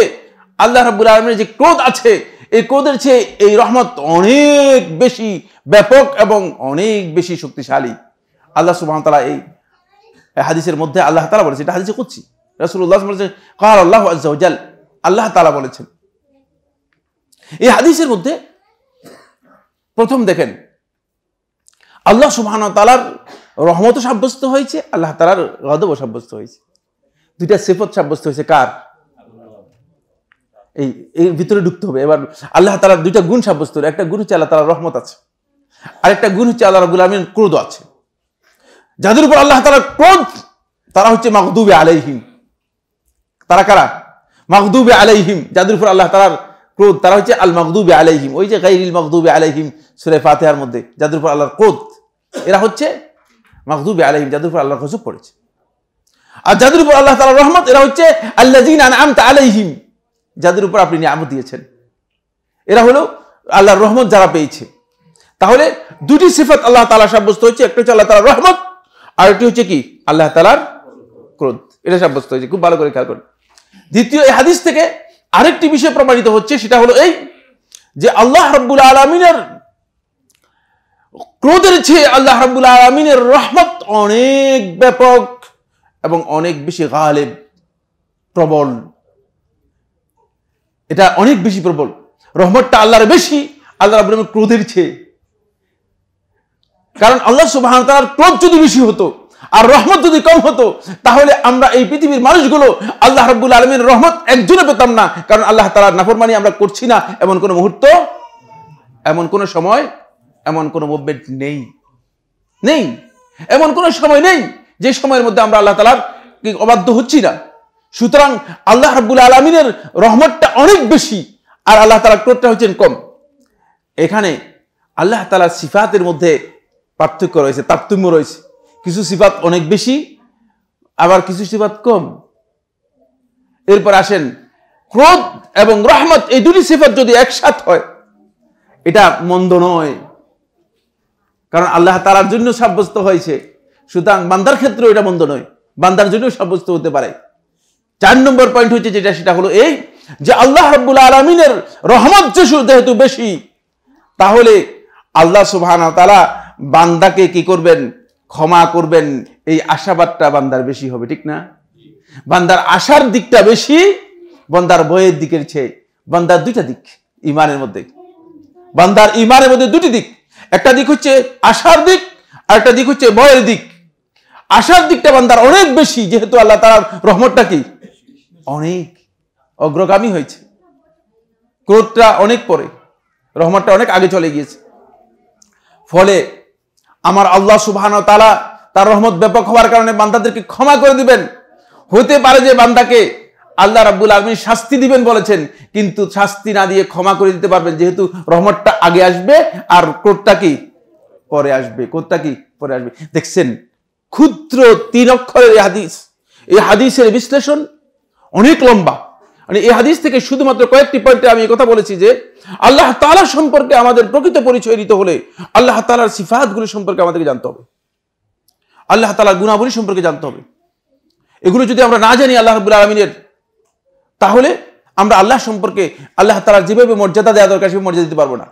আল্লাহ রাবুল আলমের যে ক্রোধ আছে এই ক্রোধের চেয়ে এই রহমত অনেক বেশি ব্যাপক এবং অনেক বেশি শক্তিশালী আল্লাহ সুবাহ তালা এই হাদিসের মধ্যে আল্লাহ তালা বলেছে এটা হাদিসে করছি রসুল্লাহ বলেছেন কাহার আল্লাহ আজ্জাল আল্লাহ তালা বলেছেন এই হাদিসের মধ্যে প্রথম দেখেন আল্লাহ সুবাহ তালার রহমতও সাব্যস্ত হয়েছে আল্লাহ তালার গদবও সাব্যস্ত হয়েছে দুইটা সেফত সাব্যস্ত হয়েছে কার এই এর ভিতরে ঢুকতে হবে এবার আল্লাহ তালা দুইটা গুণ সাব্যস্ত হলো একটা গুণ হচ্ছে আল্লাহ তালার রহমত আছে আরেকটা গুণ হচ্ছে আল্লাহ রাবুল ক্রোধ আছে যাদের উপর আল্লাহ তালা ক্রোধ তারা হচ্ছে মাহদুবে আলাইহিম তারা কারা মাহদুবে আলাইহিম যাদের উপর আল্লাহ তালার ক্রোধ তারা হচ্ছে আল মাকদুবে আলাইহিম ওই যে গাইরিল মাকদুবে আলাইহিম সুরে ফাতেহার মধ্যে যাদের উপর আল্লাহর ক্রোধ এরা হচ্ছে মাহদুবে আলাইহিম যাদের উপর আল্লাহর গজব পড়েছে আর যাদের উপর আল্লাহ তালা রহমত এরা হচ্ছে আল্লাজিন আলাইহিম যাদের উপর আপনি নিয়ামত দিয়েছেন এরা হলো আল্লাহর রহমত যারা পেয়েছে তাহলে দুটি সিফাত আল্লাহ তালা সাব্যস্ত হচ্ছে একটা হচ্ছে আল্লাহ তালার রহমত আর একটি হচ্ছে কি আল্লাহ তালার ক্রোধ এটা সাব্যস্ত হয়েছে খুব ভালো করে খেয়াল করেন দ্বিতীয় এই হাদিস থেকে আরেকটি বিষয় প্রমাণিত হচ্ছে সেটা হলো এই যে আল্লাহ রব্বুল আলমিনের ক্রোধের চেয়ে আল্লাহ রব্বুল আলমিনের রহমত অনেক ব্যাপক এবং অনেক বেশি গালেব প্রবল এটা অনেক বেশি প্রবল রহমতটা আল্লাহর বেশি আল্লাহ আব্রাহিমের ক্রোধের চেয়ে কারণ আল্লাহ সুবাহ ক্রোধ যদি বেশি হতো আর রহমত যদি কম হতো তাহলে আমরা এই পৃথিবীর মানুষগুলো আল্লাহ রব্বুল আলমীর রহমত একজনে পেতাম না কারণ আল্লাহ তালার নাফরমানি আমরা করছি না এমন কোনো মুহূর্ত এমন কোনো সময় এমন কোনো মুভমেন্ট নেই নেই এমন কোনো সময় নেই যে সময়ের মধ্যে আমরা আল্লাহ তালার অবাধ্য হচ্ছি না সুতরাং আল্লাহ রাব্বুল আলমিনের রহমতটা অনেক বেশি আর আল্লাহ তালার ক্রোধটা হচ্ছেন কম এখানে আল্লাহ তালার সিফাতের মধ্যে পার্থক্য রয়েছে তারতম্য রয়েছে কিছু সিফাত অনেক বেশি আবার কিছু সিফাত কম এরপর আসেন ক্রোধ এবং রহমত এই দুটি সিফাত যদি একসাথ হয় এটা মন্দ নয় কারণ আল্লাহ তালার জন্য সাব্যস্ত হয়েছে সুতরাং বান্দার ক্ষেত্রেও এটা মন্দ নয় বান্দার জন্যও সাব্যস্ত হতে পারে চার নম্বর পয়েন্ট হচ্ছে যেটা সেটা হলো এই যে আল্লাহ রাব্বুল আলমিনের রহমত যেহেতু বেশি তাহলে আল্লাহ সুবাহানা তালা বান্দাকে কি করবেন ক্ষমা করবেন এই আশাবাদটা বান্দার বেশি হবে ঠিক না বান্দার আশার দিকটা বেশি বান্দার বইয়ের দিকের চেয়ে বান্দার দুইটা দিক ইমানের মধ্যে বান্দার ইমানের মধ্যে দুটি দিক একটা দিক হচ্ছে আশার দিক আর একটা দিক হচ্ছে বয়ের দিক আসার দিকটা বান্দার অনেক বেশি যেহেতু আল্লাহ তার রহমতটা কি অনেক অগ্রগামী হয়েছে ক্রোধটা অনেক পরে রহমতটা অনেক আগে চলে গিয়েছে ফলে আমার আল্লাহ সুবহান তালা তার রহমত ব্যাপক হওয়ার কারণে বান্দাদেরকে ক্ষমা করে দিবেন হতে পারে যে বান্দাকে আল্লাহ রাব্বুল আলমী শাস্তি দিবেন বলেছেন কিন্তু শাস্তি না দিয়ে ক্ষমা করে দিতে পারবেন যেহেতু রহমতটা আগে আসবে আর ক্রোধটা কি পরে আসবে ক্রোধটা কি পরে আসবে দেখছেন ক্ষুদ্র তিন অক্ষরের এই হাদিস এই হাদিসের বিশ্লেষণ অনেক লম্বা মানে এই হাদিস থেকে শুধুমাত্র কয়েকটি পয়েন্টে আমি কথা বলেছি যে আল্লাহ তালা সম্পর্কে আমাদের প্রকৃত পরিচয় দিতে হলে আল্লাহ তালার সিফাতগুলি সম্পর্কে আমাদেরকে জানতে হবে আল্লাহ তালার গুণাবলী সম্পর্কে জানতে হবে এগুলো যদি আমরা না জানি আল্লাহ রবুল আলমিনের তাহলে আমরা আল্লাহ সম্পর্কে আল্লাহ তালার যেভাবে মর্যাদা দেওয়া দরকার সেভাবে মর্যাদা দিতে পারবো না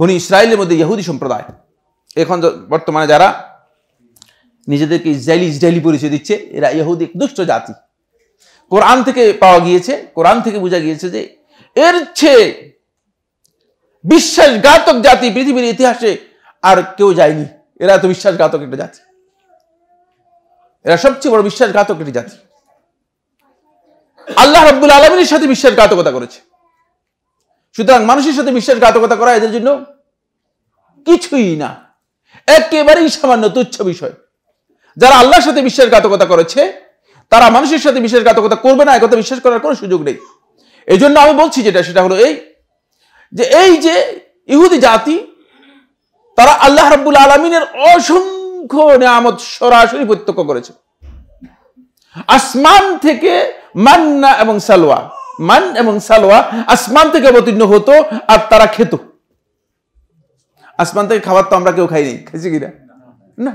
বনি ইসরায়েলের মধ্যে ইহুদি সম্প্রদায় এখন বর্তমানে যারা নিজেদেরকে ইসরায়েলি ইসরায়েলি পরিচয় দিচ্ছে এরা ইহুদি দুষ্ট জাতি কোরআন থেকে পাওয়া গিয়েছে কোরআন থেকে বোঝা গিয়েছে যে এর চেয়ে বিশ্বাসঘাতক জাতি পৃথিবীর ইতিহাসে আর কেউ যায়নি এরা তো বিশ্বাসঘাতক একটা জাতি এরা সবচেয়ে বড় বিশ্বাসঘাতক একটি জাতি আল্লাহ রব্দুল আলমীর সাথে বিশ্বাসঘাতকতা করেছে সুতরাং মানুষের সাথে বিশ্বাসঘাতকতা করা এদের জন্য কিছুই না একেবারেই সামান্য তুচ্ছ বিষয় যারা আল্লাহর সাথে বিশ্বাসঘাতকতা করেছে তারা মানুষের সাথে বিশ্বাসঘাতকতা করবে না একথা বিশ্বাস করার কোনো সুযোগ নেই এই জন্য আমি বলছি যেটা সেটা হলো এই যে এই যে ইহুদি জাতি তারা আল্লাহ রাব্বুল আলমিনের অসংখ্য নিয়ামত সরাসরি প্রত্যক্ষ করেছে আসমান থেকে মান্না এবং সালোয়া মান এবং সালোয়া আসমান থেকে অবতীর্ণ হতো আর তারা খেত আসমান থেকে খাবার তো আমরা কেউ খাইনি খেয়েছি কিনা না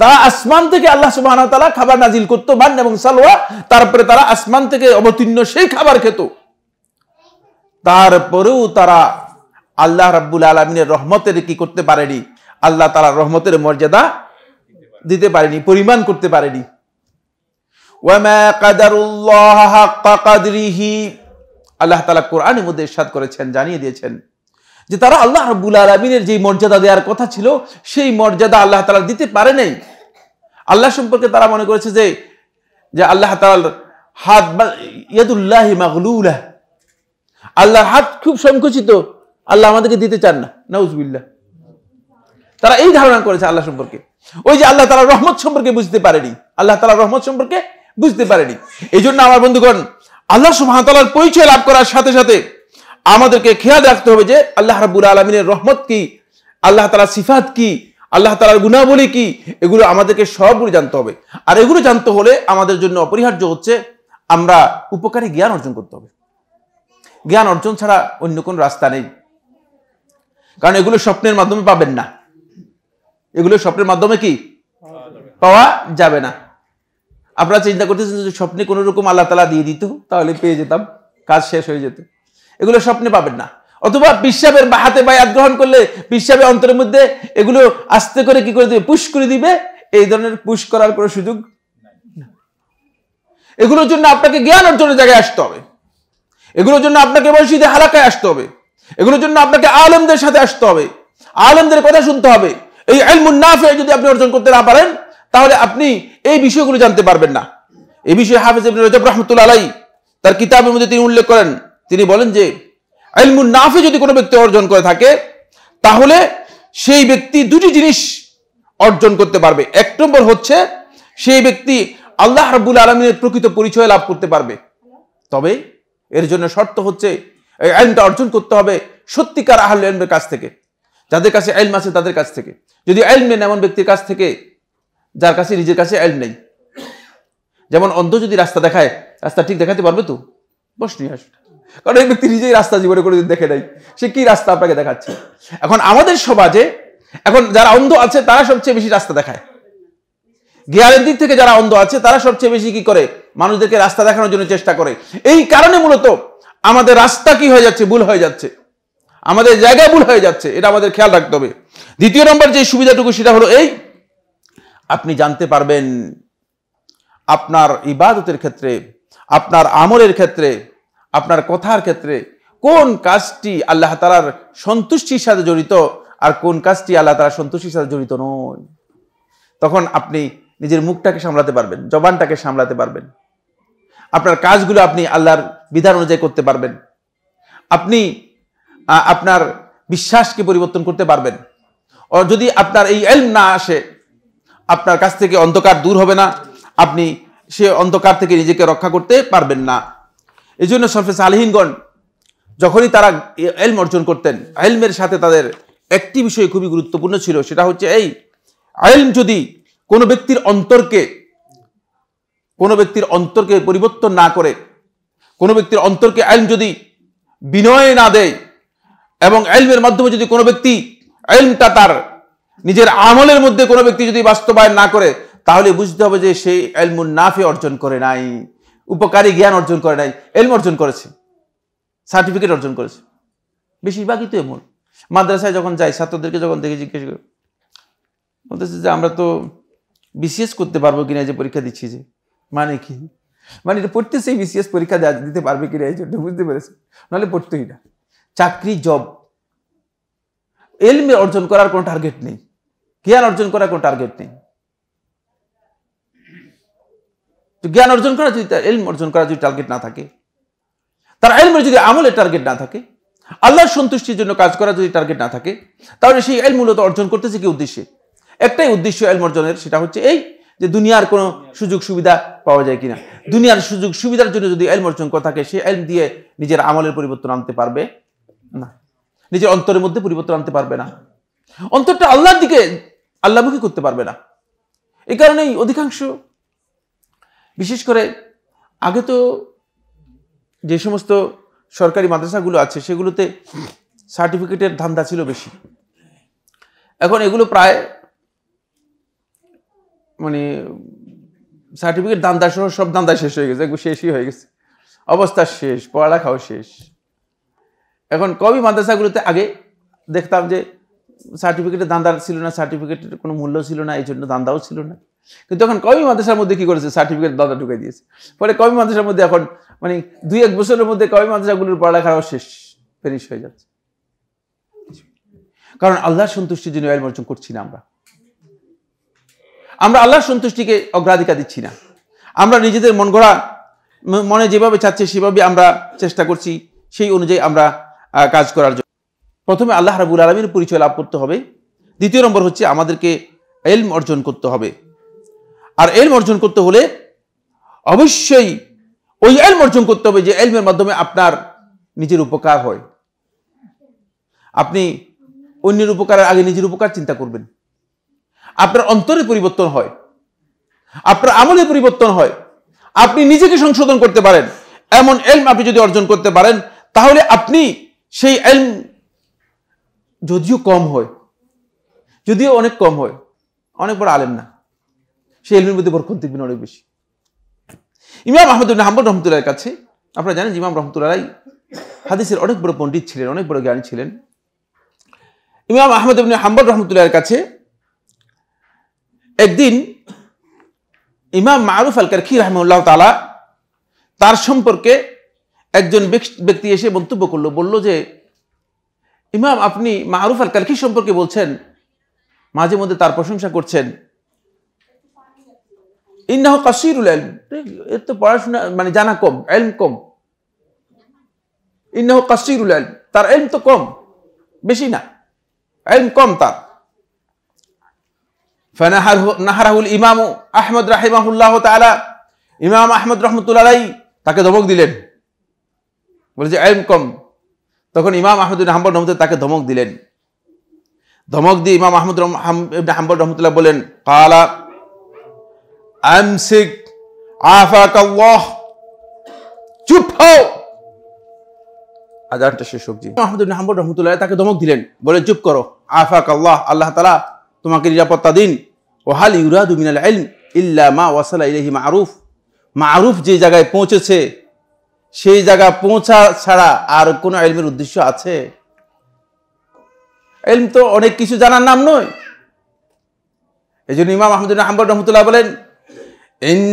তারা আসমান থেকে আল্লাহ সুবাহ তালা খাবার নাজিল করতো মান এবং সালোয়া তারপরে তারা আসমান থেকে অবতীর্ণ সেই খাবার খেত তারপরেও তারা আল্লাহ রাবুল আলমিনের রহমতের কি করতে পারেনি আল্লাহ তালা রহমতের মর্যাদা দিতে পারেনি পরিমাণ করতে পারেনি আল্লাহ তালা কোরআনের মধ্যে সাদ করেছেন জানিয়ে দিয়েছেন যে তারা আল্লাহ রব্বুল আলমিনের যেই মর্যাদা দেওয়ার কথা ছিল সেই মর্যাদা আল্লাহ তালা দিতে পারে নাই আল্লাহ সম্পর্কে তারা মনে করেছে যে যে আল্লাহ তাল হাত ইয়াদুল্লাহ মাগলুল্লাহ আল্লাহর হাত খুব সংকুচিত আল্লাহ আমাদেরকে দিতে চান না নাউজবিল্লাহ তারা এই ধারণা করেছে আল্লাহ সম্পর্কে ওই যে আল্লাহ তালা রহমত সম্পর্কে বুঝতে পারেনি আল্লাহ তালা রহমত সম্পর্কে বুঝতে পারেনি এই জন্য আমার বন্ধুগণ আল্লাহ সুহামতালার পরিচয় লাভ করার সাথে সাথে আমাদেরকে খেয়াল রাখতে হবে যে আল্লাহ রাবুল আলমিনের রহমত কি আল্লাহ তালা সিফাত কি আল্লাহ তালার গুণাবলী কি এগুলো আমাদেরকে সবগুলো জানতে হবে আর এগুলো জানতে হলে আমাদের জন্য অপরিহার্য হচ্ছে আমরা উপকারী জ্ঞান অর্জন করতে হবে জ্ঞান অর্জন ছাড়া অন্য কোন রাস্তা নেই কারণ এগুলো স্বপ্নের মাধ্যমে পাবেন না এগুলো স্বপ্নের মাধ্যমে কি পাওয়া যাবে না আপনারা চিন্তা করতেছেন যদি স্বপ্নে কোনো রকম আল্লাহ তালা দিয়ে দিত তাহলে পেয়ে যেতাম কাজ শেষ হয়ে যেত এগুলো স্বপ্নে পাবেন না অথবা বিশ্বাবের বা হাতে বায়াত গ্রহণ করলে বিশ্বাবের অন্তরের মধ্যে এগুলো আস্তে করে কি করে দিবে পুশ করে দিবে এই ধরনের পুশ করার কোনো সুযোগ এগুলোর জন্য আপনাকে জ্ঞান অর্জনের জায়গায় আসতে হবে এগুলোর জন্য আপনাকে মসজিদে হালাকায় আসতে হবে এগুলোর জন্য আপনাকে আলমদের সাথে আসতে হবে আলমদের কথা শুনতে হবে এই মুন্নাফে যদি আপনি অর্জন করতে না পারেন তাহলে আপনি এই বিষয়গুলো জানতে পারবেন না এই বিষয়ে হাফিজ রজব রহমতুল আলাই তার কিতাবের মধ্যে তিনি উল্লেখ করেন তিনি বলেন যে আলমুন নাফে যদি কোনো ব্যক্তি অর্জন করে থাকে তাহলে সেই ব্যক্তি দুটি জিনিস অর্জন করতে পারবে এক নম্বর হচ্ছে সেই ব্যক্তি আল্লাহ হাবুল আলমিনের প্রকৃত পরিচয় লাভ করতে পারবে তবে এর জন্য শর্ত হচ্ছে এই আইনটা অর্জন করতে হবে সত্যিকার আহল এলমের কাছ থেকে যাদের কাছে আইন আছে তাদের কাছ থেকে যদি আইন নেন এমন ব্যক্তির কাছ থেকে যার কাছে নিজের কাছে আইন নেই যেমন অন্ধ যদি রাস্তা দেখায় রাস্তা ঠিক দেখাতে পারবে তো বস নিয়ে আসবে কারণ এই ব্যক্তি নিজেই রাস্তা জীবনে করে দেখে নাই সে কি রাস্তা আপনাকে দেখাচ্ছে এখন আমাদের সমাজে এখন যারা অন্ধ আছে তারা সবচেয়ে বেশি রাস্তা দেখায় জ্ঞানের দিক থেকে যারা অন্ধ আছে তারা সবচেয়ে বেশি কি করে মানুষদেরকে রাস্তা দেখানোর জন্য চেষ্টা করে এই কারণে মূলত আমাদের রাস্তা কি হয়ে যাচ্ছে ভুল হয়ে যাচ্ছে আমাদের জায়গা ভুল হয়ে যাচ্ছে এটা আমাদের খেয়াল রাখতে হবে দ্বিতীয় নম্বর যে সুবিধাটুকু সেটা হলো এই আপনি জানতে পারবেন আপনার ইবাদতের ক্ষেত্রে আপনার আমলের ক্ষেত্রে আপনার কথার ক্ষেত্রে কোন কাজটি আল্লাহ তালার সন্তুষ্টির সাথে জড়িত আর কোন কাজটি আল্লাহ তালার সন্তুষ্টির সাথে জড়িত নয় তখন আপনি নিজের মুখটাকে সামলাতে পারবেন জবানটাকে সামলাতে পারবেন আপনার কাজগুলো আপনি আল্লাহর বিধান অনুযায়ী করতে পারবেন আপনি আপনার বিশ্বাসকে পরিবর্তন করতে পারবেন ও যদি আপনার এই এলম না আসে আপনার কাছ থেকে অন্ধকার দূর হবে না আপনি সে অন্ধকার থেকে নিজেকে রক্ষা করতে পারবেন না এই জন্য সরফেস আলহিনগণ যখনই তারা এলম অর্জন করতেন আলমের সাথে তাদের একটি বিষয় খুবই গুরুত্বপূর্ণ ছিল সেটা হচ্ছে এই এলম যদি কোনো ব্যক্তির অন্তরকে কোনো ব্যক্তির অন্তরকে পরিবর্তন না করে কোনো ব্যক্তির অন্তরকে এলম যদি বিনয় না দেয় এবং এলমের মাধ্যমে যদি কোনো ব্যক্তি এলমটা তার নিজের আমলের মধ্যে কোনো ব্যক্তি যদি বাস্তবায়ন না করে তাহলে বুঝতে হবে যে সেই এলমুন নাফে অর্জন করে নাই উপকারী জ্ঞান অর্জন করে নাই এলম অর্জন করেছে সার্টিফিকেট অর্জন করেছে বেশিরভাগই তো এমন মাদ্রাসায় যখন যাই ছাত্রদেরকে যখন দেখে জিজ্ঞেস করি বলতেছে যে আমরা তো বিসিএস করতে পারবো কিনা যে পরীক্ষা দিচ্ছি যে মানে কি মানে এটা সেই বিসিএস পরীক্ষা দিতে পারবে কিনা এই জন্য বুঝতে পেরেছে নাহলে পড়তেই না চাকরি জব এলমে অর্জন করার কোনো টার্গেট নেই জ্ঞান অর্জন করার কোনো টার্গেট নেই তো জ্ঞান অর্জন করা যদি তার এলম অর্জন করা যদি টার্গেট না থাকে তার এলমের যদি আমলের টার্গেট না থাকে আল্লাহর সন্তুষ্টির জন্য কাজ করা যদি টার্গেট না থাকে তাহলে সেই এল মূলত অর্জন করতেছে কি উদ্দেশ্যে একটাই উদ্দেশ্য এলম অর্জনের সেটা হচ্ছে এই যে দুনিয়ার কোনো সুযোগ সুবিধা পাওয়া যায় কিনা দুনিয়ার সুযোগ সুবিধার জন্য যদি এলম অর্জন করা থাকে সেই এলম দিয়ে নিজের আমলের পরিবর্তন আনতে পারবে না নিজের অন্তরের মধ্যে পরিবর্তন আনতে পারবে না অন্তরটা আল্লাহর দিকে আল্লাহমুখী করতে পারবে না এই কারণেই অধিকাংশ বিশেষ করে আগে তো যে সমস্ত সরকারি মাদ্রাসাগুলো আছে সেগুলোতে সার্টিফিকেটের ধান্দা ছিল বেশি এখন এগুলো প্রায় মানে সার্টিফিকেট দান্দা সহ সব দান্দা শেষ হয়ে গেছে শেষই হয়ে গেছে অবস্থা শেষ পড়ালেখাও শেষ এখন কবি মাদ্রাসাগুলোতে আগে দেখতাম যে সার্টিফিকেটের দান্দার ছিল না সার্টিফিকেটের কোনো মূল্য ছিল না এই জন্য দান্দাও ছিল না কিন্তু তখন কবি মাদ্রাসার মধ্যে কি করেছে সার্টিফিকেট দাদা ঢুকে দিয়েছে ফলে কবি মাদ্রাসার মধ্যে এখন মানে দুই এক বছরের মধ্যে কবি মাদ্রাসাগুলোর পড়ালেখাও শেষ ফিনিশ হয়ে যাচ্ছে কারণ আল্লাহ সন্তুষ্টির জন্য আইন অর্জন করছি না আমরা আমরা আল্লাহর সন্তুষ্টিকে অগ্রাধিকার দিচ্ছি না আমরা নিজেদের মন গড়া মনে যেভাবে চাচ্ছে সেভাবে আমরা চেষ্টা করছি সেই অনুযায়ী আমরা কাজ করার জন্য প্রথমে আল্লাহ রাবুল আলমীর পরিচয় লাভ করতে হবে দ্বিতীয় নম্বর হচ্ছে আমাদেরকে এলম অর্জন করতে হবে আর এলম অর্জন করতে হলে অবশ্যই ওই এলম অর্জন করতে হবে যে এলমের মাধ্যমে আপনার নিজের উপকার হয় আপনি অন্যের উপকারের আগে নিজের উপকার চিন্তা করবেন আপনার অন্তরে পরিবর্তন হয় আপনার আমলে পরিবর্তন হয় আপনি নিজেকে সংশোধন করতে পারেন এমন এলম আপনি যদি অর্জন করতে পারেন তাহলে আপনি সেই এলম যদিও কম হয় যদিও অনেক কম হয় অনেক বড় আলেম না সেই এলমের মধ্যে বরকত দেখবেন অনেক বেশি ইমাম আহমদুল্লাহ হাম্বুল রহমতুল্লাহর কাছে আপনারা জানেন ইমাম রহমতুল্লাহ হাদিসের অনেক বড় পণ্ডিত ছিলেন অনেক বড় জ্ঞানী ছিলেন ইমাম আহমদ হাম্বুল হাম্বল রহমতুল্লাহর কাছে একদিন ইমাম মারুফ আল কারখি রহমুল্লাহ তালা তার সম্পর্কে একজন ব্যক্তি এসে মন্তব্য করল বলল যে ইমাম আপনি মারুফ আল কারখি সম্পর্কে বলছেন মাঝে মধ্যে তার প্রশংসা করছেন ইন্নাহ কাসিরুল এলম এর তো পড়াশোনা মানে জানা কম এলম কম ইন্নাহ কাসিরুল এলম তার এলম তো কম বেশি না এলম কম তার নাহারাহুল ইমাম আহমদ রাহিমাহুল্লাহ তালা ইমাম আহমদ রহমতুল্লাহ তাকে ধমক দিলেন বলে যে এলম কম তখন ইমাম আহমদ হাম্বল রহমতুল তাকে ধমক দিলেন ধমক দিয়ে ইমাম আহমদ হাম্বল রহমতুল্লাহ বলেন কালা আমসিক আফাক আল্লাহ চুপ হও আজারটা শেষ সবজি আহমদ হাম্বুর রহমতুল্লাহ তাকে ধমক দিলেন বলে চুপ করো আফাক আল্লাহ আল্লাহ তালা তোমাকে নিরাপত্তা দিন ওহাল ইউরাদু মিনাল ইলম ইল্লা মা ওয়াসালা ইলাহি মারুফ মারুফ যে জায়গায় পৌঁছেছে সেই জায়গা পৌঁছা ছাড়া আর কোনো এলমের উদ্দেশ্য আছে এলম তো অনেক কিছু জানার নাম নয় এই জন্য ইমাম আহমদুল্লাহ হাম্বর রহমতুল্লাহ বলেন আল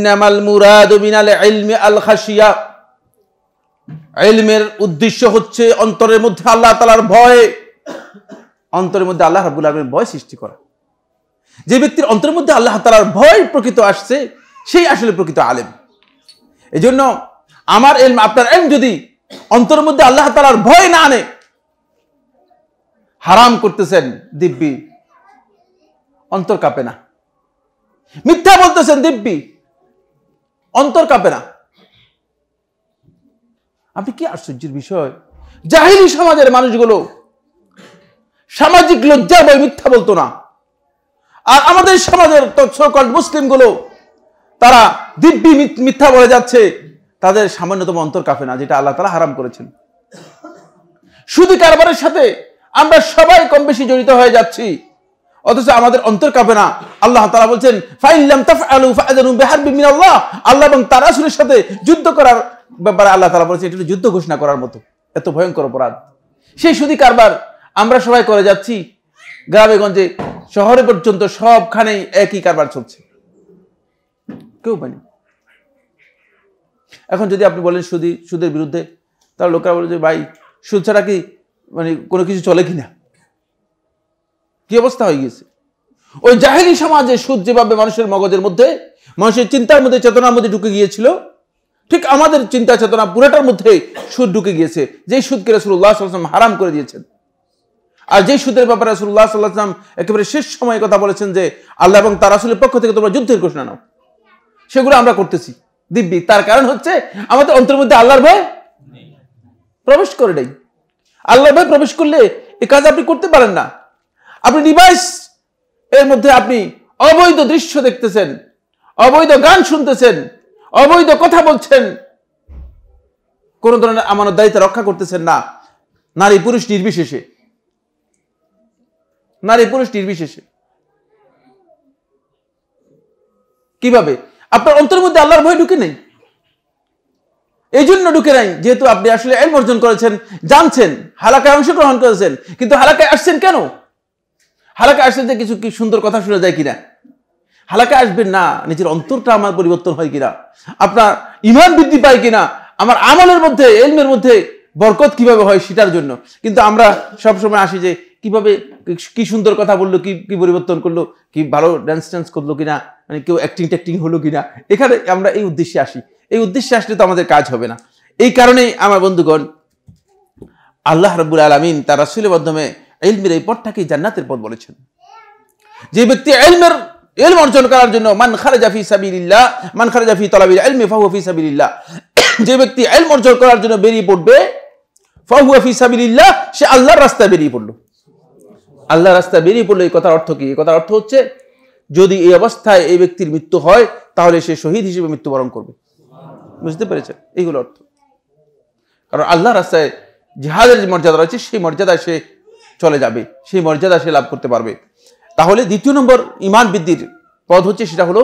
উদ্দেশ্য হচ্ছে অন্তরের মধ্যে আল্লাহ তালার ভয় অন্তরের মধ্যে আল্লাহ রাবুল আলমের ভয় সৃষ্টি করা যে ব্যক্তির অন্তরের মধ্যে আল্লাহ তালার ভয় প্রকৃত আসছে সেই আসলে প্রকৃত আলেম এই জন্য আমার এলম আপনার এলম যদি অন্তরের মধ্যে আল্লাহ তালার ভয় না আনে হারাম করতেছেন দিব্যি অন্তর কাঁপে না মিথ্যা বলতেছেন দিব্যি অন্তর কাঁপে না আপনি কি আশ্চর্যের বিষয় জাহিলি সমাজের মানুষগুলো সামাজিক লজ্জা বই মিথ্যা বলতো না আর আমাদের সমাজের সকল মুসলিমগুলো তারা দিব্যি মিথ্যা বলে যাচ্ছে তাদের সামান্যতম অন্তর কাঁপে না যেটা আল্লাহ তারা হারাম করেছেন শুধু কারবারের সাথে আমরা সবাই কম বেশি জড়িত হয়ে যাচ্ছি অথচ আমাদের অন্তর কাঁপে না আল্লাহ তারা বলছেন ফাইল্লাম তাফআলু আল্লাহ এবং তারা রাসূলের সাথে যুদ্ধ করার ব্যাপারে আল্লাহ তারা বলছেন এটা যুদ্ধ ঘোষণা করার মতো এত ভয়ঙ্কর অপরাধ সেই সুদি কারবার আমরা সবাই করে যাচ্ছি গ্রামেগঞ্জে শহরে পর্যন্ত সবখানেই একই কারবার চলছে কেউ পায়নি এখন যদি আপনি বলেন সুদি সুদের বিরুদ্ধে তাহলে লোকেরা বলে যে ভাই সুদ ছাড়া কি মানে কোনো কিছু চলে কিনা কি অবস্থা হয়ে গেছে ওই জাহেলি সমাজে সুদ যেভাবে মানুষের মগজের মধ্যে মানুষের চিন্তার মধ্যে চেতনার মধ্যে ঢুকে গিয়েছিল ঠিক আমাদের চিন্তা চেতনা পুরোটার মধ্যে সুদ ঢুকে গিয়েছে যেই সুদকে রসুল্লাহাম হারাম করে দিয়েছেন আর যে সুদের ব্যাপারে রসুল্লাহ সাল্লাহাম একেবারে শেষ সময় কথা বলেছেন যে আল্লাহ এবং তার আসলের পক্ষ থেকে তোমরা যুদ্ধের ঘোষণা নাও সেগুলো আমরা করতেছি দিব্যি তার কারণ হচ্ছে আমাদের অন্তর মধ্যে আল্লাহর ভয় প্রবেশ করে নেই আল্লাহর ভয় প্রবেশ করলে এ কাজ আপনি করতে পারেন না আপনি ডিভাইস এর মধ্যে আপনি অবৈধ দৃশ্য দেখতেছেন অবৈধ গান শুনতেছেন অবৈধ কথা বলছেন কোন ধরনের আমানত দায়িত্ব রক্ষা করতেছেন না নারী পুরুষ নির্বিশেষে নারী পুরুষ নির্বিশেষে কিভাবে আপনার অন্তর মধ্যে আল্লাহর ভয় ঢুকে নেই এই জন্য ঢুকে নাই যেহেতু আপনি আসলে এম অর্জন করেছেন জানছেন হালাকায় অংশগ্রহণ করেছেন কিন্তু হালাকায় আসছেন কেন হালাকা আসলে যে কিছু কি সুন্দর কথা শোনা যায় কিনা হালাকা আসবে না নিজের অন্তরটা আমার পরিবর্তন হয় কিনা আপনার ইমান বৃদ্ধি পায় কিনা আমার আমলের মধ্যে এলমের মধ্যে বরকত কিভাবে হয় সেটার জন্য কিন্তু আমরা সব সময় আসি যে কিভাবে কি সুন্দর কথা বললো কি কি পরিবর্তন করলো কি ভালো ড্যান্স ট্যান্স করলো কিনা মানে কেউ অ্যাক্টিং ট্যাক্টিং হলো কিনা এখানে আমরা এই উদ্দেশ্যে আসি এই উদ্দেশ্যে আসলে তো আমাদের কাজ হবে না এই কারণেই আমার বন্ধুগণ আল্লাহ রব্বুল আলমিন তার রাসুলের মাধ্যমে এলমির এই পথটাকেই জান্নাতের পথ বলেছেন যে ব্যক্তি এলমের এলম অর্জন করার জন্য মান খারেজা জাফি সাবিলিল্লাহ মান খারেজা জাফি তলাবিল এলমি ফাহুয়া ফি সাবিলিল্লাহ যে ব্যক্তি এলম অর্জন করার জন্য বেরিয়ে পড়বে ফাহুয়া ফি সাবিলিল্লাহ সে আল্লাহর রাস্তায় বেরিয়ে পড়লো আল্লাহ রাস্তায় বেরিয়ে পড়লো এই কথার অর্থ কি এই কথার অর্থ হচ্ছে যদি এই অবস্থায় এই ব্যক্তির মৃত্যু হয় তাহলে সে শহীদ হিসেবে মৃত্যুবরণ করবে বুঝতে পেরেছেন এইগুলো অর্থ কারণ আল্লাহ রাস্তায় যে মর্যাদা রয়েছে সেই মর্যাদায় সে চলে যাবে সেই মর্যাদা সে লাভ করতে পারবে তাহলে দ্বিতীয় নম্বর ইমান বৃদ্ধির পদ হচ্ছে সেটা হলো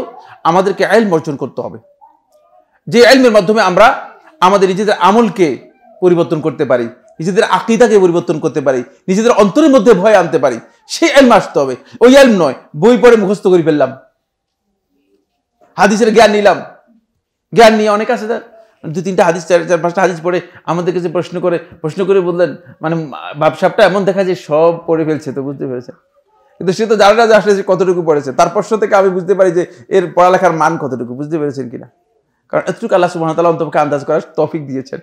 আমাদেরকে আইল অর্জন করতে হবে যে আইলমের মাধ্যমে আমরা আমাদের নিজেদের আমলকে পরিবর্তন করতে পারি নিজেদের আকৃতাকে পরিবর্তন করতে পারি নিজেদের অন্তরের মধ্যে ভয় আনতে পারি সেই আইলম আসতে হবে ওই আইলম নয় বই পড়ে মুখস্থ করে ফেললাম হাদিসের জ্ঞান নিলাম জ্ঞান নিয়ে অনেক আছে তার মানে দু তিনটা হাদিস চার চার পাঁচটা হাদিস পড়ে আমাদের কাছে প্রশ্ন করে প্রশ্ন করে বললেন মানে বাপসাপটা এমন দেখা যায় সব পড়ে ফেলছে তো বুঝতে পেরেছে কিন্তু সে তো যারা যে আসলে কতটুকু পড়েছে তার প্রশ্ন থেকে আমি বুঝতে পারি যে এর পড়ালেখার মান কতটুকু বুঝতে পেরেছেন কিনা কারণ এতটুকু আল্লাহ তালা তোমাকে আন্দাজ করার তফিক দিয়েছেন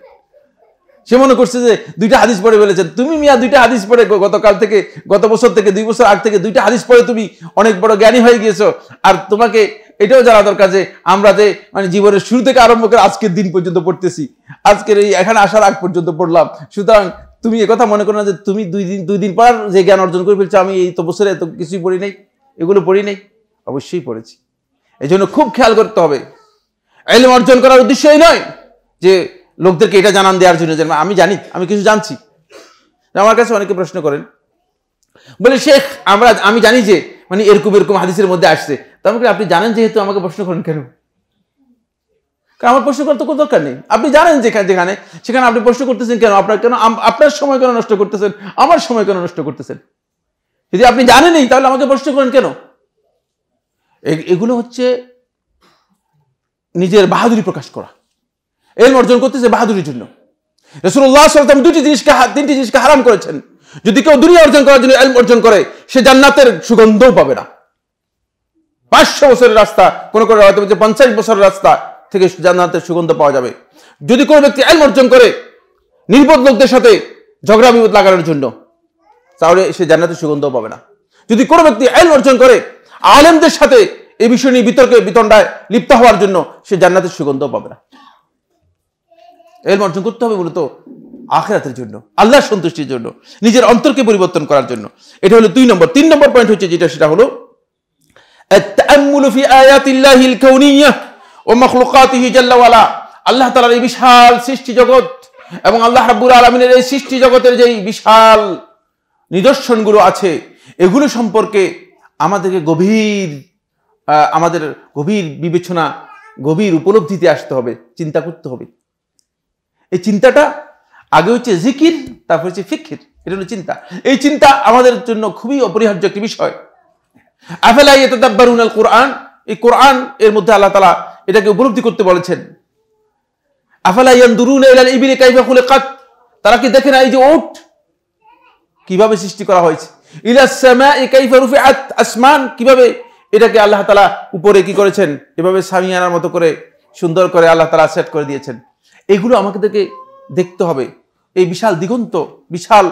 সে মনে করছে যে দুইটা হাদিস পড়ে ফেলেছেন তুমি মিয়া দুইটা হাদিস পড়ে গতকাল থেকে গত বছর থেকে দুই বছর আগ থেকে দুইটা হাদিস পড়ে তুমি অনেক বড় জ্ঞানী হয়ে গিয়েছো আর তোমাকে এটাও জানা দরকার যে আমরা যে মানে জীবনের শুরু থেকে আরম্ভ করে আজকের দিন পর্যন্ত পড়তেছি আজকের এই এখানে আসার আগ পর্যন্ত পড়লাম সুতরাং তুমি কথা মনে করো না যে তুমি দুই দিন দুই দিন পর যে জ্ঞান অর্জন করে ফেলছো আমি এই তো বছরে এত কিছুই পড়ি নাই এগুলো পড়ি নাই অবশ্যই পড়েছি এই জন্য খুব খেয়াল করতে হবে এলম অর্জন করার উদ্দেশ্যই নয় যে লোকদেরকে এটা জানান দেওয়ার জন্য যে আমি জানি আমি কিছু জানছি আমার কাছে অনেকে প্রশ্ন করেন বলে শেখ আমরা আমি জানি যে মানে এরকম এরকম হাদিসের মধ্যে আসছে তখন আপনি জানেন যেহেতু আমাকে প্রশ্ন করেন কেন কারণ আমার প্রশ্ন করার তো কোনো দরকার নেই আপনি জানেন যেখানে যেখানে সেখানে আপনি প্রশ্ন করতেছেন কেন আপনার কেন আপনার সময় কেন নষ্ট করতেছেন আমার সময় কেন নষ্ট করতেছেন যদি আপনি জানেনই তাহলে আমাকে প্রশ্ন করেন কেন এগুলো হচ্ছে নিজের বাহাদুরি প্রকাশ করা এর অর্জন করতেছে বাহাদুরির জন্য রসুল্লাহ সাল্লাম দুটি জিনিসকে তিনটি জিনিসকে হারাম করেছেন যদি কেউ দুনিয়া অর্জন করার জন্য এলম অর্জন করে সে জান্নাতের সুগন্ধও পাবে না পাঁচশো বছরের রাস্তা কোনো কোনো হয়তো বলছে পঞ্চাশ বছরের রাস্তা থেকে জান্নাতের সুগন্ধ পাওয়া যাবে যদি কোনো ব্যক্তি আইন অর্জন করে নির্বোধ লোকদের সাথে ঝগড়া বিপদ লাগানোর জন্য তাহলে সে জান্নাতের সুগন্ধ পাবে না যদি কোনো ব্যক্তি আইন অর্জন করে আলেমদের সাথে এই বিষয় নিয়ে বিতর্কে বিতণ্ডায় লিপ্ত হওয়ার জন্য সে জান্নাতের সুগন্ধ পাবে না এলম অর্জন করতে হবে মূলত আখেরাতের জন্য আল্লাহ সন্তুষ্টির জন্য নিজের অন্তরকে পরিবর্তন করার জন্য এটা হলো দুই নম্বর তিন নম্বর পয়েন্ট হচ্ছে যেটা সেটা হলো التأمل في آيات الله الكونية ومخلوقاته جل وعلا আল্লাহ তালার এই বিশাল সৃষ্টি জগৎ এবং আল্লাহ রাব্বুল আলমিনের এই সৃষ্টি জগতের যেই বিশাল নিদর্শনগুলো আছে এগুলো সম্পর্কে আমাদেরকে গভীর আমাদের গভীর বিবেচনা গভীর উপলব্ধিতে আসতে হবে চিন্তা করতে হবে এই চিন্তাটা আগে হচ্ছে জিকির তারপর হচ্ছে ফিকির এটা হলো চিন্তা এই চিন্তা আমাদের জন্য খুবই অপরিহার্য একটি বিষয় আফেলা ইয়েতাদাব্বারুনাল কোরআন এই কোরআন এর মধ্যে আল্লাহ তালা এটাকে উপলব্ধি করতে বলেছেন তারা কি দেখে না এই যে ওট কিভাবে সৃষ্টি করা হয়েছে আসমান কিভাবে এটাকে আল্লাহ তালা উপরে কি করেছেন এভাবে সামিয়ানার মতো করে সুন্দর করে আল্লাহ তালা সেট করে দিয়েছেন এগুলো আমাকে দেখে দেখতে হবে এই বিশাল দিগন্ত বিশাল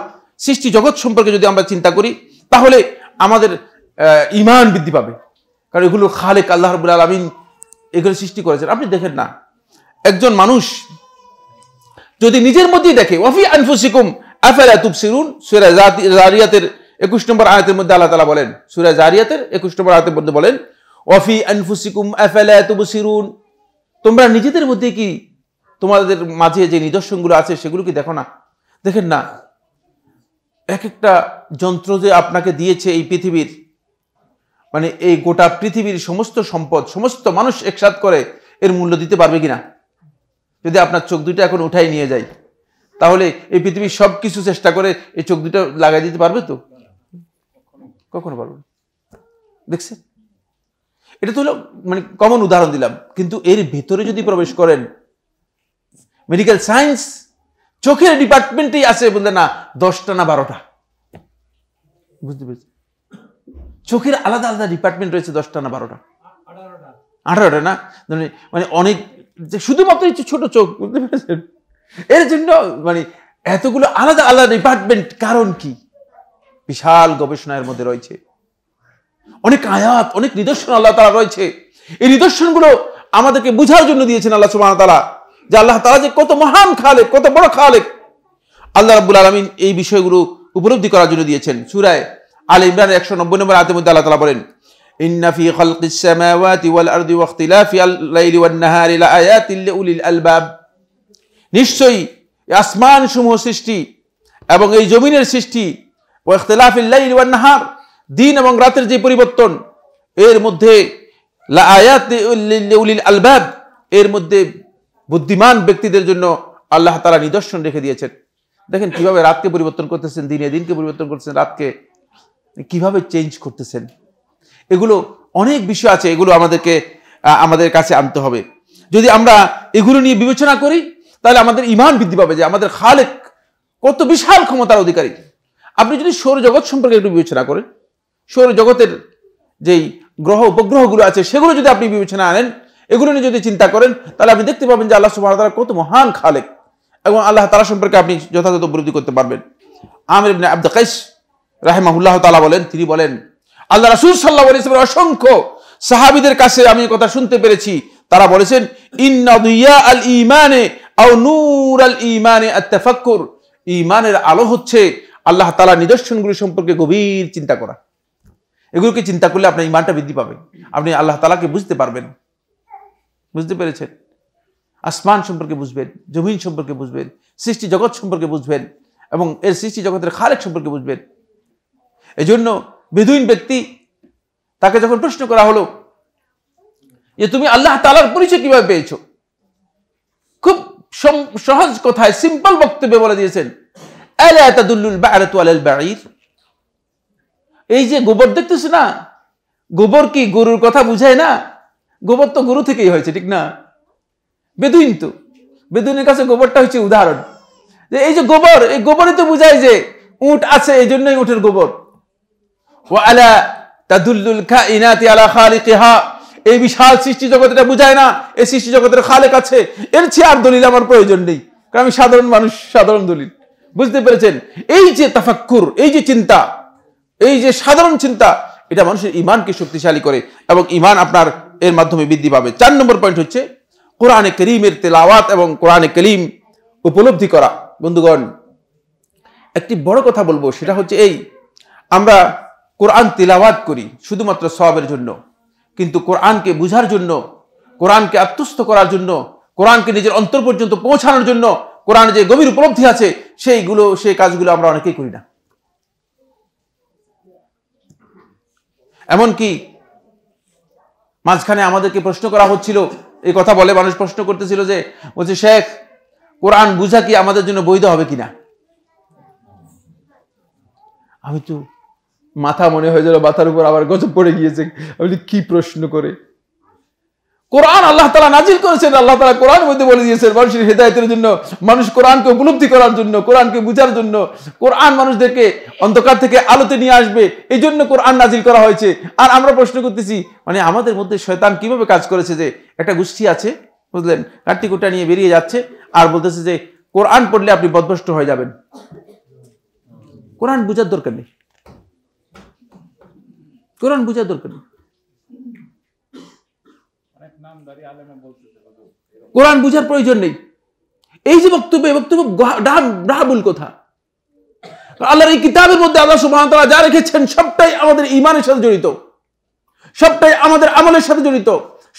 সৃষ্টি জগৎ সম্পর্কে যদি আমরা চিন্তা করি তাহলে আমাদের ইমান বৃদ্ধি পাবে কারণ এগুলো খালেক আল্লাহ রবুল আলমিন এগুলো সৃষ্টি করেছেন আপনি দেখেন না একজন মানুষ যদি নিজের মধ্যেই দেখে ওয়াফি আনফুসিকুম আফেলা তুবসিরুন সুরা জারিয়াতের একুশ নম্বর আয়াতের মধ্যে আল্লাহ তালা বলেন সুরা জারিয়াতের একুশ নম্বর আয়াতের মধ্যে বলেন ওয়াফি আনফুসিকুম আফেলা তুবসিরুন তোমরা নিজেদের মধ্যে কি তোমাদের মাঝে যে নিদর্শনগুলো আছে সেগুলো কি দেখো না দেখেন না এক একটা যন্ত্র যে আপনাকে দিয়েছে এই পৃথিবীর মানে এই গোটা পৃথিবীর সমস্ত সম্পদ সমস্ত মানুষ একসাথ করে এর মূল্য দিতে পারবে কিনা যদি আপনার চোখ দুটো এখন উঠাই নিয়ে যাই তাহলে এই পৃথিবীর সব কিছু চেষ্টা করে এই চোখ দুটো লাগাই দিতে পারবে তো কখনো পারবে না দেখছেন এটা তো হলো মানে কমন উদাহরণ দিলাম কিন্তু এর ভেতরে যদি প্রবেশ করেন মেডিকেল সায়েন্স চোখের ডিপার্টমেন্টেই আছে বলতে না দশটা না বারোটা বুঝতে পেরেছি চোখের আলাদা আলাদা ডিপার্টমেন্ট রয়েছে দশটা না বারোটা আঠারোটা না মানে, মানে অনেক শুধুমাত্র ছোট চোখ বুঝতে পেরেছেন এর জন্য মানে এতগুলো আলাদা আলাদা ডিপার্টমেন্ট কারণ কি বিশাল গবেষণার মধ্যে রয়েছে অনেক আয়াত অনেক নিদর্শন আল্লাহ তারা রয়েছে এই নিদর্শনগুলো আমাদেরকে বুঝার জন্য দিয়েছেন আল্লাহ সুবাহ তারা যে আল্লাহ তারা যে কত মহান খালেক কত বড় খালেক আল্লাহ রাবুল আলমিন এই বিষয়গুলো উপলব্ধি করার জন্য দিয়েছেন সুরায় আল ইমরান একশো নব্বই নম্বর আয়তের মধ্যে আল্লাহ তালা বলেন ইন্না ফি খালকিস সামাওয়াতি ওয়াল আরদি ওয়া ইখতিলাফি আল লাইলি ওয়ান নিশ্চয়ই আসমান সমূহ সৃষ্টি এবং এই জমিনের সৃষ্টি ও দিন এবং রাতের যে পরিবর্তন এর মধ্যে আলবাব এর মধ্যে বুদ্ধিমান ব্যক্তিদের জন্য আল্লাহ তারা নিদর্শন রেখে দিয়েছেন দেখেন কিভাবে রাতকে পরিবর্তন করতেছেন দিনে দিনকে পরিবর্তন করতেছেন রাতকে কিভাবে চেঞ্জ করতেছেন এগুলো অনেক বিষয় আছে এগুলো আমাদেরকে আমাদের কাছে আনতে হবে যদি আমরা এগুলো নিয়ে বিবেচনা করি তাহলে আমাদের ইমান বৃদ্ধি পাবে যে আমাদের খালেক কত বিশাল ক্ষমতার অধিকারী আপনি যদি সৌরজগৎ সম্পর্কে একটু বিবেচনা করেন সৌরজগতের যেই গ্রহ উপগ্রহগুলো আছে সেগুলো যদি আপনি বিবেচনা আনেন এগুলো নিয়ে যদি চিন্তা করেন তাহলে আপনি দেখতে পাবেন যে আল্লাহ সুবাহ তালা কত মহান খালেক এবং আল্লাহ তালা সম্পর্কে আপনি যথাযথ উপলব্ধি করতে পারবেন আমির আব্দ কাইশ রাহেমাহুল্লাহ তালা বলেন তিনি বলেন আল্লাহ রাসুল সাল্লাহ ইসলামের অসংখ্য সাহাবিদের কাছে আমি কথা শুনতে পেরেছি তারা বলেছেন ইন্নাদুইয়া আল ইমানে নূর আল ইমানে ইমানের আলো হচ্ছে আল্লাহ তালা নিদর্শনগুলি সম্পর্কে গভীর চিন্তা করা এগুলোকে চিন্তা করলে আপনার ইমানটা বৃদ্ধি পাবে আপনি আল্লাহ তালাকে বুঝতে পারবেন বুঝতে পেরেছেন আসমান সম্পর্কে বুঝবেন জমিন সম্পর্কে বুঝবেন সৃষ্টি জগৎ সম্পর্কে বুঝবেন এবং এর সৃষ্টি জগতের খালেক সম্পর্কে বুঝবেন এজন্য বেদুইন ব্যক্তি তাকে যখন প্রশ্ন করা হলো যে তুমি আল্লাহ তালার পরিচয় কিভাবে পেয়েছ খুব সহজ কথায় সিম্পল বক্তব্যে বলে দিয়েছেন এই যে গোবর দেখতেছ না গোবর কি গরুর কথা বুঝায় না গোবর তো গরু থেকেই হয়েছে ঠিক না বেদুইন তো বেদুইনের কাছে গোবরটা হচ্ছে উদাহরণ যে এই যে গোবর এই গোবরই তো বুঝায় যে উট আছে এই জন্যই উঠের গোবর ও আলা তাদুল্লুল খা ইনাতি আলা খালিকিহা এই বিশাল সৃষ্টি জগতটা বুঝায় না এই সৃষ্টি জগতের খালেক আছে এর চেয়ে আর দলিল আমার প্রয়োজন নেই কারণ আমি সাধারণ মানুষ সাধারণ দলিল বুঝতে পেরেছেন এই যে তাফাক্কুর এই যে চিন্তা এই যে সাধারণ চিন্তা এটা মানুষের ইমানকে শক্তিশালী করে এবং ইমান আপনার এর মাধ্যমে বৃদ্ধি পাবে চার নম্বর পয়েন্ট হচ্ছে কোরআনে করিমের তেলাওয়াত এবং কোরআনে করিম উপলব্ধি করা বন্ধুগণ একটি বড় কথা বলবো সেটা হচ্ছে এই আমরা কোরআন তিলাওয়াত করি শুধুমাত্র সবের জন্য কিন্তু কোরআনকে বুঝার জন্য কোরআনকে আত্মস্থ করার জন্য কোরআনকে নিজের অন্তর পর্যন্ত পৌঁছানোর জন্য কোরআন যে গভীর উপলব্ধি আছে সেইগুলো সেই কাজগুলো আমরা অনেকেই করি না এমনকি মাঝখানে আমাদেরকে প্রশ্ন করা হচ্ছিল এই কথা বলে মানুষ প্রশ্ন করতেছিল যে বলছে শেখ কোরআন বুঝা কি আমাদের জন্য বৈধ হবে কিনা আমি তো মাথা মনে হয়ে গেল মাথার উপর আবার গজব পড়ে গিয়েছে আমি কি প্রশ্ন করে কোরআন আল্লাহ তালা নাজিল করেছেন আল্লাহ তালা কোরআন মধ্যে বলে দিয়েছেন মানুষের হেদায়তের জন্য মানুষ কোরআনকে উপলব্ধি করার জন্য কোরআনকে বুঝার জন্য কোরআন মানুষদেরকে অন্ধকার থেকে আলোতে নিয়ে আসবে এই জন্য কোরআন নাজিল করা হয়েছে আর আমরা প্রশ্ন করতেছি মানে আমাদের মধ্যে শয়তান কিভাবে কাজ করেছে যে একটা গোষ্ঠী আছে বুঝলেন কার্তিক ওটা নিয়ে বেরিয়ে যাচ্ছে আর বলতেছে যে কোরআন পড়লে আপনি বদভস্ত হয়ে যাবেন কোরআন বুঝার দরকার নেই কোরআন বোঝা দরকার নেই কোরআন বুঝার প্রয়োজন নেই এই যে বক্তব্য বক্তব্য ডাহাবুল কথা আল্লাহর এই কিতাবের মধ্যে আল্লাহ সুবাহতালা যা রেখেছেন সবটাই আমাদের ইমানের সাথে জড়িত সবটাই আমাদের আমলের সাথে জড়িত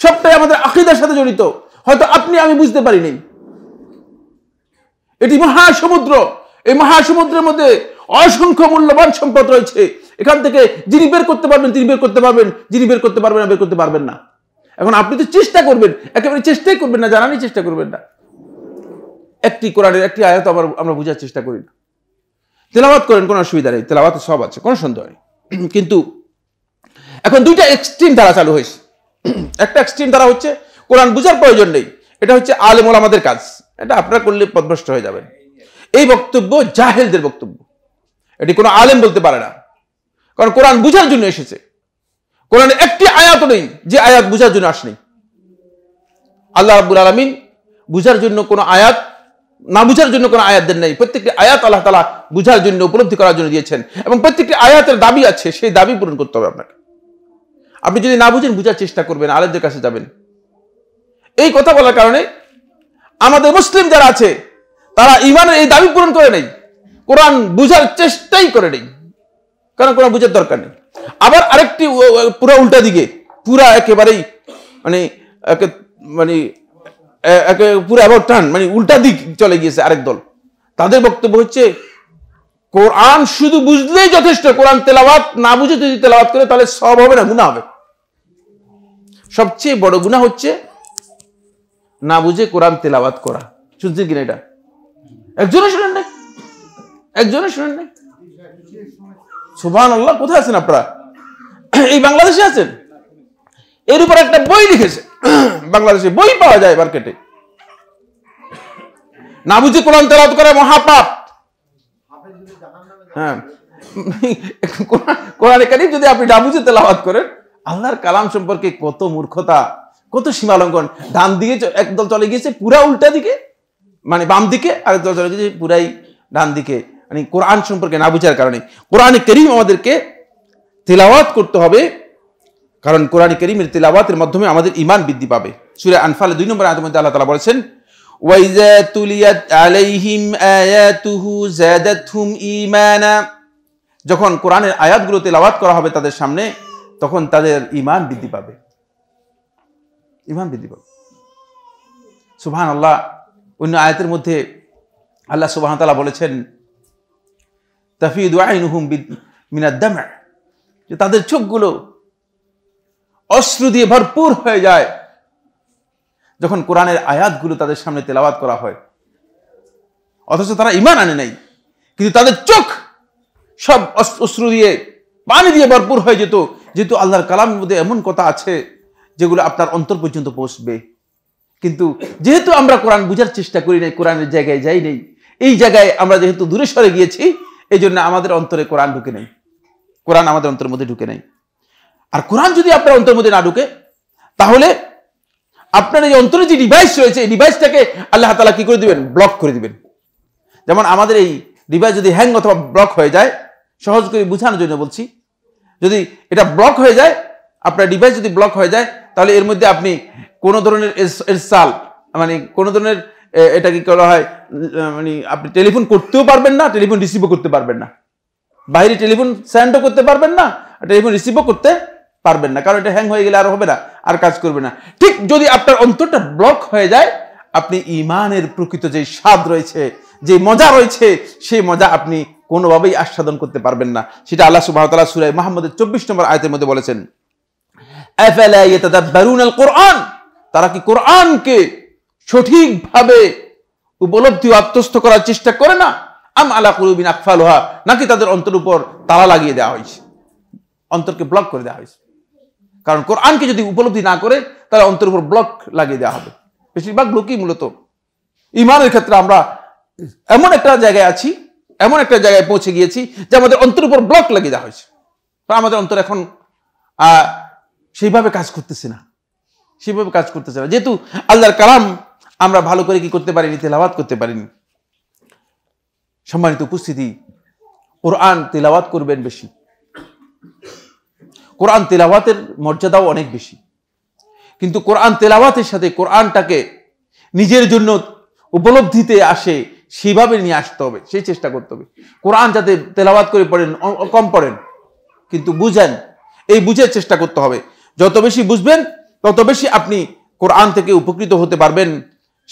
সবটাই আমাদের আকিদার সাথে জড়িত হয়তো আপনি আমি বুঝতে পারিনি এটি মহাসমুদ্র এই মহাসমুদ্রের মধ্যে অসংখ্য মূল্যবান সম্পদ রয়েছে এখান থেকে যিনি বের করতে পারবেন তিনি বের করতে পারবেন যিনি বের করতে পারবেন না বের করতে পারবেন না এখন আপনি তো চেষ্টা করবেন একেবারে চেষ্টাই করবেন না জানারই চেষ্টা করবেন না একটি কোরআনের একটি আয়াত আবার আমরা বোঝার চেষ্টা করি না তেলাবাত করেন কোনো অসুবিধা নেই তেলাবাত সব আছে কোনো সন্দেহ নেই কিন্তু এখন দুইটা এক্সট্রিম ধারা চালু হয়েছে একটা এক্সট্রিম ধারা হচ্ছে কোরআন বোঝার প্রয়োজন নেই এটা হচ্ছে আলেমুল আমাদের কাজ এটা আপনারা করলে পদভ্রষ্ট হয়ে যাবেন এই বক্তব্য জাহেলদের বক্তব্য এটি কোনো আলেম বলতে পারে না কারণ কোরআন বুঝার জন্য এসেছে কোরআনে একটি আয়াত নেই যে আয়াত বুঝার জন্য আসেনি আল্লাহ আব্বুল আলমিন বুঝার জন্য কোনো আয়াত না বুঝার জন্য কোনো আয়াত দেন নাই প্রত্যেকটি আয়াত আল্লাহ তালা বুঝার জন্য উপলব্ধি করার জন্য দিয়েছেন এবং প্রত্যেকটি আয়াতের দাবি আছে সেই দাবি পূরণ করতে হবে আপনাকে আপনি যদি না বুঝেন বুঝার চেষ্টা করবেন আলেমদের কাছে যাবেন এই কথা বলার কারণে আমাদের মুসলিম যারা আছে তারা ইমানের এই দাবি পূরণ করে নেই কোরআন বুঝার চেষ্টাই করে নেই কারণ কোনো বুঝার দরকার নেই আবার আরেকটি পুরো উল্টা দিকে পুরা একেবারেই মানে একে মানে একে পুরো অ্যাবাউট টান মানে উল্টা দিক চলে গিয়েছে আরেক দল তাদের বক্তব্য হচ্ছে কোরআন শুধু বুঝলেই যথেষ্ট কোরআন তেলাবাদ না বুঝে যদি তেলাবাত করে তাহলে সব হবে না গুণা হবে সবচেয়ে বড় গুণা হচ্ছে না বুঝে কোরআন তেলাবাদ করা শুনছেন কিনা এটা একজনে শুনেন নাই একজনে শুনেন নাই সুভান আল্লাহ কোথায় আছেন আপনারা এই বাংলাদেশে আছেন এর উপর একটা বই লিখেছে বাংলাদেশে বই পাওয়া যায় মার্কেটে না বুঝি কোরআন তেলাওয়াত করে মহাপাপ হ্যাঁ কোরআন কারিম যদি আপনি না বুঝে তেলাওয়াত করেন আল্লাহর কালাম সম্পর্কে কত মূর্খতা কত সীমালঙ্ঘন ডান দিকে একদল চলে গিয়েছে পুরা উল্টা দিকে মানে বাম দিকে আরেক দল চলে গিয়েছে পুরাই ডান দিকে মানে কোরআন সম্পর্কে না বুঝার কারণে কোরআনে করিম আমাদেরকে তেলাওয়াত করতে হবে কারণ কোরআন করিমের তেলাওয়াতের মাধ্যমে আমাদের ইমান বৃদ্ধি পাবে সুরে আনফালে দুই নম্বর আয়তের মধ্যে আল্লাহ তালা বলেছেন যখন কোরআনের আয়াতগুলো তেলাওয়াত করা হবে তাদের সামনে তখন তাদের ইমান বৃদ্ধি পাবে ইমান বৃদ্ধি পাবে সুবহান আল্লাহ অন্য আয়াতের মধ্যে আল্লাহ সুবহান তালা বলেছেন তাফিদ আইনহুম মিনাদ্দামা যে তাদের চোখগুলো অশ্রু দিয়ে ভরপুর হয়ে যায় যখন কোরআনের আয়াতগুলো তাদের সামনে তেলাবাত করা হয় অথচ তারা ইমান আনে নাই কিন্তু তাদের চোখ সব অশ্রু দিয়ে পানি দিয়ে ভরপুর হয়ে যেত যেহেতু আল্লাহর কালামের মধ্যে এমন কথা আছে যেগুলো আপনার অন্তর পর্যন্ত পৌঁছবে কিন্তু যেহেতু আমরা কোরআন বুঝার চেষ্টা করি নাই কোরআনের জায়গায় যাই নেই এই জায়গায় আমরা যেহেতু দূরে সরে গিয়েছি এই জন্য আমাদের অন্তরে কোরআন ঢুকে নেই কোরআন আমাদের অন্তরের মধ্যে ঢুকে নেই আর কোরআন যদি আপনার অন্তরের মধ্যে না ঢুকে তাহলে আপনার এই অন্তরে যে ডিভাইস রয়েছে এই ডিভাইসটাকে আল্লাহ তালা কি করে দিবেন ব্লক করে দিবেন যেমন আমাদের এই ডিভাইস যদি হ্যাং অথবা ব্লক হয়ে যায় সহজ করে বুঝানোর জন্য বলছি যদি এটা ব্লক হয়ে যায় আপনার ডিভাইস যদি ব্লক হয়ে যায় তাহলে এর মধ্যে আপনি কোনো ধরনের এর সাল মানে কোনো ধরনের এটা কি করা হয় মানে আপনি টেলিফোন করতেও পারবেন না টেলিফোন রিসিভও করতে পারবেন না বাইরে টেলিফোন স্যান্ডও করতে পারবেন না টেলিফোন রিসিভও করতে পারবেন না কারণ এটা হ্যাং হয়ে গেলে আর হবে না আর কাজ করবে না ঠিক যদি আপনার অন্তরটা ব্লক হয়ে যায় আপনি ইমানের প্রকৃত যে স্বাদ রয়েছে যে মজা রয়েছে সেই মজা আপনি কোনোভাবেই আস্বাদন করতে পারবেন না সেটা আল্লাহ তালা সুরাই মাহমদের চব্বিশ নম্বর আয়তের মধ্যে বলেছেন তারা কি কোরআনকে সঠিকভাবে উপলব্ধি আত্মস্থ করার চেষ্টা করে না আম আলা কুরুবিন আকফাল হা নাকি তাদের অন্তর উপর তালা লাগিয়ে দেওয়া হয়েছে অন্তরকে ব্লক করে দেওয়া হয়েছে কারণ কোরআনকে যদি উপলব্ধি না করে তাহলে অন্তর উপর ব্লক লাগিয়ে দেওয়া হবে বেশিরভাগ লোকই মূলত ইমানের ক্ষেত্রে আমরা এমন একটা জায়গায় আছি এমন একটা জায়গায় পৌঁছে গিয়েছি যে আমাদের অন্তর উপর ব্লক লাগিয়ে দেওয়া হয়েছে আমাদের অন্তর এখন সেইভাবে কাজ করতেছে না সেইভাবে কাজ করতেছে না যেহেতু আল্লাহর কালাম আমরা ভালো করে কি করতে পারিনি তেলাওয়াত করতে পারিনি সম্মানিত উপস্থিতি কোরআন তেলাওয়াত করবেন বেশি কোরআন তেলাওয়াতের মর্যাদাও অনেক বেশি কিন্তু কোরআন তেলাওয়াতের সাথে কোরআনটাকে নিজের জন্য উপলব্ধিতে আসে সেভাবে নিয়ে আসতে হবে সেই চেষ্টা করতে হবে কোরআন যাতে তেলাওয়াত করে পড়েন কম পড়েন কিন্তু বুঝেন এই বুঝের চেষ্টা করতে হবে যত বেশি বুঝবেন তত বেশি আপনি কোরআন থেকে উপকৃত হতে পারবেন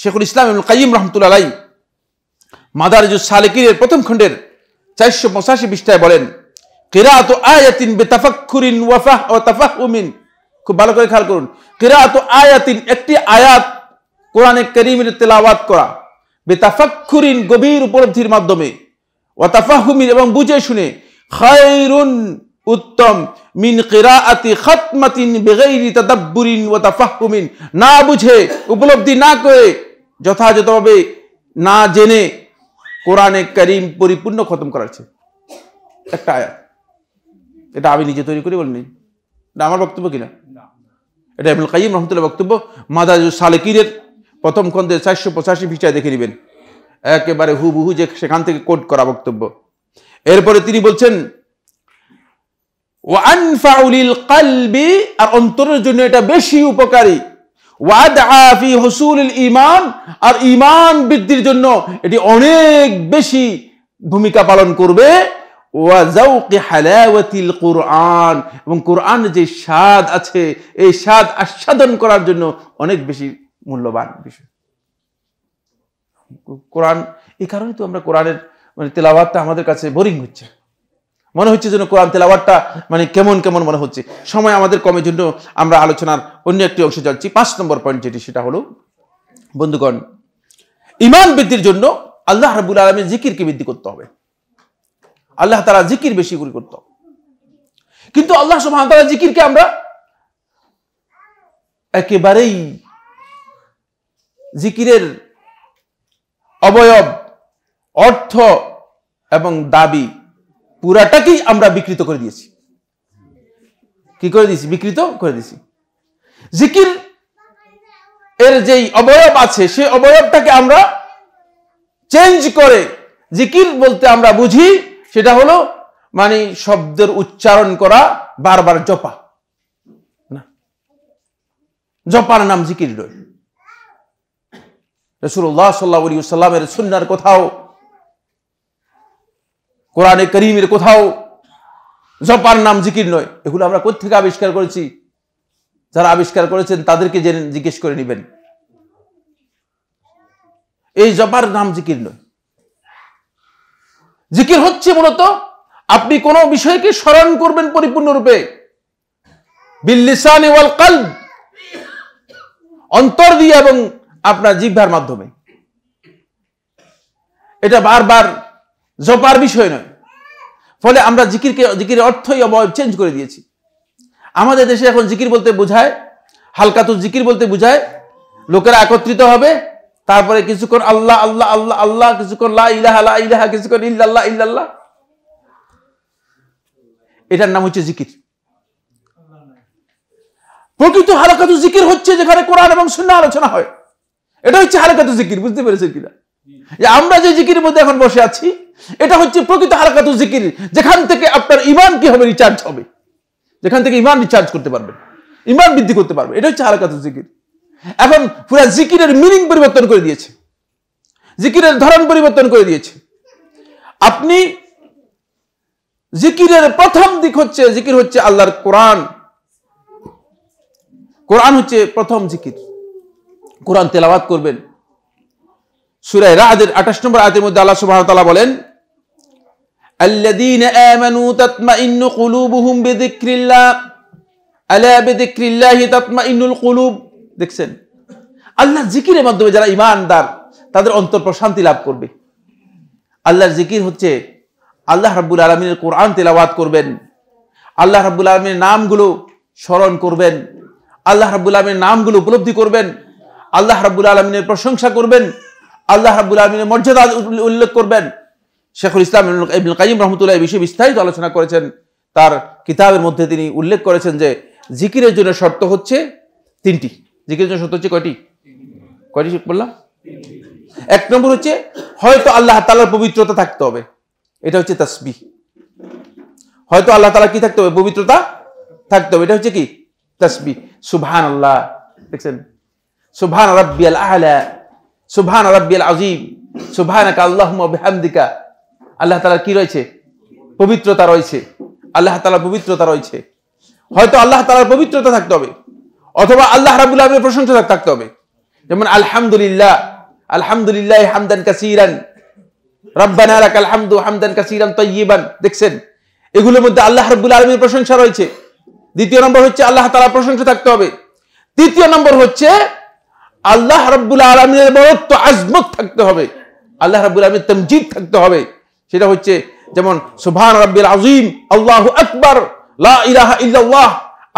শেখুল ইসলাম এবং কাইম রহমতুল্লা আলাই সালেকিরের প্রথম খণ্ডের চারশো পঁচাশি পৃষ্ঠায় বলেন কেরাত আয়াতিন ওয়াফাহ ও তাফাহ উমিন খুব ভালো করে খেয়াল করুন কেরাত আয়াতিন একটি আয়াত কোরআনে করিমের তেলাওয়াত করা গভীর উপলব্ধির মাধ্যমে ও এবং বুঝে শুনে খায়রুন উত্তম মিন আতি খাতমাতিন বেগাইরি তাদাব্বুরিন ও তাফাহুমিন না বুঝে উপলব্ধি না করে যথাযথভাবে না জেনে কোরআনে করিম পরিপূর্ণ খতম করাচ্ছে একটা আয়াত এটা আমি নিজে তৈরি করি বলিনি এটা আমার বক্তব্য কিনা এটা আবুল কাইম রহমতুল্লাহ বক্তব্য মাদাজ সালেকিরের প্রথম খন্দে চারশো পঁচাশি ভিসায় দেখে নেবেন একেবারে হুবহু যে সেখান থেকে কোট করা বক্তব্য এরপরে তিনি বলছেন ও আনফাউলিল কালবি আর অন্তরের জন্য এটা বেশি উপকারী ওয়াদি হসুল ইমান আর ইমান বৃদ্ধির জন্য এটি অনেক বেশি ভূমিকা পালন করবে কোরআন এবং কোরআন যে স্বাদ আছে এই স্বাদ আস্বাদন করার জন্য অনেক বেশি মূল্যবান বিষয় কোরআন এই কারণে তো আমরা কোরআনের মানে তেলাবাদটা আমাদের কাছে বোরিং হচ্ছে মনে হচ্ছে যেন কোরআন তেলাওয়ারটা মানে কেমন কেমন মনে হচ্ছে সময় আমাদের কমের জন্য আমরা আলোচনার অন্য একটি অংশ যাচ্ছি পাঁচ নম্বর পয়েন্ট যেটি সেটা হলো বন্ধুগণ ইমান বৃদ্ধির জন্য আল্লাহ রাবুল আলমের জিকিরকে বৃদ্ধি করতে হবে আল্লাহ তারা জিকির বেশি করে করত কিন্তু আল্লাহ সুহামতালা জিকিরকে আমরা একেবারেই জিকিরের অবয়ব অর্থ এবং দাবি পুরাটাকেই আমরা বিকৃত করে দিয়েছি কি করে দিয়েছি বিকৃত করে দিয়েছি জিকির এর যেই অবয়ব আছে সেই অবয়বটাকে আমরা চেঞ্জ করে জিকির বলতে আমরা বুঝি সেটা হলো মানে শব্দের উচ্চারণ করা বারবার জপা না জপার নাম জিকির রইল রসুল্লাহ সাল্লা সাল্লামের সুন্নার কোথাও কোরআনে করিমের কোথাও জপার নাম জিকির নয় এগুলো আমরা কোথেকে আবিষ্কার করেছি যারা আবিষ্কার করেছেন তাদেরকে জেনে জিজ্ঞেস করে নেবেন এই জপার নাম জিকির নয় জিকির হচ্ছে মূলত আপনি কোনো বিষয়কে স্মরণ করবেন পরিপূর্ণরূপে বিল্লিসানি ওয়াল কাল অন্তর দিয়ে এবং আপনার জিভার মাধ্যমে এটা বারবার জপার বিষয় নয় ফলে আমরা জিকিরকে জিকির অর্থই অবয়ব চেঞ্জ করে দিয়েছি আমাদের দেশে এখন জিকির বলতে বোঝায় তো জিকির বলতে বোঝায় লোকেরা একত্রিত হবে তারপরে কিছুক্ষণ আল্লাহ আল্লাহ আল্লাহ আল্লাহ কিছুক্ষণ লা ইলাহা লা ইলাহা কিছুক্ষণ ইল্লাল্লাহ ইল্লাল্লাহ এটার নাম হচ্ছে জিকির প্রকৃত হালাকাতু জিকির হচ্ছে যেখানে কোরআন এবং শূন্য আলোচনা হয় এটা হচ্ছে হালাকাতু জিকির বুঝতে পেরেছেন কিনা আমরা যে জিকির মধ্যে এখন বসে আছি এটা হচ্ছে প্রকৃত হারাকাতু জিকির যেখান থেকে আপনার ইমান কি হবে রিচার্জ হবে যেখান থেকে ইমান রিচার্জ করতে পারবেন ইমান বৃদ্ধি করতে পারবে এটা হচ্ছে হারাকাতু জিকির এখন পুরা জিকিরের মিনিং পরিবর্তন করে দিয়েছে জিকিরের ধরন পরিবর্তন করে দিয়েছে আপনি জিকিরের প্রথম দিক হচ্ছে জিকির হচ্ছে আল্লাহর কোরআন কোরআন হচ্ছে প্রথম জিকির কোরআন তেলাবাদ করবেন সুরায় রাজের আঠাশ নম্বর আয়তের মধ্যে আল্লাহ সুবাহ বলেন الذين آمنوا تطمئن قلوبهم بذكر الله ألا بذكر الله تطمئن القلوب দেখছেন আল্লাহ জিকিরের মাধ্যমে যারা ইমানদার তাদের অন্তর প্রশান্তি লাভ করবে আল্লাহর জিকির হচ্ছে আল্লাহ রাব্বুল আলমিনের কোরআন তেলাওয়াত করবেন আল্লাহ রাব্বুল আলমীর নামগুলো স্মরণ করবেন আল্লাহ রাব্বুল আলমীর নামগুলো উপলব্ধি করবেন আল্লাহ রাব্বুল আলমিনের প্রশংসা করবেন আল্লাহ রাব্বুল আলমিনের মর্যাদা উল্লেখ করবেন শেখুল ইসলাম ইবনুল কাইম রহমতুল্লাহ এই বিষয়ে বিস্তারিত আলোচনা করেছেন তার কিতাবের মধ্যে তিনি উল্লেখ করেছেন যে জিকিরের জন্য শর্ত হচ্ছে তিনটি জিকিরের জন্য শর্ত হচ্ছে কয়টি কয়টি বললাম এক নম্বর হচ্ছে হয়তো আল্লাহ তালার পবিত্রতা থাকতে হবে এটা হচ্ছে তাসবি হয়তো আল্লাহ তালা কি থাকতে হবে পবিত্রতা থাকতে হবে এটা হচ্ছে কি তাসবি সুভান আল্লাহ দেখছেন সুভান রাব্বিয়াল আলা সুবহান রাব্বিয়াল আজিম সুভান আল্লাহুম্মা বিহামদিকা আল্লাহ তালার কি রয়েছে পবিত্রতা রয়েছে আল্লাহ তালার পবিত্রতা রয়েছে হয়তো আল্লাহ তালার পবিত্রতা থাকতে হবে অথবা আল্লাহ রাবুল আলমের প্রশংসা থাকতে হবে যেমন আলহামদুলিল্লাহ আলহামদুলিল্লাহ হামদান কাসিরান রব্বানা লাক আলহামদু হামদান কাসিরান তৈবান দেখছেন এগুলোর মধ্যে আল্লাহ রাবুল আলমীর প্রশংসা রয়েছে দ্বিতীয় নম্বর হচ্ছে আল্লাহ তালার প্রশংসা থাকতে হবে তৃতীয় নম্বর হচ্ছে আল্লাহ রব্বুল আলমীর বড়ত্ব আজমত থাকতে হবে আল্লাহ রাবুল আলমীর তমজিদ থাকতে হবে সেটা হচ্ছে যেমন সুভান রব্বিল আজিম আল্লাহ আকবর ইলাহা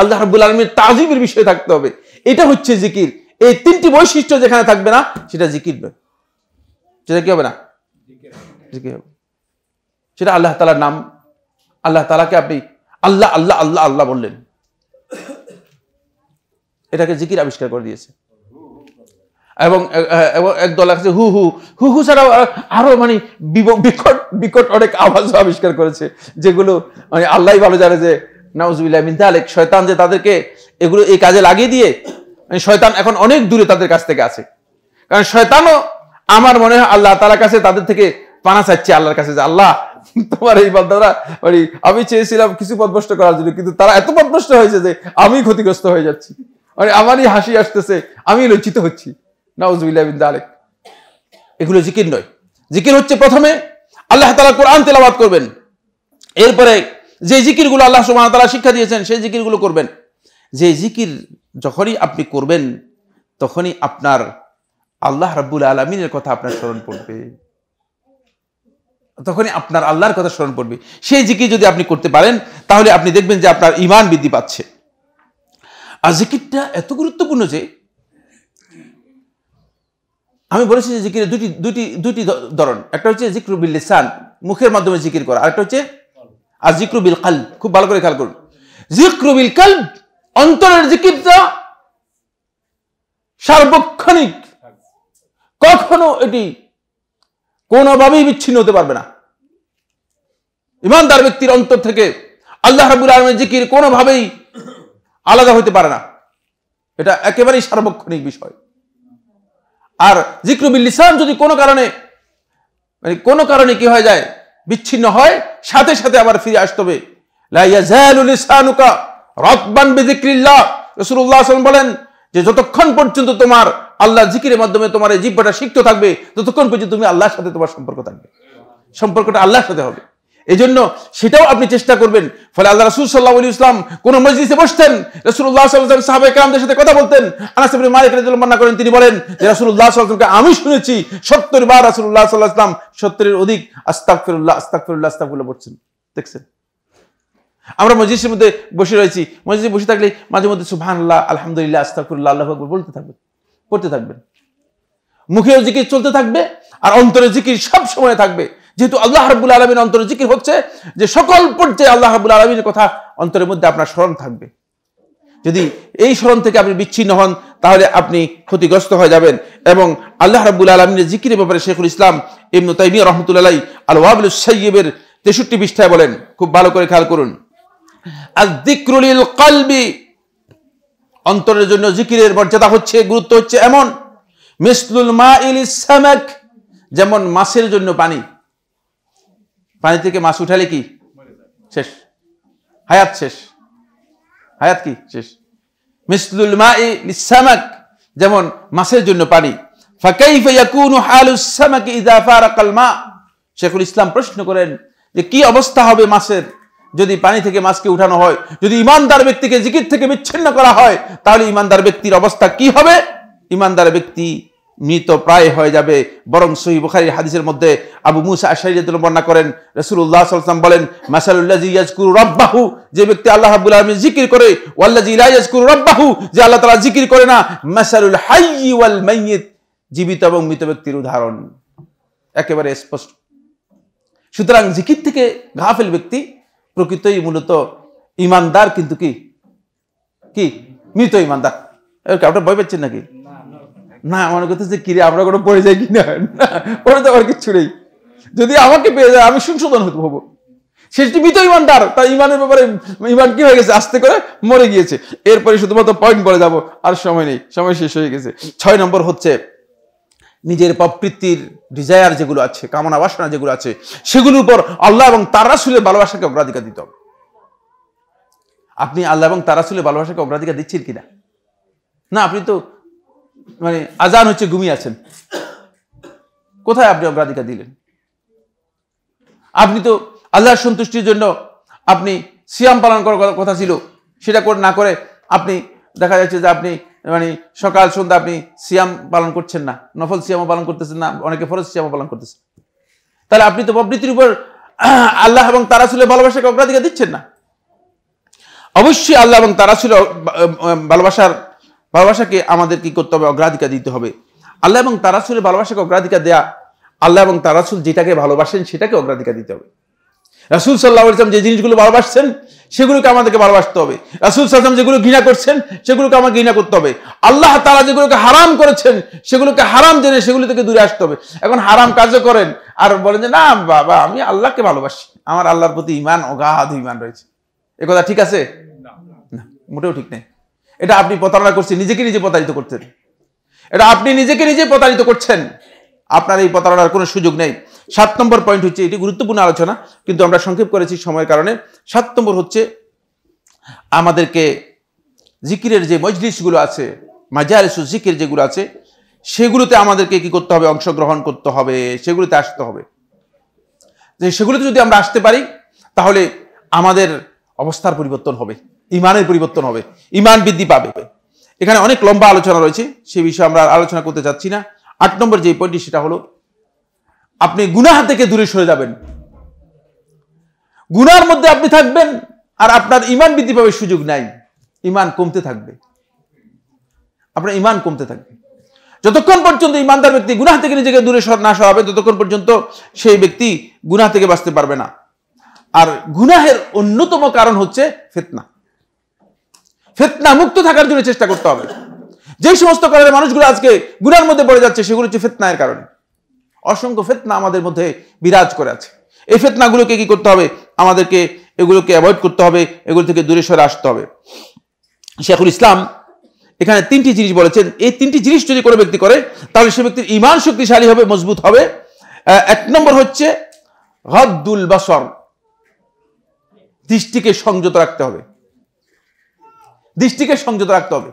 আল্লাহ রব্বুল আলমীর তাজিমের বিষয়ে থাকতে হবে এটা হচ্ছে জিকির এই তিনটি বৈশিষ্ট্য যেখানে থাকবে না সেটা জিকির সেটা কি হবে না সেটা আল্লাহ তালার নাম আল্লাহ তালাকে আপনি আল্লাহ আল্লাহ আল্লাহ আল্লাহ বললেন এটাকে জিকির আবিষ্কার করে দিয়েছে এবং একদল আছে হু হু হু হু ছাড়াও আরও মানে বিকট বিকট অনেক আওয়াজ আবিষ্কার করেছে যেগুলো মানে আল্লাহ ভালো জানে যে নাউজুবিল্লাহ শয়তান যে তাদেরকে এগুলো এই কাজে লাগিয়ে দিয়ে মানে শয়তান এখন অনেক দূরে তাদের কাছ থেকে আছে কারণ শয়তানও আমার মনে হয় আল্লাহ তালার কাছে তাদের থেকে পানা চাচ্ছে আল্লাহর কাছে যে আল্লাহ তোমার এই বান্দারা মানে আমি চেয়েছিলাম কিছু পদভষ্ট করার জন্য কিন্তু তারা এত পদভষ্ট হয়েছে যে আমি ক্ষতিগ্রস্ত হয়ে যাচ্ছি মানে আমারই হাসি আসতেছে আমি লজ্জিত হচ্ছি নাউজবিল্লাহিন এগুলো জিকির নয় জিকির হচ্ছে প্রথমে আল্লাহ তালা কোরআন তেলাবাদ করবেন এরপরে যে জিকিরগুলো আল্লাহ সুমান তালা শিক্ষা দিয়েছেন সেই জিকিরগুলো করবেন যে জিকির যখনই আপনি করবেন তখনই আপনার আল্লাহ রাব্বুল আলমিনের কথা আপনার স্মরণ পড়বে তখনই আপনার আল্লাহর কথা স্মরণ পড়বে সেই জিকির যদি আপনি করতে পারেন তাহলে আপনি দেখবেন যে আপনার ইমান বৃদ্ধি পাচ্ছে আর জিকিরটা এত গুরুত্বপূর্ণ যে আমি বলেছি যে জিকিরের দুটি দুটি দুটি ধরন একটা হচ্ছে জিক্রু বিল লিসান মুখের মাধ্যমে জিকির করা আরেকটা হচ্ছে আর জিক্রু বিল কাল খুব ভালো করে খেয়াল করুন জিক্রু বিল কাল অন্তরের তো সার্বক্ষণিক কখনো এটি কোনোভাবেই বিচ্ছিন্ন হতে পারবে না ইমানদার ব্যক্তির অন্তর থেকে আল্লাহ রাবুল আলমের জিকির কোনোভাবেই আলাদা হতে পারে না এটা একেবারেই সার্বক্ষণিক বিষয় আর জিক্রুবিল লিসান যদি কোনো কারণে মানে কোনো কারণে কি হয়ে যায় বিচ্ছিন্ন হয় সাথে সাথে আবার ফিরে আসতে হবে বলেন যে যতক্ষণ পর্যন্ত তোমার আল্লাহ জিকিরের মাধ্যমে তোমার এই জিব্বাটা সিক্ত থাকবে ততক্ষণ পর্যন্ত তুমি আল্লাহর সাথে তোমার সম্পর্ক থাকবে সম্পর্কটা আল্লাহর সাথে হবে এজন্য সেটাও আপনি চেষ্টা করবেন ফলে আল্লাহ রাসুল সাল্লাহ আলী ইসলাম কোন মসজিদে বসতেন রসুল্লাহ সাল্লাম সাহাবে কামদের সাথে কথা বলতেন আনাস ইবনে মালিক মান্না করেন তিনি বলেন যে রাসুল্লাহ সাল্লামকে আমি শুনেছি সত্তর বার রাসুল্লাহ সাল্লাহ ইসলাম সত্তরের অধিক আস্তাকফিরুল্লাহ আস্তাকফিরুল্লাহ আস্তাকুল্লাহ বলছেন দেখছেন আমরা মসজিদের মধ্যে বসে রয়েছি মসজিদে বসে থাকলে মাঝে মধ্যে সুবহানাল্লাহ আলহামদুলিল্লাহ আস্তাকুল্লাহ আল্লাহ আকবর বলতে থাকবেন করতে থাকবেন মুখেও জিকির চলতে থাকবে আর অন্তরে জিকির সব সময় থাকবে যেহেতু আল্লাহ হাবুল আলমীর অন্তরে জিকির হচ্ছে যে সকল পর্যায়ে আল্লাহ হাবুল আলমীর কথা অন্তরের মধ্যে আপনার স্মরণ থাকবে যদি এই স্মরণ থেকে আপনি বিচ্ছিন্ন হন তাহলে আপনি ক্ষতিগ্রস্ত হয়ে যাবেন এবং আল্লাহ রাবুল আলমিনের জিকির ব্যাপারে শেখুল ইসলাম ইমনু তাইমিয়া রহমতুল্লাহ আল ওয়াবুল সৈয়বের তেষট্টি পৃষ্ঠায় বলেন খুব ভালো করে খেয়াল করুন আর দিকরুলিল কলবি অন্তরের জন্য জিকিরের মর্যাদা হচ্ছে গুরুত্ব হচ্ছে এমন মিসলুল মা ইল যেমন মাসের জন্য পানি পানি থেকে মাছ উঠালে কি শেষ হায়াত শেষ হায়াত কি শেষ মিসলুল মা সামাক যেমন মাছের জন্য পানি শেখুল ইসলাম প্রশ্ন করেন যে কি অবস্থা হবে মাছের যদি পানি থেকে মাছকে উঠানো হয় যদি ইমানদার ব্যক্তিকে জিকির থেকে বিচ্ছিন্ন করা হয় তাহলে ইমানদার ব্যক্তির অবস্থা কি হবে ইমানদার ব্যক্তি মৃত প্রায় হয়ে যাবে বরং সহি বুখারির হাদিসের মধ্যে আবু মুসা আশাইদুল বর্ণনা করেন রসুল্লাহ সাল্লাম বলেন মাসালুল্লাহ ইয়াজকুরু রব্বাহু যে ব্যক্তি আল্লাহ আবুল আলমী জিকির করে ওয়াল্লাহ ইয়াজকুরু রব্বাহু যে আল্লাহ তালা জিকির করে না মাসালুল হাই ওয়াল মাইয়িত জীবিত এবং মৃত ব্যক্তির উদাহরণ একেবারে স্পষ্ট সুতরাং জিকির থেকে ঘাফেল ব্যক্তি প্রকৃতই মূলত ইমানদার কিন্তু কি কি মৃত ইমানদার আপনার ভয় পাচ্ছেন নাকি না আমার কথা যে কিরে আমরা কোনো পড়ে যাই কিনা ওরা তো আমার কিচ্ছু নেই যদি আমাকে পেয়ে যায় আমি সংশোধন হতে হবো সেটি মৃত ইমান তার তার ইমানের ব্যাপারে ইমান কি হয়ে গেছে আস্তে করে মরে গিয়েছে এরপরে শুধুমাত্র পয়েন্ট বলে যাব আর সময় নেই সময় শেষ হয়ে গেছে ছয় নম্বর হচ্ছে নিজের প্রবৃত্তির ডিজায়ার যেগুলো আছে কামনা বাসনা যেগুলো আছে সেগুলোর উপর আল্লাহ এবং তার রাসুলের ভালোবাসাকে অগ্রাধিকার দিতে হবে আপনি আল্লাহ এবং তার রাসুলের ভালোবাসাকে অগ্রাধিকার দিচ্ছেন কিনা না আপনি তো মানে আজান হচ্ছে ঘুমিয়ে আছেন কোথায় আপনি অগ্রাধিকার দিলেন আপনি তো আল্লাহর সন্তুষ্টির জন্য আপনি সিয়াম পালন করার কথা ছিল সেটা করে না করে আপনি দেখা যাচ্ছে যে আপনি মানে সকাল সন্ধ্যা আপনি সিয়াম পালন করছেন না নফল সিয়ামও পালন করতেছেন না অনেকে ফরজ সিয়ামও পালন করতেছেন তাহলে আপনি তো প্রবৃত্তির উপর আল্লাহ এবং তারা ছিল ভালোবাসাকে অগ্রাধিকার দিচ্ছেন না অবশ্যই আল্লাহ এবং তারা ছিল ভালোবাসার ভালোবাসাকে আমাদের কি করতে হবে অগ্রাধিকার দিতে হবে আল্লাহ এবং তারাসুলের ভালোবাসাকে অগ্রাধিকার দেয়া আল্লাহ এবং তারাসুল যেটাকে ভালোবাসেন সেটাকে অগ্রাধিকার দিতে হবে রাসুল সাল্লাহ ইসলাম যে জিনিসগুলো ভালোবাসছেন সেগুলোকে আমাদেরকে ভালোবাসতে হবে রাসুল সাল্লাম যেগুলো ঘৃণা করছেন সেগুলোকে আমাকে ঘৃণা করতে হবে আল্লাহ তারা যেগুলোকে হারাম করেছেন সেগুলোকে হারাম জেনে সেগুলো থেকে দূরে আসতে হবে এখন হারাম কাজও করেন আর বলেন যে না বাবা আমি আল্লাহকে ভালোবাসি আমার আল্লাহর প্রতি ইমান অগাধ ইমান রয়েছে এ কথা ঠিক আছে না মোটেও ঠিক নেই এটা আপনি প্রতারণা করছেন নিজেকে নিজে প্রতারিত করতেন এটা আপনি নিজেকে নিজে প্রতারিত করছেন আপনার এই প্রতারণার কোনো সুযোগ নেই সাত নম্বর পয়েন্ট হচ্ছে এটি গুরুত্বপূর্ণ আলোচনা কিন্তু আমরা সংক্ষেপ করেছি সময়ের কারণে সাত নম্বর হচ্ছে আমাদেরকে জিকিরের যে মজলিসগুলো আছে মাজারিসু জিকির যেগুলো আছে সেগুলোতে আমাদেরকে কি করতে হবে অংশগ্রহণ করতে হবে সেগুলোতে আসতে হবে যে সেগুলোতে যদি আমরা আসতে পারি তাহলে আমাদের অবস্থার পরিবর্তন হবে ইমানের পরিবর্তন হবে ইমান বৃদ্ধি পাবে এখানে অনেক লম্বা আলোচনা রয়েছে সে বিষয়ে আমরা আলোচনা করতে চাচ্ছি না আট নম্বর যে পয়েন্টটি সেটা হলো আপনি গুনাহা থেকে দূরে সরে যাবেন গুনার মধ্যে আপনি থাকবেন আর আপনার ইমান বৃদ্ধি পাবে সুযোগ নাই ইমান কমতে থাকবে আপনার ইমান কমতে থাকবে যতক্ষণ পর্যন্ত ইমানদার ব্যক্তি গুনাহ থেকে নিজেকে দূরে না সরাবে ততক্ষণ পর্যন্ত সেই ব্যক্তি গুনাহ থেকে বাঁচতে পারবে না আর গুনাহের অন্যতম কারণ হচ্ছে ফেতনা ফেতনা মুক্ত থাকার জন্য চেষ্টা করতে হবে যে সমস্ত কারণে মানুষগুলো আজকে গুনার মধ্যে পড়ে যাচ্ছে সেগুলো হচ্ছে ফেতনায়ের কারণে অসংখ্য ফেতনা আমাদের মধ্যে বিরাজ করে আছে এই ফেতনাগুলোকে কি করতে হবে আমাদেরকে এগুলোকে অ্যাভয়েড করতে হবে এগুলো থেকে দূরে সরে আসতে হবে শেখুল ইসলাম এখানে তিনটি জিনিস বলেছেন এই তিনটি জিনিস যদি কোনো ব্যক্তি করে তাহলে সে ব্যক্তির ইমান শক্তিশালী হবে মজবুত হবে এক নম্বর হচ্ছে হদ্দুল বাসর দৃষ্টিকে সংযত রাখতে হবে দৃষ্টিকে সংযত রাখতে হবে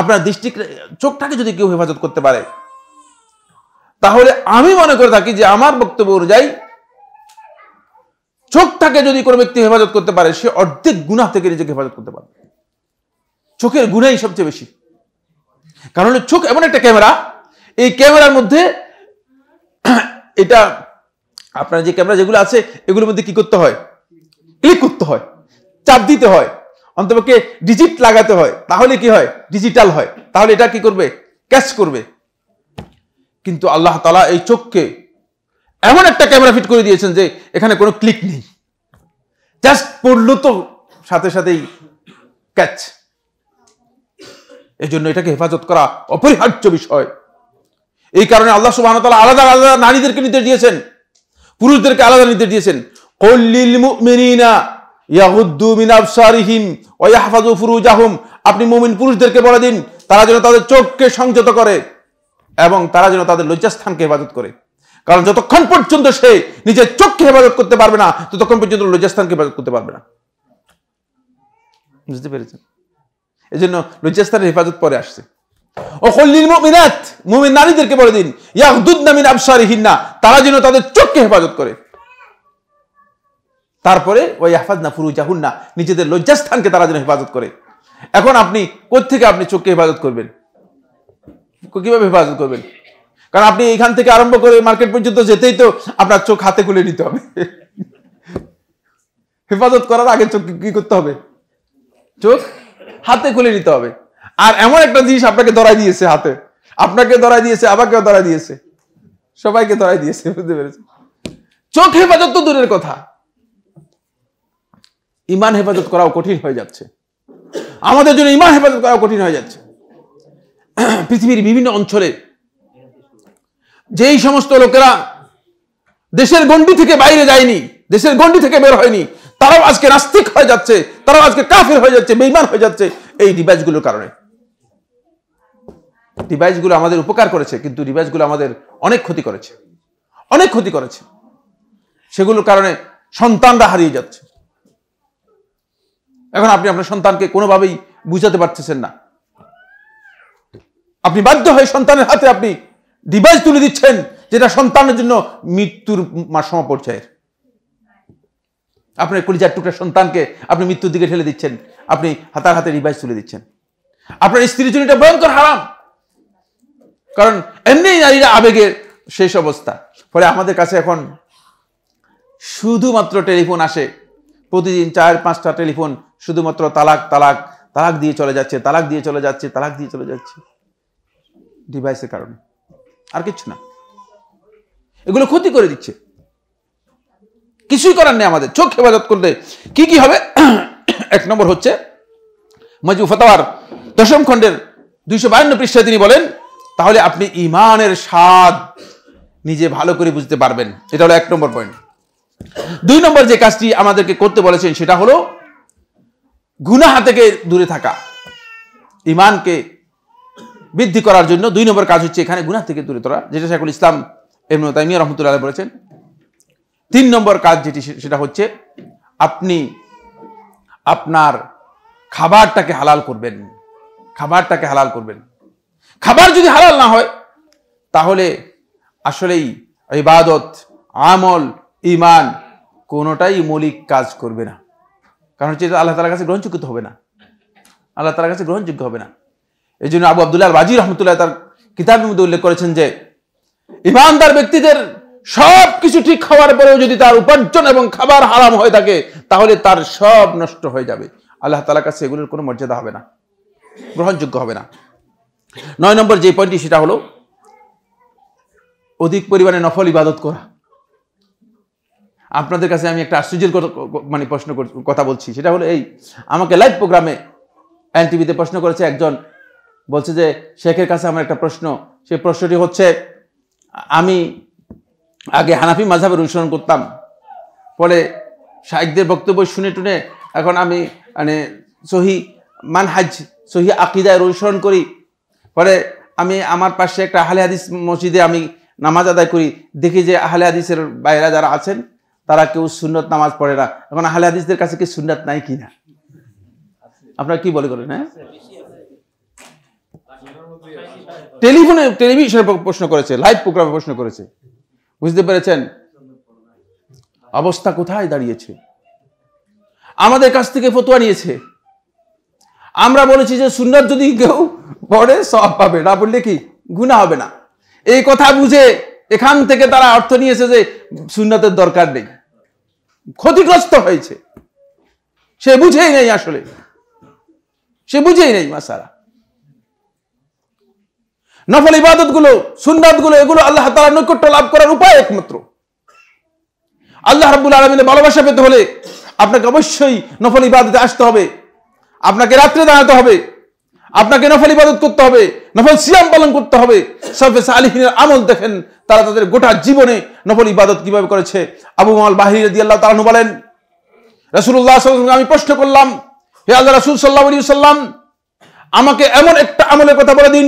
আপনার দৃষ্টি চোখটাকে যদি কেউ হেফাজত করতে পারে তাহলে আমি মনে করে থাকি যে আমার বক্তব্য অনুযায়ী চোখটাকে যদি কোনো ব্যক্তি হেফাজত করতে পারে সে অর্ধেক গুণা থেকে নিজেকে হেফাজত করতে পারে চোখের গুণাই সবচেয়ে বেশি কারণ চোখ এমন একটা ক্যামেরা এই ক্যামেরার মধ্যে এটা আপনার যে ক্যামেরা যেগুলো আছে এগুলোর মধ্যে কি করতে হয় ক্লিক করতে হয় চাপ দিতে হয় অন্তপক্ষে ডিজিট লাগাতে হয় তাহলে কি হয় ডিজিটাল হয় তাহলে এটা কি করবে ক্যাচ করবে কিন্তু আল্লাহ তালা এই চোখকে এমন একটা ক্যামেরা ফিট করে দিয়েছেন যে এখানে কোনো ক্লিক নেই জাস্ট পড়ল তো সাথে সাথেই ক্যাচ এই জন্য এটাকে হেফাজত করা অপরিহার্য বিষয় এই কারণে আল্লাহ সুবাহ আলাদা আলাদা নারীদেরকে নির্দেশ দিয়েছেন পুরুষদেরকে আলাদা নির্দেশ দিয়েছেন কল্লিল মুমিনিনা ইয়াহুদ্দু আপনি মুমিন পুরুষদেরকে বলে দিন তারা যেন তাদের চোখকে সংযত করে এবং তারা যেন তাদের লজ্জাস্থানকে হেফাজত করে কারণ যতক্ষণ পর্যন্ত সে নিজের চোখকে হেফাজত করতে পারবে না ততক্ষণ পর্যন্ত লজ্জাস্থানকে হেফাজত করতে পারবে না বুঝতে পেরেছেন এই জন্য লজ্জাস্থানের হেফাজত পরে আসছে নারীদেরকে বলে দিন না তারা যেন তাদের চোখকে হেফাজত করে তারপরে ওই আহফাজ না ফুরু জাহুন না নিজেদের লজ্জাস্থানকে তারা যেন হেফাজত করে এখন আপনি কোথেকে আপনি চোখকে হেফাজত করবেন কিভাবে হেফাজত করবেন কারণ আপনি এখান থেকে আরম্ভ করে মার্কেট পর্যন্ত যেতেই তো আপনার চোখ হাতে খুলে নিতে হবে হেফাজত করার আগে চোখ কি করতে হবে চোখ হাতে খুলে নিতে হবে আর এমন একটা জিনিস আপনাকে ধরাই দিয়েছে হাতে আপনাকে ধরাই দিয়েছে আমাকেও ধরাই দিয়েছে সবাইকে ধরাই দিয়েছে বুঝতে পেরেছে চোখ হেফাজত তো দূরের কথা ইমান হেফাজত করাও কঠিন হয়ে যাচ্ছে আমাদের জন্য ইমান হেফাজত করাও কঠিন হয়ে যাচ্ছে পৃথিবীর বিভিন্ন অঞ্চলে যেই সমস্ত লোকেরা দেশের গণ্ডি থেকে বাইরে যায়নি দেশের গণ্ডি থেকে বের হয়নি তারাও আজকে নাস্তিক হয়ে যাচ্ছে তারাও আজকে কাফের হয়ে যাচ্ছে বেইমান হয়ে যাচ্ছে এই ডিভাইসগুলোর কারণে ডিভাইসগুলো আমাদের উপকার করেছে কিন্তু ডিভাইসগুলো আমাদের অনেক ক্ষতি করেছে অনেক ক্ষতি করেছে সেগুলোর কারণে সন্তানরা হারিয়ে যাচ্ছে এখন আপনি আপনার সন্তানকে কোনোভাবেই বুঝাতে পারতেছেন না আপনি বাধ্য হয়ে সন্তানের হাতে আপনি ডিভাইস তুলে দিচ্ছেন যেটা সন্তানের জন্য মৃত্যুর সমপর্যায়ের আপনার কলিজার টুকরা সন্তানকে আপনি মৃত্যুর দিকে ঠেলে দিচ্ছেন আপনি হাতার হাতে ডিভাইস তুলে দিচ্ছেন আপনার স্ত্রীর জন্য এটা ভয়ঙ্কর হারাম কারণ এমনি নারীরা আবেগের শেষ অবস্থা ফলে আমাদের কাছে এখন শুধুমাত্র টেলিফোন আসে প্রতিদিন চার পাঁচটা টেলিফোন শুধুমাত্র তালাক তালাক তালাক দিয়ে চলে যাচ্ছে তালাক দিয়ে চলে যাচ্ছে তালাক দিয়ে চলে যাচ্ছে ডিভাইসের কারণে আর কিচ্ছু না এগুলো ক্ষতি করে দিচ্ছে কিছুই করার নেই আমাদের চোখ হেফাজত করলে কি কি হবে এক নম্বর হচ্ছে মজু ফতাওয়ার দশম খণ্ডের দুইশো বায়ান্ন পৃষ্ঠায় তিনি বলেন তাহলে আপনি ইমানের স্বাদ নিজে ভালো করে বুঝতে পারবেন এটা হলো এক নম্বর পয়েন্ট দুই নম্বর যে কাজটি আমাদেরকে করতে বলেছেন সেটা হলো গুনাহা থেকে দূরে থাকা ইমানকে বৃদ্ধি করার জন্য দুই নম্বর কাজ হচ্ছে এখানে গুনাহা থেকে দূরে তোলা যেটা শেখুল ইসলাম এমন তাইমিয়া রহমতুল্লাহ বলেছেন তিন নম্বর কাজ যেটি সেটা হচ্ছে আপনি আপনার খাবারটাকে হালাল করবেন খাবারটাকে হালাল করবেন খাবার যদি হালাল না হয় তাহলে আসলেই ইবাদত আমল ইমান কোনোটাই মৌলিক কাজ করবে না কারণ হচ্ছে আল্লাহ তালার কাছে গ্রহণযোগ্য হবে না আল্লাহ তালার কাছে গ্রহণযোগ্য হবে না এই জন্য আবু আবদুল্লাহ বাজি রহমতুল্লাহ তার কিতাবের মধ্যে উল্লেখ করেছেন যে ইমানদার ব্যক্তিদের সব কিছু ঠিক খাওয়ার পরেও যদি তার উপার্জন এবং খাবার হারাম হয়ে থাকে তাহলে তার সব নষ্ট হয়ে যাবে আল্লাহ তালার কাছে এগুলোর কোনো মর্যাদা হবে না গ্রহণযোগ্য হবে না নয় নম্বর যে পয়েন্টটি সেটা হলো অধিক পরিমাণে নফল ইবাদত করা আপনাদের কাছে আমি একটা আশ্চর্যের মানে প্রশ্ন কথা বলছি সেটা হলো এই আমাকে লাইভ প্রোগ্রামে এন টিভিতে প্রশ্ন করেছে একজন বলছে যে শেখের কাছে আমার একটা প্রশ্ন সেই প্রশ্নটি হচ্ছে আমি আগে হানাফি মাঝাবের অনুসরণ করতাম পরে শাহিকদের বক্তব্য শুনে টুনে এখন আমি মানে সহি মানহাজ সহি আকিদায় অনুসরণ করি পরে আমি আমার পাশে একটা আহলে হাদিস মসজিদে আমি নামাজ আদায় করি দেখি যে আহলে হাদিসের বাইরা যারা আছেন তারা কেউ সুন্নত নামাজ পড়ে না এখন আহলে হাদিসদের কাছে কি সুন্নত নাই কি না আপনারা কি বলে করেন হ্যাঁ টেলিফোনে টেলিভিশনে প্রশ্ন করেছে লাইভ প্রোগ্রামে প্রশ্ন করেছে বুঝতে পেরেছেন অবস্থা কোথায় দাঁড়িয়েছে আমাদের কাছ থেকে ফতুয়া নিয়েছে আমরা বলেছি যে সুন্নত যদি কেউ পড়ে সব পাবে না বললে কি গুণা হবে না এই কথা বুঝে এখান থেকে তারা অর্থ নিয়েছে যে সুন্নাতের দরকার নেই ক্ষতিগ্রস্ত হয়েছে সে বুঝেই নেই আসলে সে বুঝেই নেই মাসারা নফল ইবাদত গুলো সুন্নাত গুলো এগুলো আল্লাহ তালা নৈকট্য লাভ করার উপায় একমাত্র আল্লাহ রাবুল আলমিনের ভালোবাসা পেতে হলে আপনাকে অবশ্যই নফল ইবাদতে আসতে হবে আপনাকে রাত্রে দাঁড়াতে হবে আপনাকে নফল ইবাদত করতে হবে নফল সিয়াম পালন করতে হবে সাফেস আলিহিনের আমল দেখেন তারা তাদের গোটা জীবনে নফল ইবাদত কিভাবে করেছে আবু মাল বাহির দি আল্লাহ বলেন রসুল্লাহ আমি প্রশ্ন করলাম হে আল্লাহ রসুল সাল্লাহ আলী সাল্লাম আমাকে এমন একটা আমলের কথা বলে দিন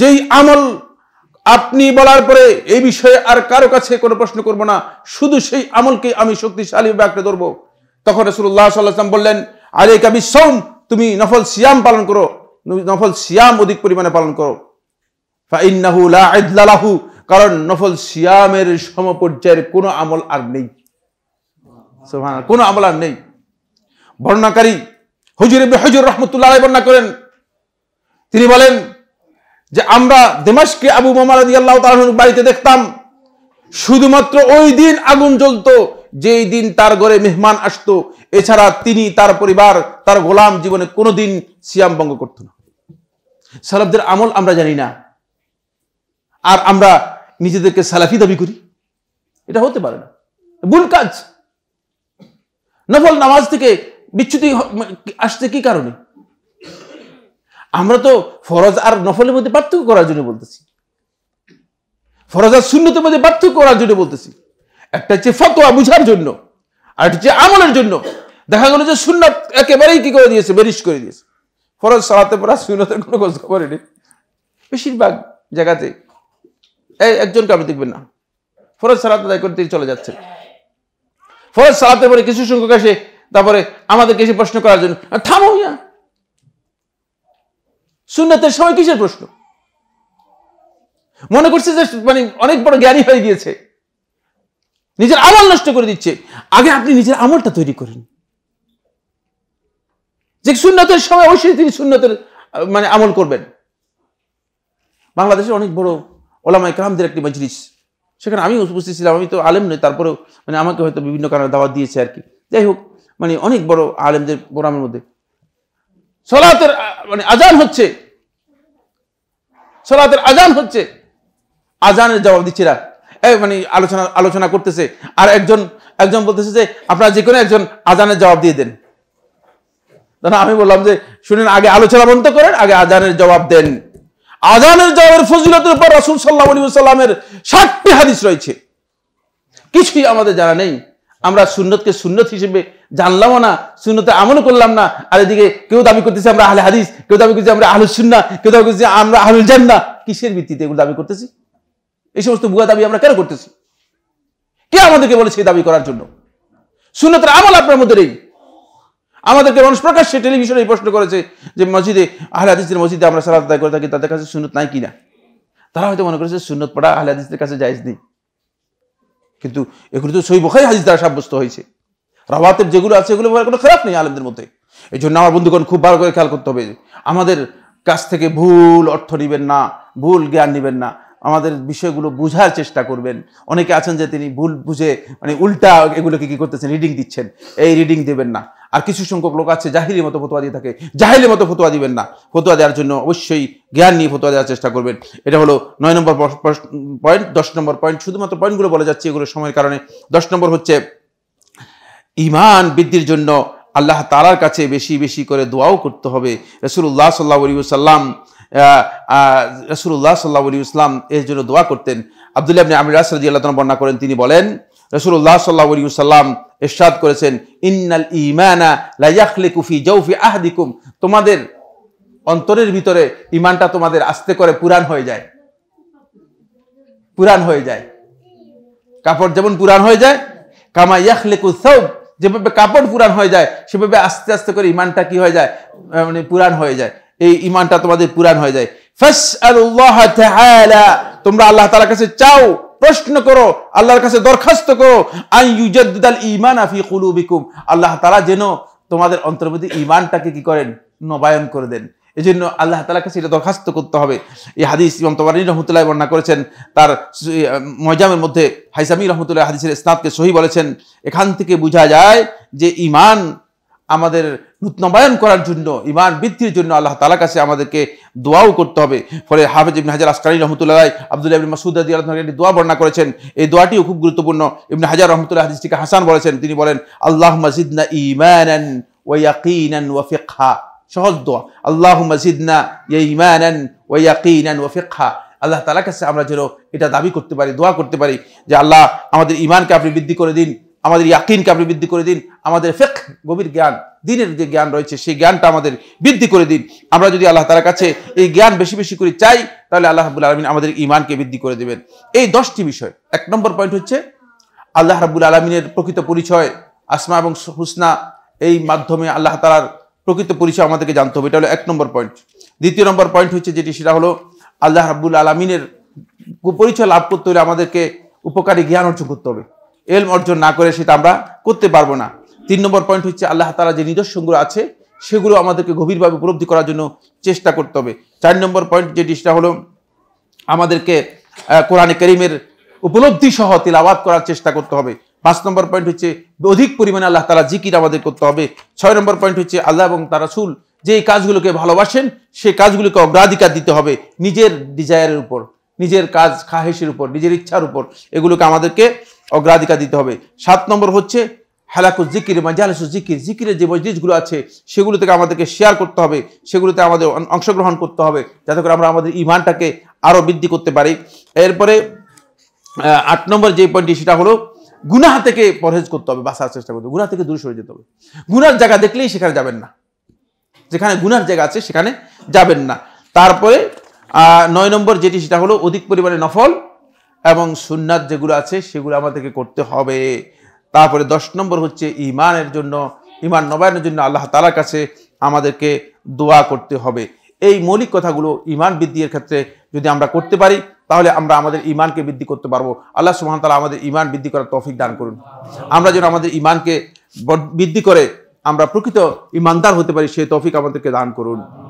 যেই আমল আপনি বলার পরে এই বিষয়ে আর কারো কাছে কোনো প্রশ্ন করব না শুধু সেই আমলকে আমি শক্তিশালী আঁকড়ে ধরবো তখন রসুল্লাহ সাল্লাহ বললেন আরে কাবি সোম তুমি নফল সিয়াম পালন করো নফল সিয়াম অধিক পরিমাণে পালন করো ফাইন্নাহু কারণ নফল সিয়ামের সম পর্যায়ের কোনো আমল আর নেই কোনো আমল আর নেই বর্ণাকারী হজুর হজুর রহমতুল্লাহ বর্ণনা করেন তিনি বলেন যে আমরা দেমাসকে আবু মোমারাদি আল্লাহ তালুর বাড়িতে দেখতাম শুধুমাত্র ওই দিন আগুন জ্বলত যেই দিন তার ঘরে মেহমান আসতো এছাড়া তিনি তার পরিবার তার গোলাম জীবনে কোনো দিন সিয়াম ভঙ্গ করত না সালাফদের আমল আমরা জানি না আর আমরা নিজেদেরকে সালাফি দাবি করি এটা হতে পারে না ভুল কাজ নফল নামাজ থেকে বিচ্ছুতি আসছে কি কারণে আমরা তো ফরজ আর নফলের মধ্যে পার্থক্য করার জন্য বলতেছি ফরজ আর শূন্যতের মধ্যে পার্থক্য করার জন্য বলতেছি একটা হচ্ছে ফতোয়া বুঝার জন্য আর হচ্ছে আমলের জন্য দেখা গেল যে শূন্য একেবারেই কি করে দিয়েছে বেরিশ করে দিয়েছে ফরজ সালাতে পড়া সুনতের কোনো খোঁজ খবর নেই বেশিরভাগ জায়গাতে একজনকে আপনি দেখবেন না ফরজ সালাত আদায় করতে চলে যাচ্ছে ফরজ সালাতে পরে কিছু সংখ্যক আসে তারপরে আমাদেরকে এসে প্রশ্ন করার জন্য থামো ইয়া সুনতের সময় কিসের প্রশ্ন মনে করছে যে মানে অনেক বড় জ্ঞানী হয়ে গিয়েছে নিজের আমল নষ্ট করে দিচ্ছে আগে আপনি নিজের আমলটা তৈরি করেন যে সুন্নতের সময় অবশ্যই তিনি সুন্নতের মানে আমল করবেন বাংলাদেশের অনেক বড় ওলামা ইকরামদের একটি মজরিস সেখানে আমি উপস্থিত ছিলাম আমি তো আলেম নই তারপরেও মানে আমাকে হয়তো বিভিন্ন কারণে দাওয়াত দিয়েছে আর কি যাই হোক মানে অনেক বড় আলেমদের প্রোগ্রামের মধ্যে সলাতের মানে আজান হচ্ছে সলাতের আজান হচ্ছে আজানের জবাব দিচ্ছে না মানে আলোচনা আলোচনা করতেছে আর একজন একজন বলতেছে যে আপনারা যে কোনো একজন আজানের জবাব দিয়ে দেন তাহলে আমি বললাম যে শুনেন আগে আলোচনা বন্ধ করেন আগে আজানের জবাব দেন আজানের জবাবের ফজিলতের উপর রসুল সাল্লাহ আলী সাল্লামের ষাটটি হাদিস রয়েছে কিছুই আমাদের জানা নেই আমরা সুন্নতকে সুন্নত হিসেবে জানলামও না সুন্নতে আমলও করলাম না আর এদিকে কেউ দাবি করতেছি আমরা আহলে হাদিস কেউ দাবি করছি আমরা আহলু সুন্না কেউ দাবি করছি আমরা জান জান্না কিসের ভিত্তিতে এগুলো দাবি করতেছি এই সমস্ত বুয়া দাবি আমরা কেন করতেছি কে আমাদেরকে বলেছে দাবি করার জন্য সুন্নতের আমল আপনার মধ্যে নেই আমাদেরকে মানুষ প্রকাশ্যে টেলিভিশনে এই প্রশ্ন করেছে যে মসজিদে আহলে হাদিসের মসজিদে আমরা সালাদ আদায় করে থাকি তাদের কাছে সুনত নাই কিনা তারা হয়তো মনে করেছে সুনত পড়া আহলে হাদিসের কাছে যাইজ নেই কিন্তু এগুলো তো সই খাই হাজির দ্বারা সাব্যস্ত হয়েছে রাবাতের যেগুলো আছে এগুলো কোনো খারাপ নেই আলেমদের মধ্যে এই জন্য আমার বন্ধুগণ খুব ভালো করে খেয়াল করতে হবে আমাদের কাছ থেকে ভুল অর্থ নেবেন না ভুল জ্ঞান নেবেন না আমাদের বিষয়গুলো বোঝার চেষ্টা করবেন অনেকে আছেন যে তিনি ভুল বুঝে মানে উল্টা এগুলোকে কী করতেছেন রিডিং দিচ্ছেন এই রিডিং দেবেন না আর কিছু সংখ্যক লোক আছে জাহিলি মতো ফতোয়া দিয়ে থাকে জাহিলি মতো ফতোয়া দিবেন না ফতোয়া দেওয়ার জন্য অবশ্যই জ্ঞান নিয়ে ফতোয়া দেওয়ার চেষ্টা করবেন এটা হলো নয় নম্বর পয়েন্ট দশ নম্বর পয়েন্ট শুধুমাত্র পয়েন্টগুলো বলে যাচ্ছে এগুলো সময়ের কারণে দশ নম্বর হচ্ছে ইমান বৃদ্ধির জন্য আল্লাহ তালার কাছে বেশি বেশি করে দোয়াও করতে হবে রসুল্লাহ সাল্লা সাল্লাম রসুল্লাহ সাল্লাহ ইসলাম এর জন্য দোয়া করতেন আবদুল্লাহ আমি আমির রাসরাজি আল্লাহ বর্ণনা করেন তিনি বলেন রসুল্লাহ সাল্লাহ সাল্লাম এরশাদ করেছেন ইন্নাল ইমানা লাইয়াখলে কুফি জৌফি আহদিকুম তোমাদের অন্তরের ভিতরে ইমানটা তোমাদের আস্তে করে পুরাণ হয়ে যায় পুরাণ হয়ে যায় কাপড় যেমন পুরাণ হয়ে যায় কামা ইয়াখলেকু সৌব যেভাবে কাপড় পুরাণ হয়ে যায় সেভাবে আস্তে আস্তে করে ইমানটা কি হয়ে যায় মানে পুরাণ হয়ে যায় এই ইমানটা তোমাদের পুরাণ হয়ে যায় ফাস আল্লাহ তোমরা আল্লাহ তালার কাছে চাও প্রশ্ন করো আল্লাহর কাছে দরখাস্ত করো আই ইমান আফি কুলুবিকুম আল্লাহ তালা যেন তোমাদের অন্তর্বর্তী ইমানটাকে কি করেন নবায়ন করে দেন এই জন্য আল্লাহ তালার কাছে এটা দরখাস্ত করতে হবে এই হাদিস ইমাম তোমার রহমতুল্লাহ বর্ণনা করেছেন তার ময়জামের মধ্যে হাইসামি রহমতুল্লাহ হাদিসের স্নাতকে সহি বলেছেন এখান থেকে বোঝা যায় যে ইমান আমাদের নূতনবায়ন করার জন্য ইমান বৃদ্ধির জন্য আল্লাহ তালা কাছে আমাদেরকে দোয়াও করতে হবে ফলে হাফেজ ইবনে হাজার আসকারী রহমতুল্লাহ আবদুল্লাহ ইবিন মাসুদ আদি আল্লাহ একটি দোয়া বর্ণনা করেছেন এই দোয়াটিও খুব গুরুত্বপূর্ণ ইবনে হাজার রহমতুল্লাহ হাদিসটিকে হাসান বলেছেন তিনি বলেন আল্লাহ মজিদনা ইমানান ওয়াকিনান ওয়াফিকহা সহজ দোয়া আল্লাহ মজিদনা ইমানান ওয়াকিনান ওয়াফিকহা আল্লাহ তালা কাছে আমরা যেন এটা দাবি করতে পারি দোয়া করতে পারি যে আল্লাহ আমাদের ইমানকে আপনি বৃদ্ধি করে দিন আমাদের ইয়াকিনকে আপনি বৃদ্ধি করে দিন আমাদের ফেক গভীর জ্ঞান দিনের যে জ্ঞান রয়েছে সেই জ্ঞানটা আমাদের বৃদ্ধি করে দিন আমরা যদি আল্লাহ তালার কাছে এই জ্ঞান বেশি বেশি করে চাই তাহলে আল্লাহ রাবুল আলমিন আমাদের ইমানকে বৃদ্ধি করে দেবেন এই দশটি বিষয় এক নম্বর পয়েন্ট হচ্ছে আল্লাহ রাবুল আলমিনের প্রকৃত পরিচয় আসমা এবং হুসনা এই মাধ্যমে আল্লাহ তালার প্রকৃত পরিচয় আমাদেরকে জানতে হবে এটা হলো এক নম্বর পয়েন্ট দ্বিতীয় নম্বর পয়েন্ট হচ্ছে যেটি সেটা হলো আল্লাহ রাবুল আলমিনের পরিচয় লাভ করতে হলে আমাদেরকে উপকারী জ্ঞান অর্জন করতে হবে এলম অর্জন না করে সেটা আমরা করতে পারবো না তিন নম্বর পয়েন্ট হচ্ছে আল্লাহ তালা যে নিদর্শনগুলো আছে সেগুলো আমাদেরকে গভীরভাবে উপলব্ধি করার জন্য চেষ্টা করতে হবে চার নম্বর পয়েন্ট যে ডিসটা হলো আমাদেরকে কোরআনে করিমের উপলব্ধি সহ তেলাওয়াত করার চেষ্টা করতে হবে পাঁচ নম্বর পয়েন্ট হচ্ছে অধিক পরিমাণে আল্লাহ তালা জিকির আমাদের করতে হবে ছয় নম্বর পয়েন্ট হচ্ছে আল্লাহ এবং তারা সুল যে কাজগুলোকে ভালোবাসেন সেই কাজগুলোকে অগ্রাধিকার দিতে হবে নিজের ডিজায়ারের উপর নিজের কাজ খাহেসের উপর নিজের ইচ্ছার উপর এগুলোকে আমাদেরকে অগ্রাধিকার দিতে হবে সাত নম্বর হচ্ছে হেলাকু জিকির মাজালিসু জিকির জিকিরের যে মজলিসগুলো আছে সেগুলো থেকে আমাদেরকে শেয়ার করতে হবে সেগুলোতে আমাদের অংশগ্রহণ করতে হবে যাতে করে আমরা আমাদের ইমানটাকে আরও বৃদ্ধি করতে পারি এরপরে আট নম্বর যে পয়েন্টটি সেটা হলো গুনা থেকে পরহেজ করতে হবে বাঁচার চেষ্টা করতে হবে থেকে দূরে সরে যেতে হবে গুনার জায়গা দেখলেই সেখানে যাবেন না যেখানে গুনার জায়গা আছে সেখানে যাবেন না তারপরে নয় নম্বর যেটি সেটা হলো অধিক পরিমাণে নফল এবং সুন্নাত যেগুলো আছে সেগুলো আমাদেরকে করতে হবে তারপরে দশ নম্বর হচ্ছে ইমানের জন্য ইমান নবায়নের জন্য আল্লাহ তালার কাছে আমাদেরকে দোয়া করতে হবে এই মৌলিক কথাগুলো ইমান বৃদ্ধির ক্ষেত্রে যদি আমরা করতে পারি তাহলে আমরা আমাদের ইমানকে বৃদ্ধি করতে পারবো আল্লাহ সুহান তালা আমাদের ইমান বৃদ্ধি করার তফিক দান করুন আমরা যেন আমাদের ইমানকে বৃদ্ধি করে আমরা প্রকৃত ইমানদার হতে পারি সেই তফিক আমাদেরকে দান করুন